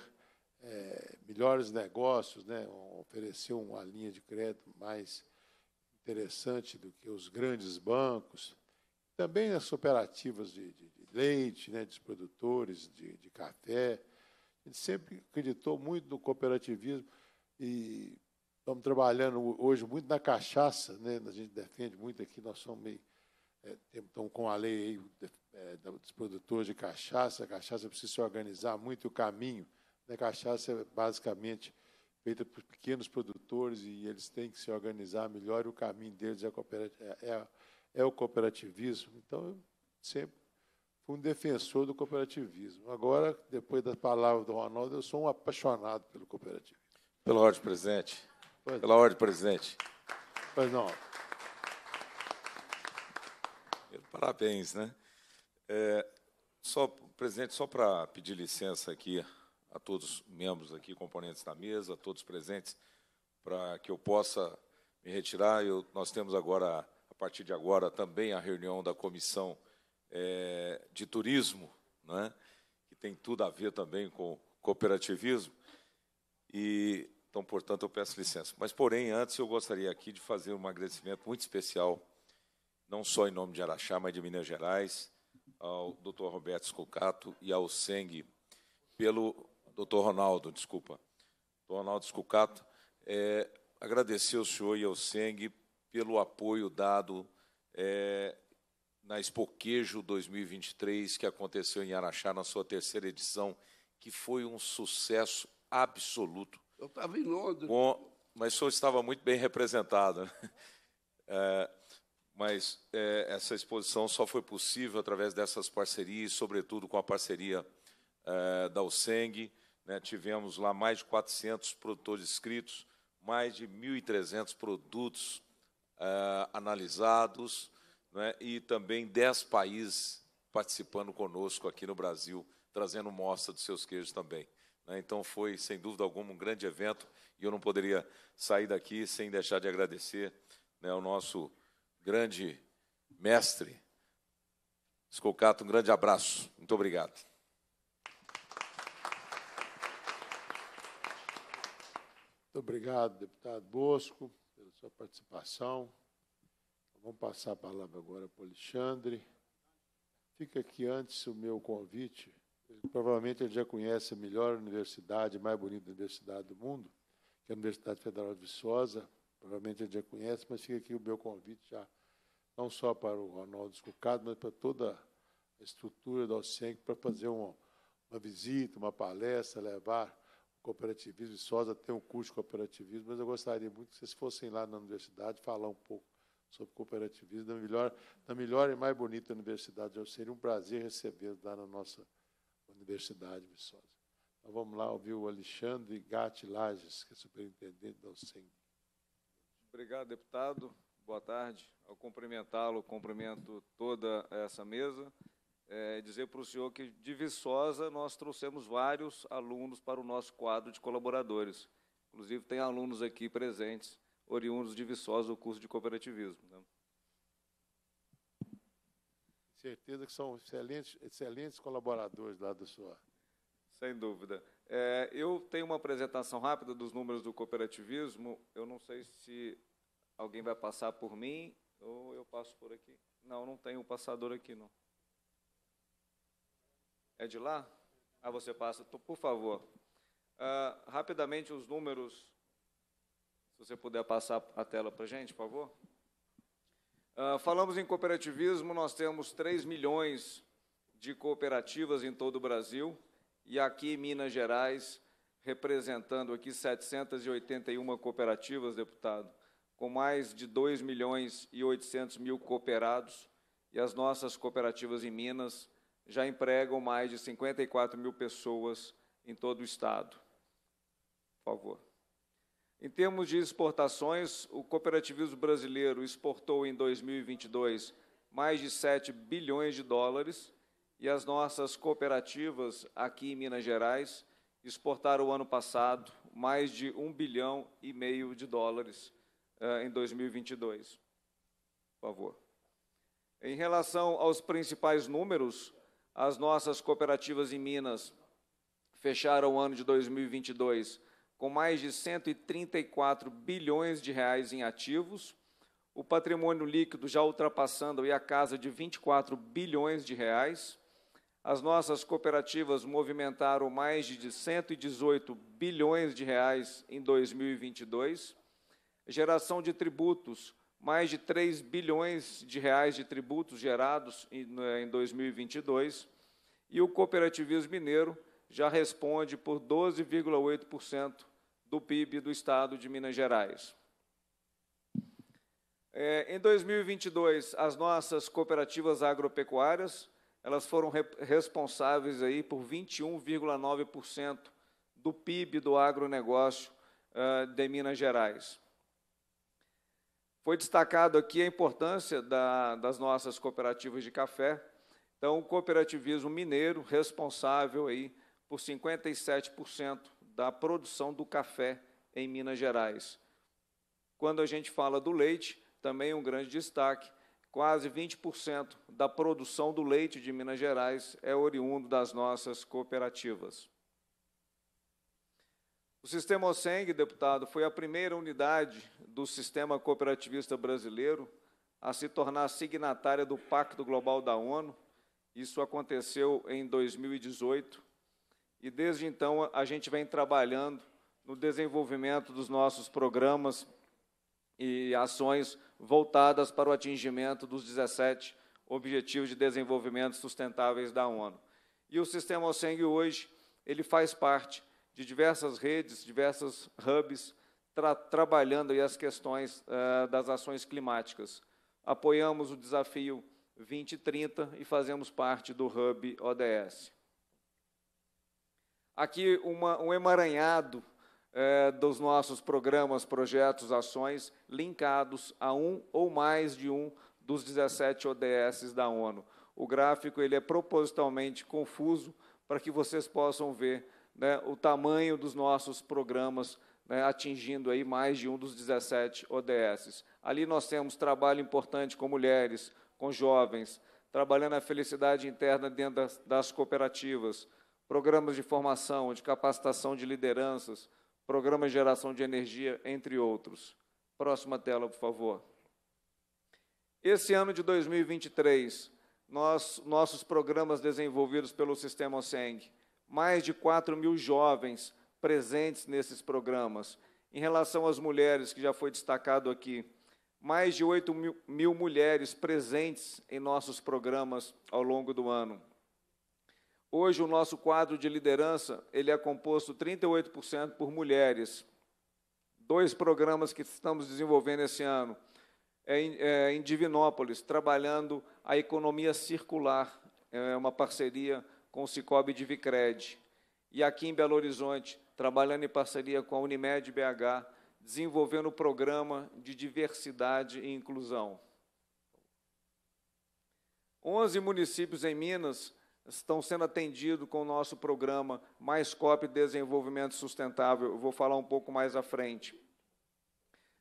é, melhores negócios, né, oferecer uma linha de crédito mais interessante do que os grandes bancos. Também as cooperativas de, de, de leite, né, dos produtores de, de café. A gente sempre acreditou muito no cooperativismo e Estamos trabalhando hoje muito na cachaça, né? a gente defende muito aqui, nós somos meio, é, estamos com a lei aí, é, dos produtores de cachaça, a cachaça precisa se organizar muito o caminho. Né? A cachaça é basicamente feita por pequenos produtores e eles têm que se organizar melhor, e o caminho deles é, é, é, é o cooperativismo. Então, eu sempre fui um defensor do cooperativismo. Agora, depois da palavra do Ronaldo, eu sou um apaixonado pelo cooperativismo. Pelo ódio presidente. Pois Pela ordem, presidente. Pois não. Parabéns, né? É, só, presidente, só para pedir licença aqui a todos os membros aqui, componentes da mesa, a todos presentes, para que eu possa me retirar. Eu, nós temos agora, a partir de agora, também a reunião da comissão é, de turismo, né? que tem tudo a ver também com cooperativismo. E então, portanto, eu peço licença. Mas, porém, antes eu gostaria aqui de fazer um agradecimento muito especial, não só em nome de Araxá, mas de Minas Gerais, ao Dr. Roberto Scucato e ao Seng, pelo Dr. Ronaldo, desculpa, Dr. Ronaldo Scucato, é, agradecer ao senhor e ao Seng pelo apoio dado é, na Expoquejo 2023, que aconteceu em Araxá, na sua terceira edição, que foi um sucesso absoluto eu estava em Londres. Bom, mas o senhor estava muito bem representado. Né? É, mas é, essa exposição só foi possível através dessas parcerias, sobretudo com a parceria é, da USENG. Né, tivemos lá mais de 400 produtores inscritos, mais de 1.300 produtos é, analisados, né, e também 10 países participando conosco aqui no Brasil, trazendo mostra dos seus queijos também. Né? Então foi, sem dúvida alguma, um grande evento e eu não poderia sair daqui sem deixar de agradecer né, ao nosso grande mestre, Escocato Um grande abraço. Muito obrigado. Muito obrigado, deputado Bosco, pela sua participação. Vamos passar a palavra agora para o Alexandre. Fica aqui antes o meu convite Provavelmente ele já conhece a melhor universidade, mais bonita universidade do mundo, que é a Universidade Federal de Viçosa. Provavelmente ele já conhece, mas fica aqui o meu convite já, não só para o Ronaldo Escocado mas para toda a estrutura da OCENC, para fazer uma, uma visita, uma palestra, levar cooperativismo. Viçosa tem um curso de cooperativismo, mas eu gostaria muito que vocês fossem lá na universidade falar um pouco sobre cooperativismo, da melhor, da melhor e mais bonita universidade. Eu seria um prazer recebê-los lá na nossa Universidade de Viçosa. Então vamos lá ouvir o Alexandre Gatti Lages, que é superintendente da OCEM. Obrigado, deputado. Boa tarde. Ao cumprimentá-lo, cumprimento toda essa mesa. É, dizer para o senhor que de Viçosa nós trouxemos vários alunos para o nosso quadro de colaboradores. Inclusive, tem alunos aqui presentes, oriundos de Viçosa, o curso de cooperativismo. Né? certeza que são excelentes, excelentes colaboradores lá do SUA. Sem dúvida. É, eu tenho uma apresentação rápida dos números do cooperativismo. Eu não sei se alguém vai passar por mim ou eu passo por aqui. Não, não tem um passador aqui, não. É de lá? Ah, você passa. Então, por favor. Uh, rapidamente, os números. Se você puder passar a tela para a gente, por favor. Ah, falamos em cooperativismo, nós temos 3 milhões de cooperativas em todo o Brasil e aqui em Minas Gerais, representando aqui 781 cooperativas, deputado, com mais de 2 milhões e 800 mil cooperados e as nossas cooperativas em Minas já empregam mais de 54 mil pessoas em todo o Estado. Por favor. Em termos de exportações, o cooperativismo brasileiro exportou em 2022 mais de 7 bilhões de dólares e as nossas cooperativas aqui em Minas Gerais exportaram o ano passado mais de 1 bilhão e meio de dólares uh, em 2022. Por favor. Em relação aos principais números, as nossas cooperativas em Minas fecharam o ano de 2022 com mais de 134 bilhões de reais em ativos, o patrimônio líquido já ultrapassando aí a casa de 24 bilhões de reais. As nossas cooperativas movimentaram mais de 118 bilhões de reais em 2022. Geração de tributos, mais de 3 bilhões de reais de tributos gerados em, em 2022. E o cooperativismo mineiro já responde por 12,8% do PIB do estado de Minas Gerais. É, em 2022, as nossas cooperativas agropecuárias elas foram re responsáveis aí por 21,9% do PIB do agronegócio uh, de Minas Gerais. Foi destacado aqui a importância da, das nossas cooperativas de café. Então, o cooperativismo mineiro responsável aí por 57% da produção do café em Minas Gerais. Quando a gente fala do leite, também um grande destaque, quase 20% da produção do leite de Minas Gerais é oriundo das nossas cooperativas. O sistema OSENG, deputado, foi a primeira unidade do sistema cooperativista brasileiro a se tornar signatária do Pacto Global da ONU. Isso aconteceu em 2018 e desde então a gente vem trabalhando no desenvolvimento dos nossos programas e ações voltadas para o atingimento dos 17 Objetivos de Desenvolvimento Sustentáveis da ONU. E o Sistema OSENG hoje, ele faz parte de diversas redes, diversas hubs, tra trabalhando as questões uh, das ações climáticas. Apoiamos o desafio 2030 e fazemos parte do Hub ODS aqui uma, um emaranhado é, dos nossos programas, projetos, ações linkados a um ou mais de um dos 17 ODSs da ONU. O gráfico ele é propositalmente confuso para que vocês possam ver né, o tamanho dos nossos programas né, atingindo aí mais de um dos 17 ODSs. Ali nós temos trabalho importante com mulheres, com jovens, trabalhando a felicidade interna dentro das, das cooperativas, programas de formação, de capacitação de lideranças, programas de geração de energia, entre outros. Próxima tela, por favor. Esse ano de 2023, nós, nossos programas desenvolvidos pelo Sistema OSENG, mais de 4 mil jovens presentes nesses programas. Em relação às mulheres, que já foi destacado aqui, mais de 8 mil, mil mulheres presentes em nossos programas ao longo do ano. Hoje o nosso quadro de liderança, ele é composto 38% por mulheres. Dois programas que estamos desenvolvendo esse ano. É em, é em Divinópolis, trabalhando a economia circular, é uma parceria com o Cicobi Divicred. E aqui em Belo Horizonte, trabalhando em parceria com a Unimed BH, desenvolvendo o programa de diversidade e inclusão. 11 municípios em Minas estão sendo atendidos com o nosso programa Mais COP Desenvolvimento Sustentável. Eu vou falar um pouco mais à frente.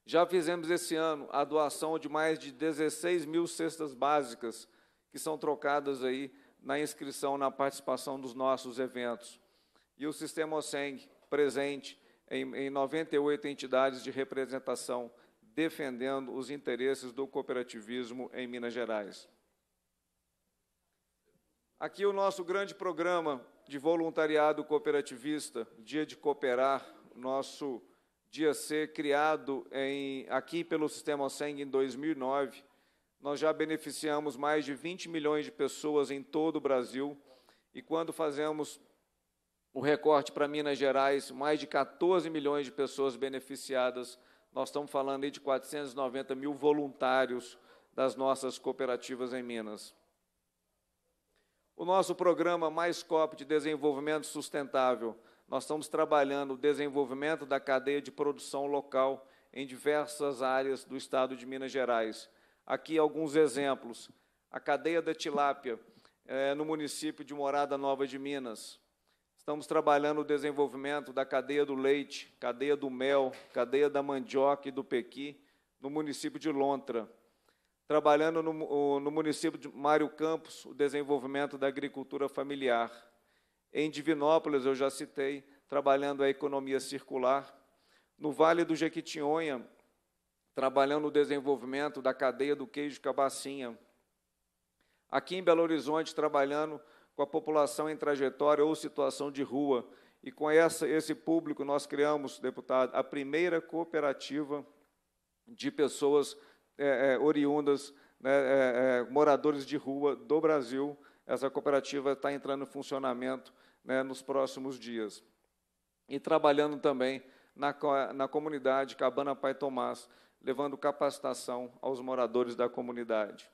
Já fizemos esse ano a doação de mais de 16 mil cestas básicas, que são trocadas aí na inscrição, na participação dos nossos eventos. E o Sistema OSENG, presente em, em 98 entidades de representação, defendendo os interesses do cooperativismo em Minas Gerais. Aqui o nosso grande programa de voluntariado cooperativista, Dia de Cooperar, nosso dia C, criado em, aqui pelo Sistema Seng em 2009. Nós já beneficiamos mais de 20 milhões de pessoas em todo o Brasil e quando fazemos o recorte para Minas Gerais, mais de 14 milhões de pessoas beneficiadas. Nós estamos falando aí de 490 mil voluntários das nossas cooperativas em Minas. O nosso programa Mais COP de Desenvolvimento Sustentável, nós estamos trabalhando o desenvolvimento da cadeia de produção local em diversas áreas do estado de Minas Gerais. Aqui alguns exemplos. A cadeia da tilápia, é, no município de Morada Nova de Minas. Estamos trabalhando o desenvolvimento da cadeia do leite, cadeia do mel, cadeia da mandioca e do pequi, no município de Lontra trabalhando no, no município de Mário Campos, o desenvolvimento da agricultura familiar. Em Divinópolis, eu já citei, trabalhando a economia circular. No Vale do Jequitinhonha, trabalhando o desenvolvimento da cadeia do queijo cabacinha. Aqui em Belo Horizonte, trabalhando com a população em trajetória ou situação de rua. E com essa, esse público, nós criamos, deputado, a primeira cooperativa de pessoas é, é, oriundas, né, é, é, moradores de rua do Brasil. Essa cooperativa está entrando em funcionamento né, nos próximos dias. E trabalhando também na, na comunidade Cabana Pai Tomás, levando capacitação aos moradores da comunidade.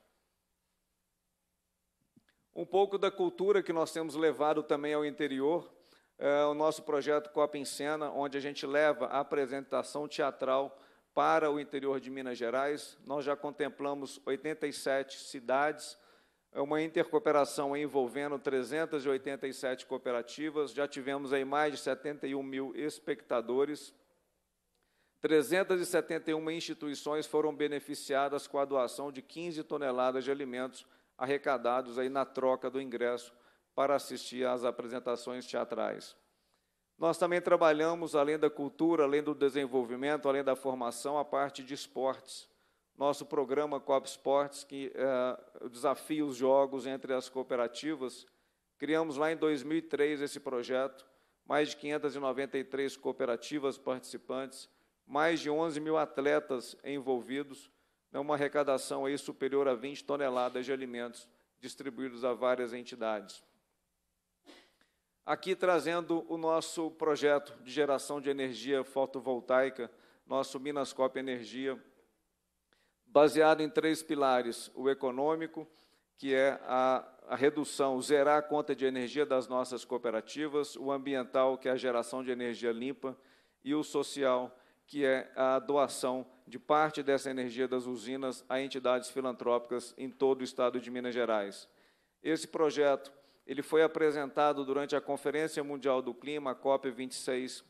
Um pouco da cultura que nós temos levado também ao interior, é o nosso projeto Copa em Cena, onde a gente leva a apresentação teatral para o interior de Minas Gerais. Nós já contemplamos 87 cidades, é uma intercooperação envolvendo 387 cooperativas, já tivemos aí mais de 71 mil espectadores. 371 instituições foram beneficiadas com a doação de 15 toneladas de alimentos arrecadados aí na troca do ingresso para assistir às apresentações teatrais. Nós também trabalhamos, além da cultura, além do desenvolvimento, além da formação, a parte de esportes. Nosso programa COP Esportes, que é, desafia os jogos entre as cooperativas, criamos lá em 2003 esse projeto, mais de 593 cooperativas participantes, mais de 11 mil atletas envolvidos, né, uma arrecadação aí superior a 20 toneladas de alimentos distribuídos a várias entidades aqui trazendo o nosso projeto de geração de energia fotovoltaica, nosso Minascop Energia, baseado em três pilares: o econômico, que é a, a, redução, zerar a conta de energia das nossas cooperativas, o ambiental, que é a geração de energia limpa, e o social, que é a doação de parte dessa energia das usinas a entidades filantrópicas em todo o estado de Minas Gerais. Esse projeto ele foi apresentado durante a Conferência Mundial do Clima, a COP26,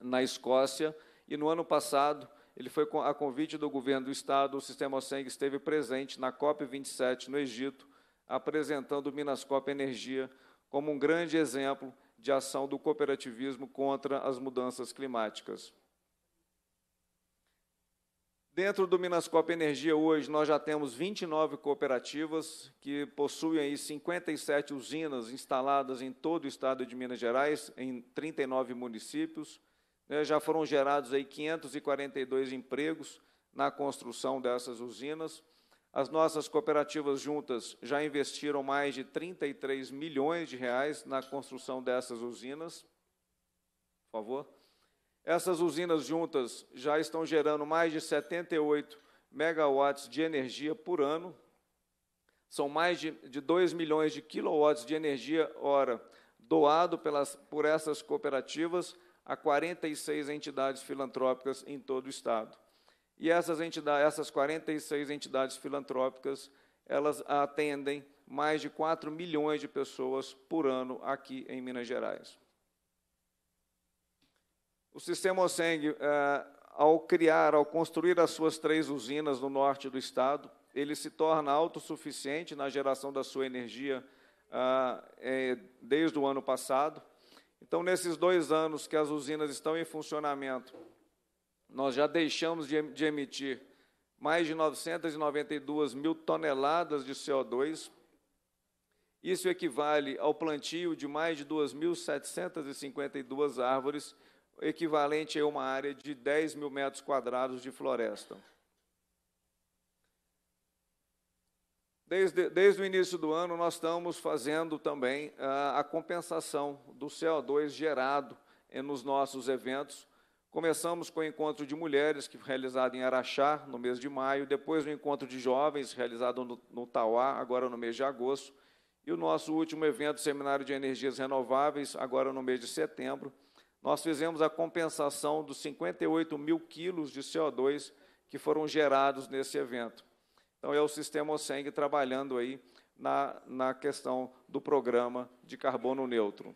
na Escócia, e no ano passado, ele foi a convite do governo do estado, o Sistema OSENG esteve presente na COP27 no Egito, apresentando o Minascop Energia como um grande exemplo de ação do cooperativismo contra as mudanças climáticas. Dentro do Minascop Energia, hoje, nós já temos 29 cooperativas que possuem aí 57 usinas instaladas em todo o estado de Minas Gerais, em 39 municípios. Né? Já foram gerados aí 542 empregos na construção dessas usinas. As nossas cooperativas juntas já investiram mais de 33 milhões de reais na construção dessas usinas. Por favor. Essas usinas juntas já estão gerando mais de 78 megawatts de energia por ano. São mais de, de 2 milhões de quilowatts de energia hora doado pelas, por essas cooperativas a 46 entidades filantrópicas em todo o Estado. E essas, entidades, essas 46 entidades filantrópicas, elas atendem mais de 4 milhões de pessoas por ano aqui em Minas Gerais. O sistema OSENG, eh, ao criar, ao construir as suas três usinas no norte do estado, ele se torna autossuficiente na geração da sua energia eh, eh, desde o ano passado. Então, nesses dois anos que as usinas estão em funcionamento, nós já deixamos de emitir mais de 992 mil toneladas de CO2. Isso equivale ao plantio de mais de 2.752 árvores equivalente a uma área de 10 mil metros quadrados de floresta. Desde, desde o início do ano, nós estamos fazendo também a, ah, a compensação do CO2 gerado nos nossos eventos. Começamos com o encontro de mulheres, que foi realizado em Araxá, no mês de maio, depois o encontro de jovens, realizado no, no Tauá, agora no mês de agosto, e o nosso último evento, Seminário de Energias Renováveis, agora no mês de setembro, nós fizemos a compensação dos 58 mil quilos de CO2 que foram gerados nesse evento. Então, é o sistema OSENG trabalhando aí na, na questão do programa de carbono neutro.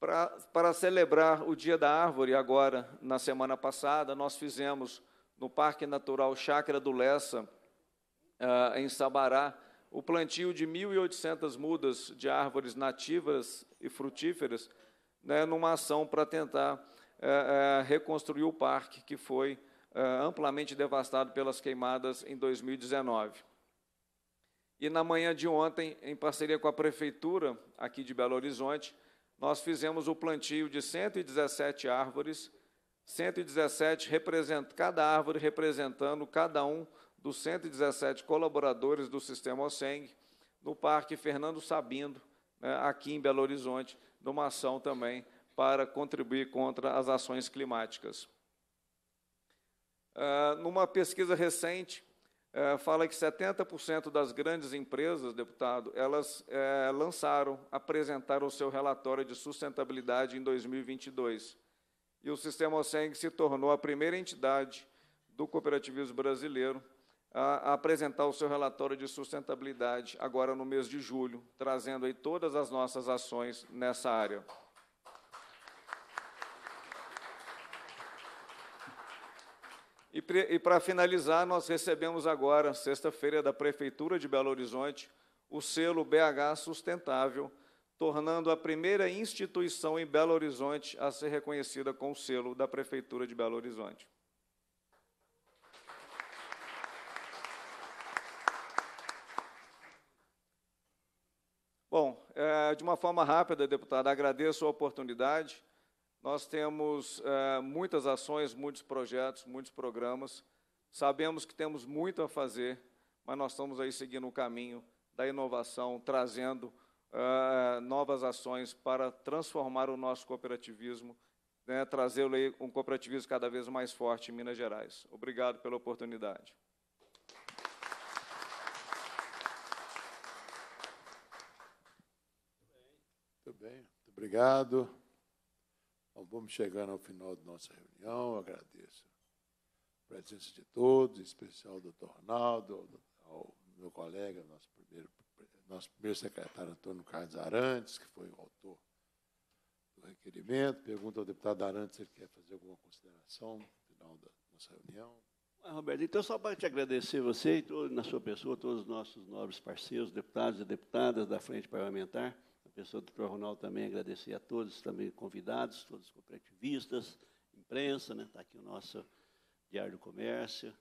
Para para celebrar o Dia da Árvore, agora, na semana passada, nós fizemos no Parque Natural Chácara do Lessa, uh, em Sabará, o plantio de 1.800 mudas de árvores nativas e frutíferas, né, numa ação para tentar é, é, reconstruir o parque que foi é, amplamente devastado pelas queimadas em 2019. E na manhã de ontem, em parceria com a prefeitura aqui de Belo Horizonte, nós fizemos o plantio de 117 árvores, 117 represent, cada árvore representando cada um dos 117 colaboradores do sistema OSENG, no Parque Fernando Sabindo, né, aqui em Belo Horizonte, numa ação também para contribuir contra as ações climáticas. Ah, numa pesquisa recente, eh, fala que 70% das grandes empresas, deputado, elas eh, lançaram, apresentaram o seu relatório de sustentabilidade em 2022. E o Sistema OSENG se tornou a primeira entidade do cooperativismo brasileiro a, apresentar o seu relatório de sustentabilidade agora no mês de julho, trazendo aí todas as nossas ações nessa área. E para finalizar, nós recebemos agora, sexta-feira, da Prefeitura de Belo Horizonte, o selo BH Sustentável, tornando a primeira instituição em Belo Horizonte a ser reconhecida com o selo da Prefeitura de Belo Horizonte. Eh, de uma forma rápida, deputada, agradeço a oportunidade. Nós temos eh, muitas ações, muitos projetos, muitos programas. Sabemos que temos muito a fazer, mas nós estamos aí seguindo o caminho da inovação, trazendo eh, novas ações para transformar o nosso cooperativismo né, trazê-lo um cooperativismo cada vez mais forte em Minas Gerais. Obrigado pela oportunidade. obrigado. Bom, vamos chegando ao final da nossa reunião. Eu agradeço a presença de todos, em especial ao doutor Ronaldo, ao meu colega, nosso primeiro, nosso primeiro secretário Antônio Carlos Arantes, que foi o autor do requerimento. Pergunto ao deputado Arantes se ele quer fazer alguma consideração no final da nossa reunião. Ah, Roberto, então só para te agradecer você e na sua pessoa, todos os nossos nobres parceiros, deputados e deputadas da Frente Parlamentar pessoa do Ronaldo também agradecer a todos, também convidados, todos os cooperativistas, imprensa, né? Está aqui o nosso Diário do Comércio.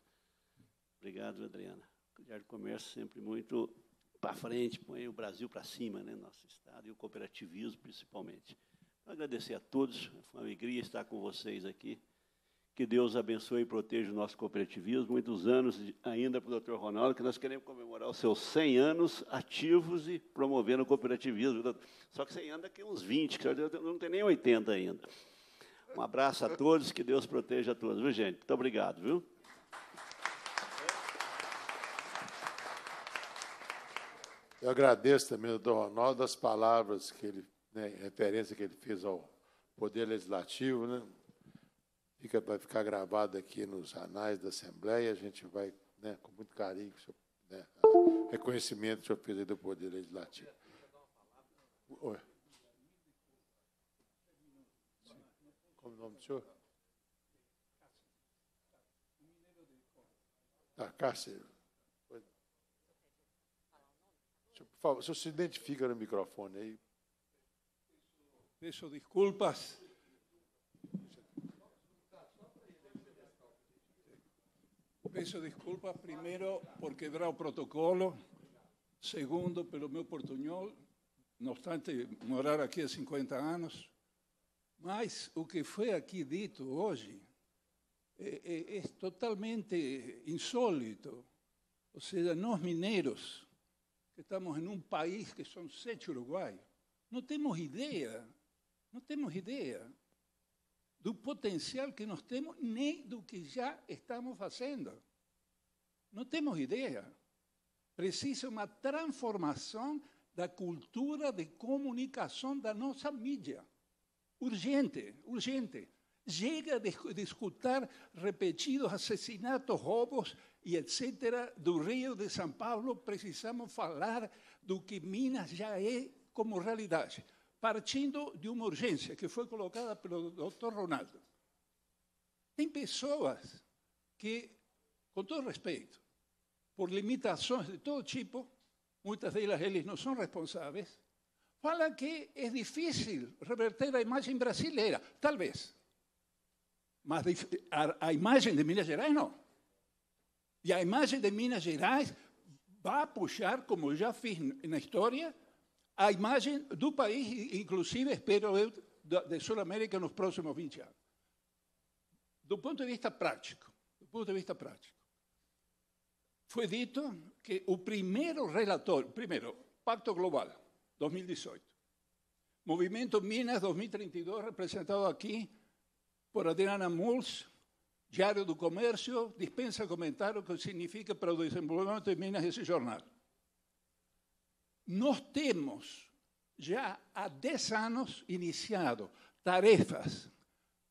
Obrigado, Adriana. O Diário do Comércio sempre muito para frente, põe o Brasil para cima, né? Nosso estado e o cooperativismo principalmente. Então, agradecer a todos. Foi uma alegria estar com vocês aqui. Que Deus abençoe e proteja o nosso cooperativismo. Muitos anos ainda para o doutor Ronaldo, que nós queremos comemorar os seus 100 anos ativos e promovendo o cooperativismo. Só que 100 anos daqui é uns 20, que não tem nem 80 ainda. Um abraço a todos, que Deus proteja a todos, viu, gente? Muito obrigado, viu? Eu agradeço também ao doutor Ronaldo as palavras que ele, né, referência que ele fez ao Poder Legislativo, né? fica, vai ficar gravado aqui nos anais da Assembleia. A gente vai, né, com muito carinho, né, reconhecimento que o senhor fez do Poder Legislativo. Oi. Como é o nome do senhor? Ah, Cássio. Por favor, se identifica no microfone aí. Peço desculpas peço desculpas primeiro por quebrar o protocolo, segundo pelo meu portunhol, não obstante morar aqui há 50 anos. Mas o que foi aqui dito hoje é, é, é totalmente insólito. Ou seja, nós mineiros, que estamos em um país que são sete uruguaios, não temos ideia, não temos ideia do potencial que nós temos, nem do que já estamos fazendo. Não temos ideia. Precisa uma transformação da cultura de comunicação da nossa mídia. Urgente, urgente. Chega de, de escutar repetidos assassinatos, roubos e etc. do Rio de São Paulo. Precisamos falar do que Minas já é como realidade. partiendo de una urgencia que fue colocada por el Dr. Ronaldo. Hay personas que, con todo respeto, por limitaciones de todo tipo, muitas delas ellas no son responsables, falam que es difícil reverter la imagen brasileira, tal Mas a, a imagen de Minas Gerais no. Y a imagen de Minas Gerais va a puxar, como já fiz na historia, a imagem do país, inclusive, espero eu, de Sudamérica américa los próximos 20 años. Do ponto de vista prático, do ponto de vista prático, foi dito que o primeiro relator, primeiro, Pacto Global, 2018, Movimiento Minas 2032, representado aquí por Adriana Muls, diario do Comércio, dispensa comentar o que significa para o desenvolvimento de Minas ese jornal. Nos temos ya há 10 años, iniciado tarefas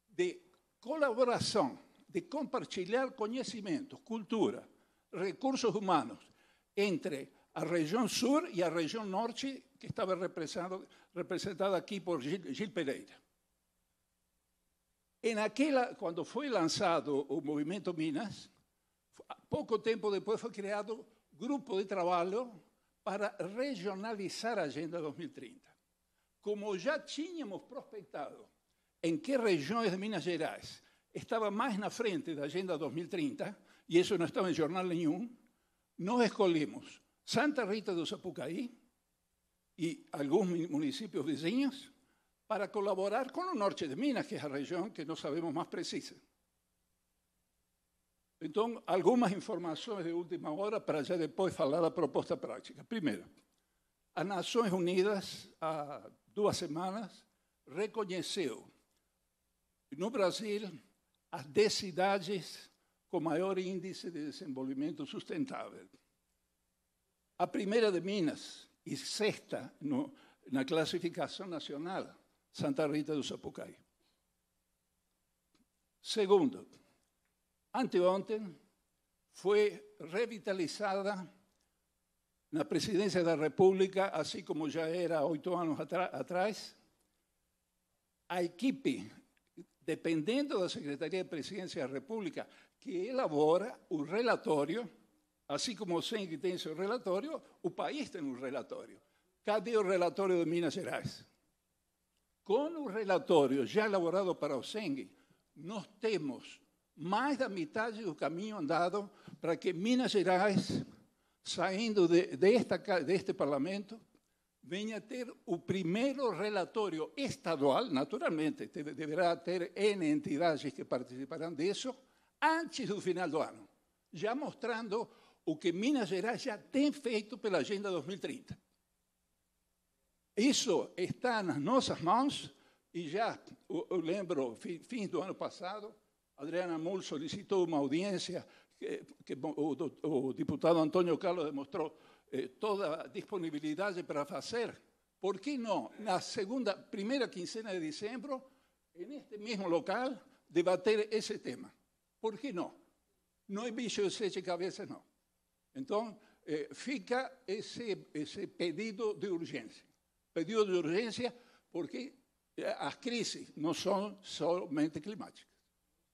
de colaboración, de compartir conocimientos, cultura, recursos humanos entre la región sur y la región norte, que estaba representada aquí por Gil, Pereira. En aquella, cuando fue lanzado el movimiento Minas, poco tiempo después fue creado grupo de trabajo para regionalizar la Agenda 2030. Como ya tínhamos prospectado en qué regiones de Minas Gerais más en la frente de Agenda 2030, y no no estaba en jornal nenhum, nos escolhimos Santa Rita de Sapucaí y algunos municipios vizinhos para colaborar con el norte de Minas, que es la región que no sabemos más precisa. Então, algumas informações de última hora para já depois falar da proposta prática. Primeiro, as Nações Unidas, há duas semanas, reconheceu no Brasil as 10 cidades com maior índice de desenvolvimento sustentável. A primeira de Minas e sexta no, na classificação nacional, Santa Rita do Sapucaí. Segundo, anteontem fue revitalizada la presidencia de la República, así como ya era oito años atrás, a equipe, dependiendo la Secretaría de Presidencia da República, que elabora un relatório, así como o tiene tem seu relatório, o país tiene un relatório. Cadê o relatório de Minas Gerais? Con o relatório ya elaborado para o SENG, nós temos mais da metade do caminho andado para que Minas Gerais, saindo de, desta, deste parlamento, venha ter o primeiro relatório estadual, naturalmente, deverá ter N entidades que participarão disso, antes do final do ano, já mostrando o que Minas Gerais já tem feito pela Agenda 2030. Isso está nas nossas mãos, e já, eu lembro, fim, fim do ano passado, Adriana Mull solicitó una audiencia que, el diputado Antonio Carlos demostró eh, toda disponibilidad para hacer. Por qué no? la segunda, primera quincena de diciembre, en este mismo local, debater ese tema? Por qué no? No hay bicho de sete cabeza, no. Entonces, eh, fica ese pedido de urgencia. Pedido de urgencia porque eh, las crisis no son solamente climáticas.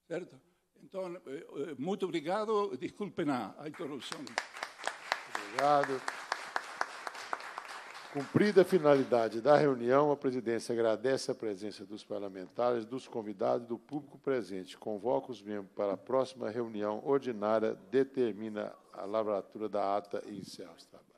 Certo? Então, eh, eh, muito obrigado. Desculpem a interrupção. Obrigado. Cumprida a finalidade da reunião, a presidência agradece a presença dos parlamentares, dos convidados e do público presente. Convoca os membros para a próxima reunião ordinária, determina a lavratura da ata e encerra os trabalhos.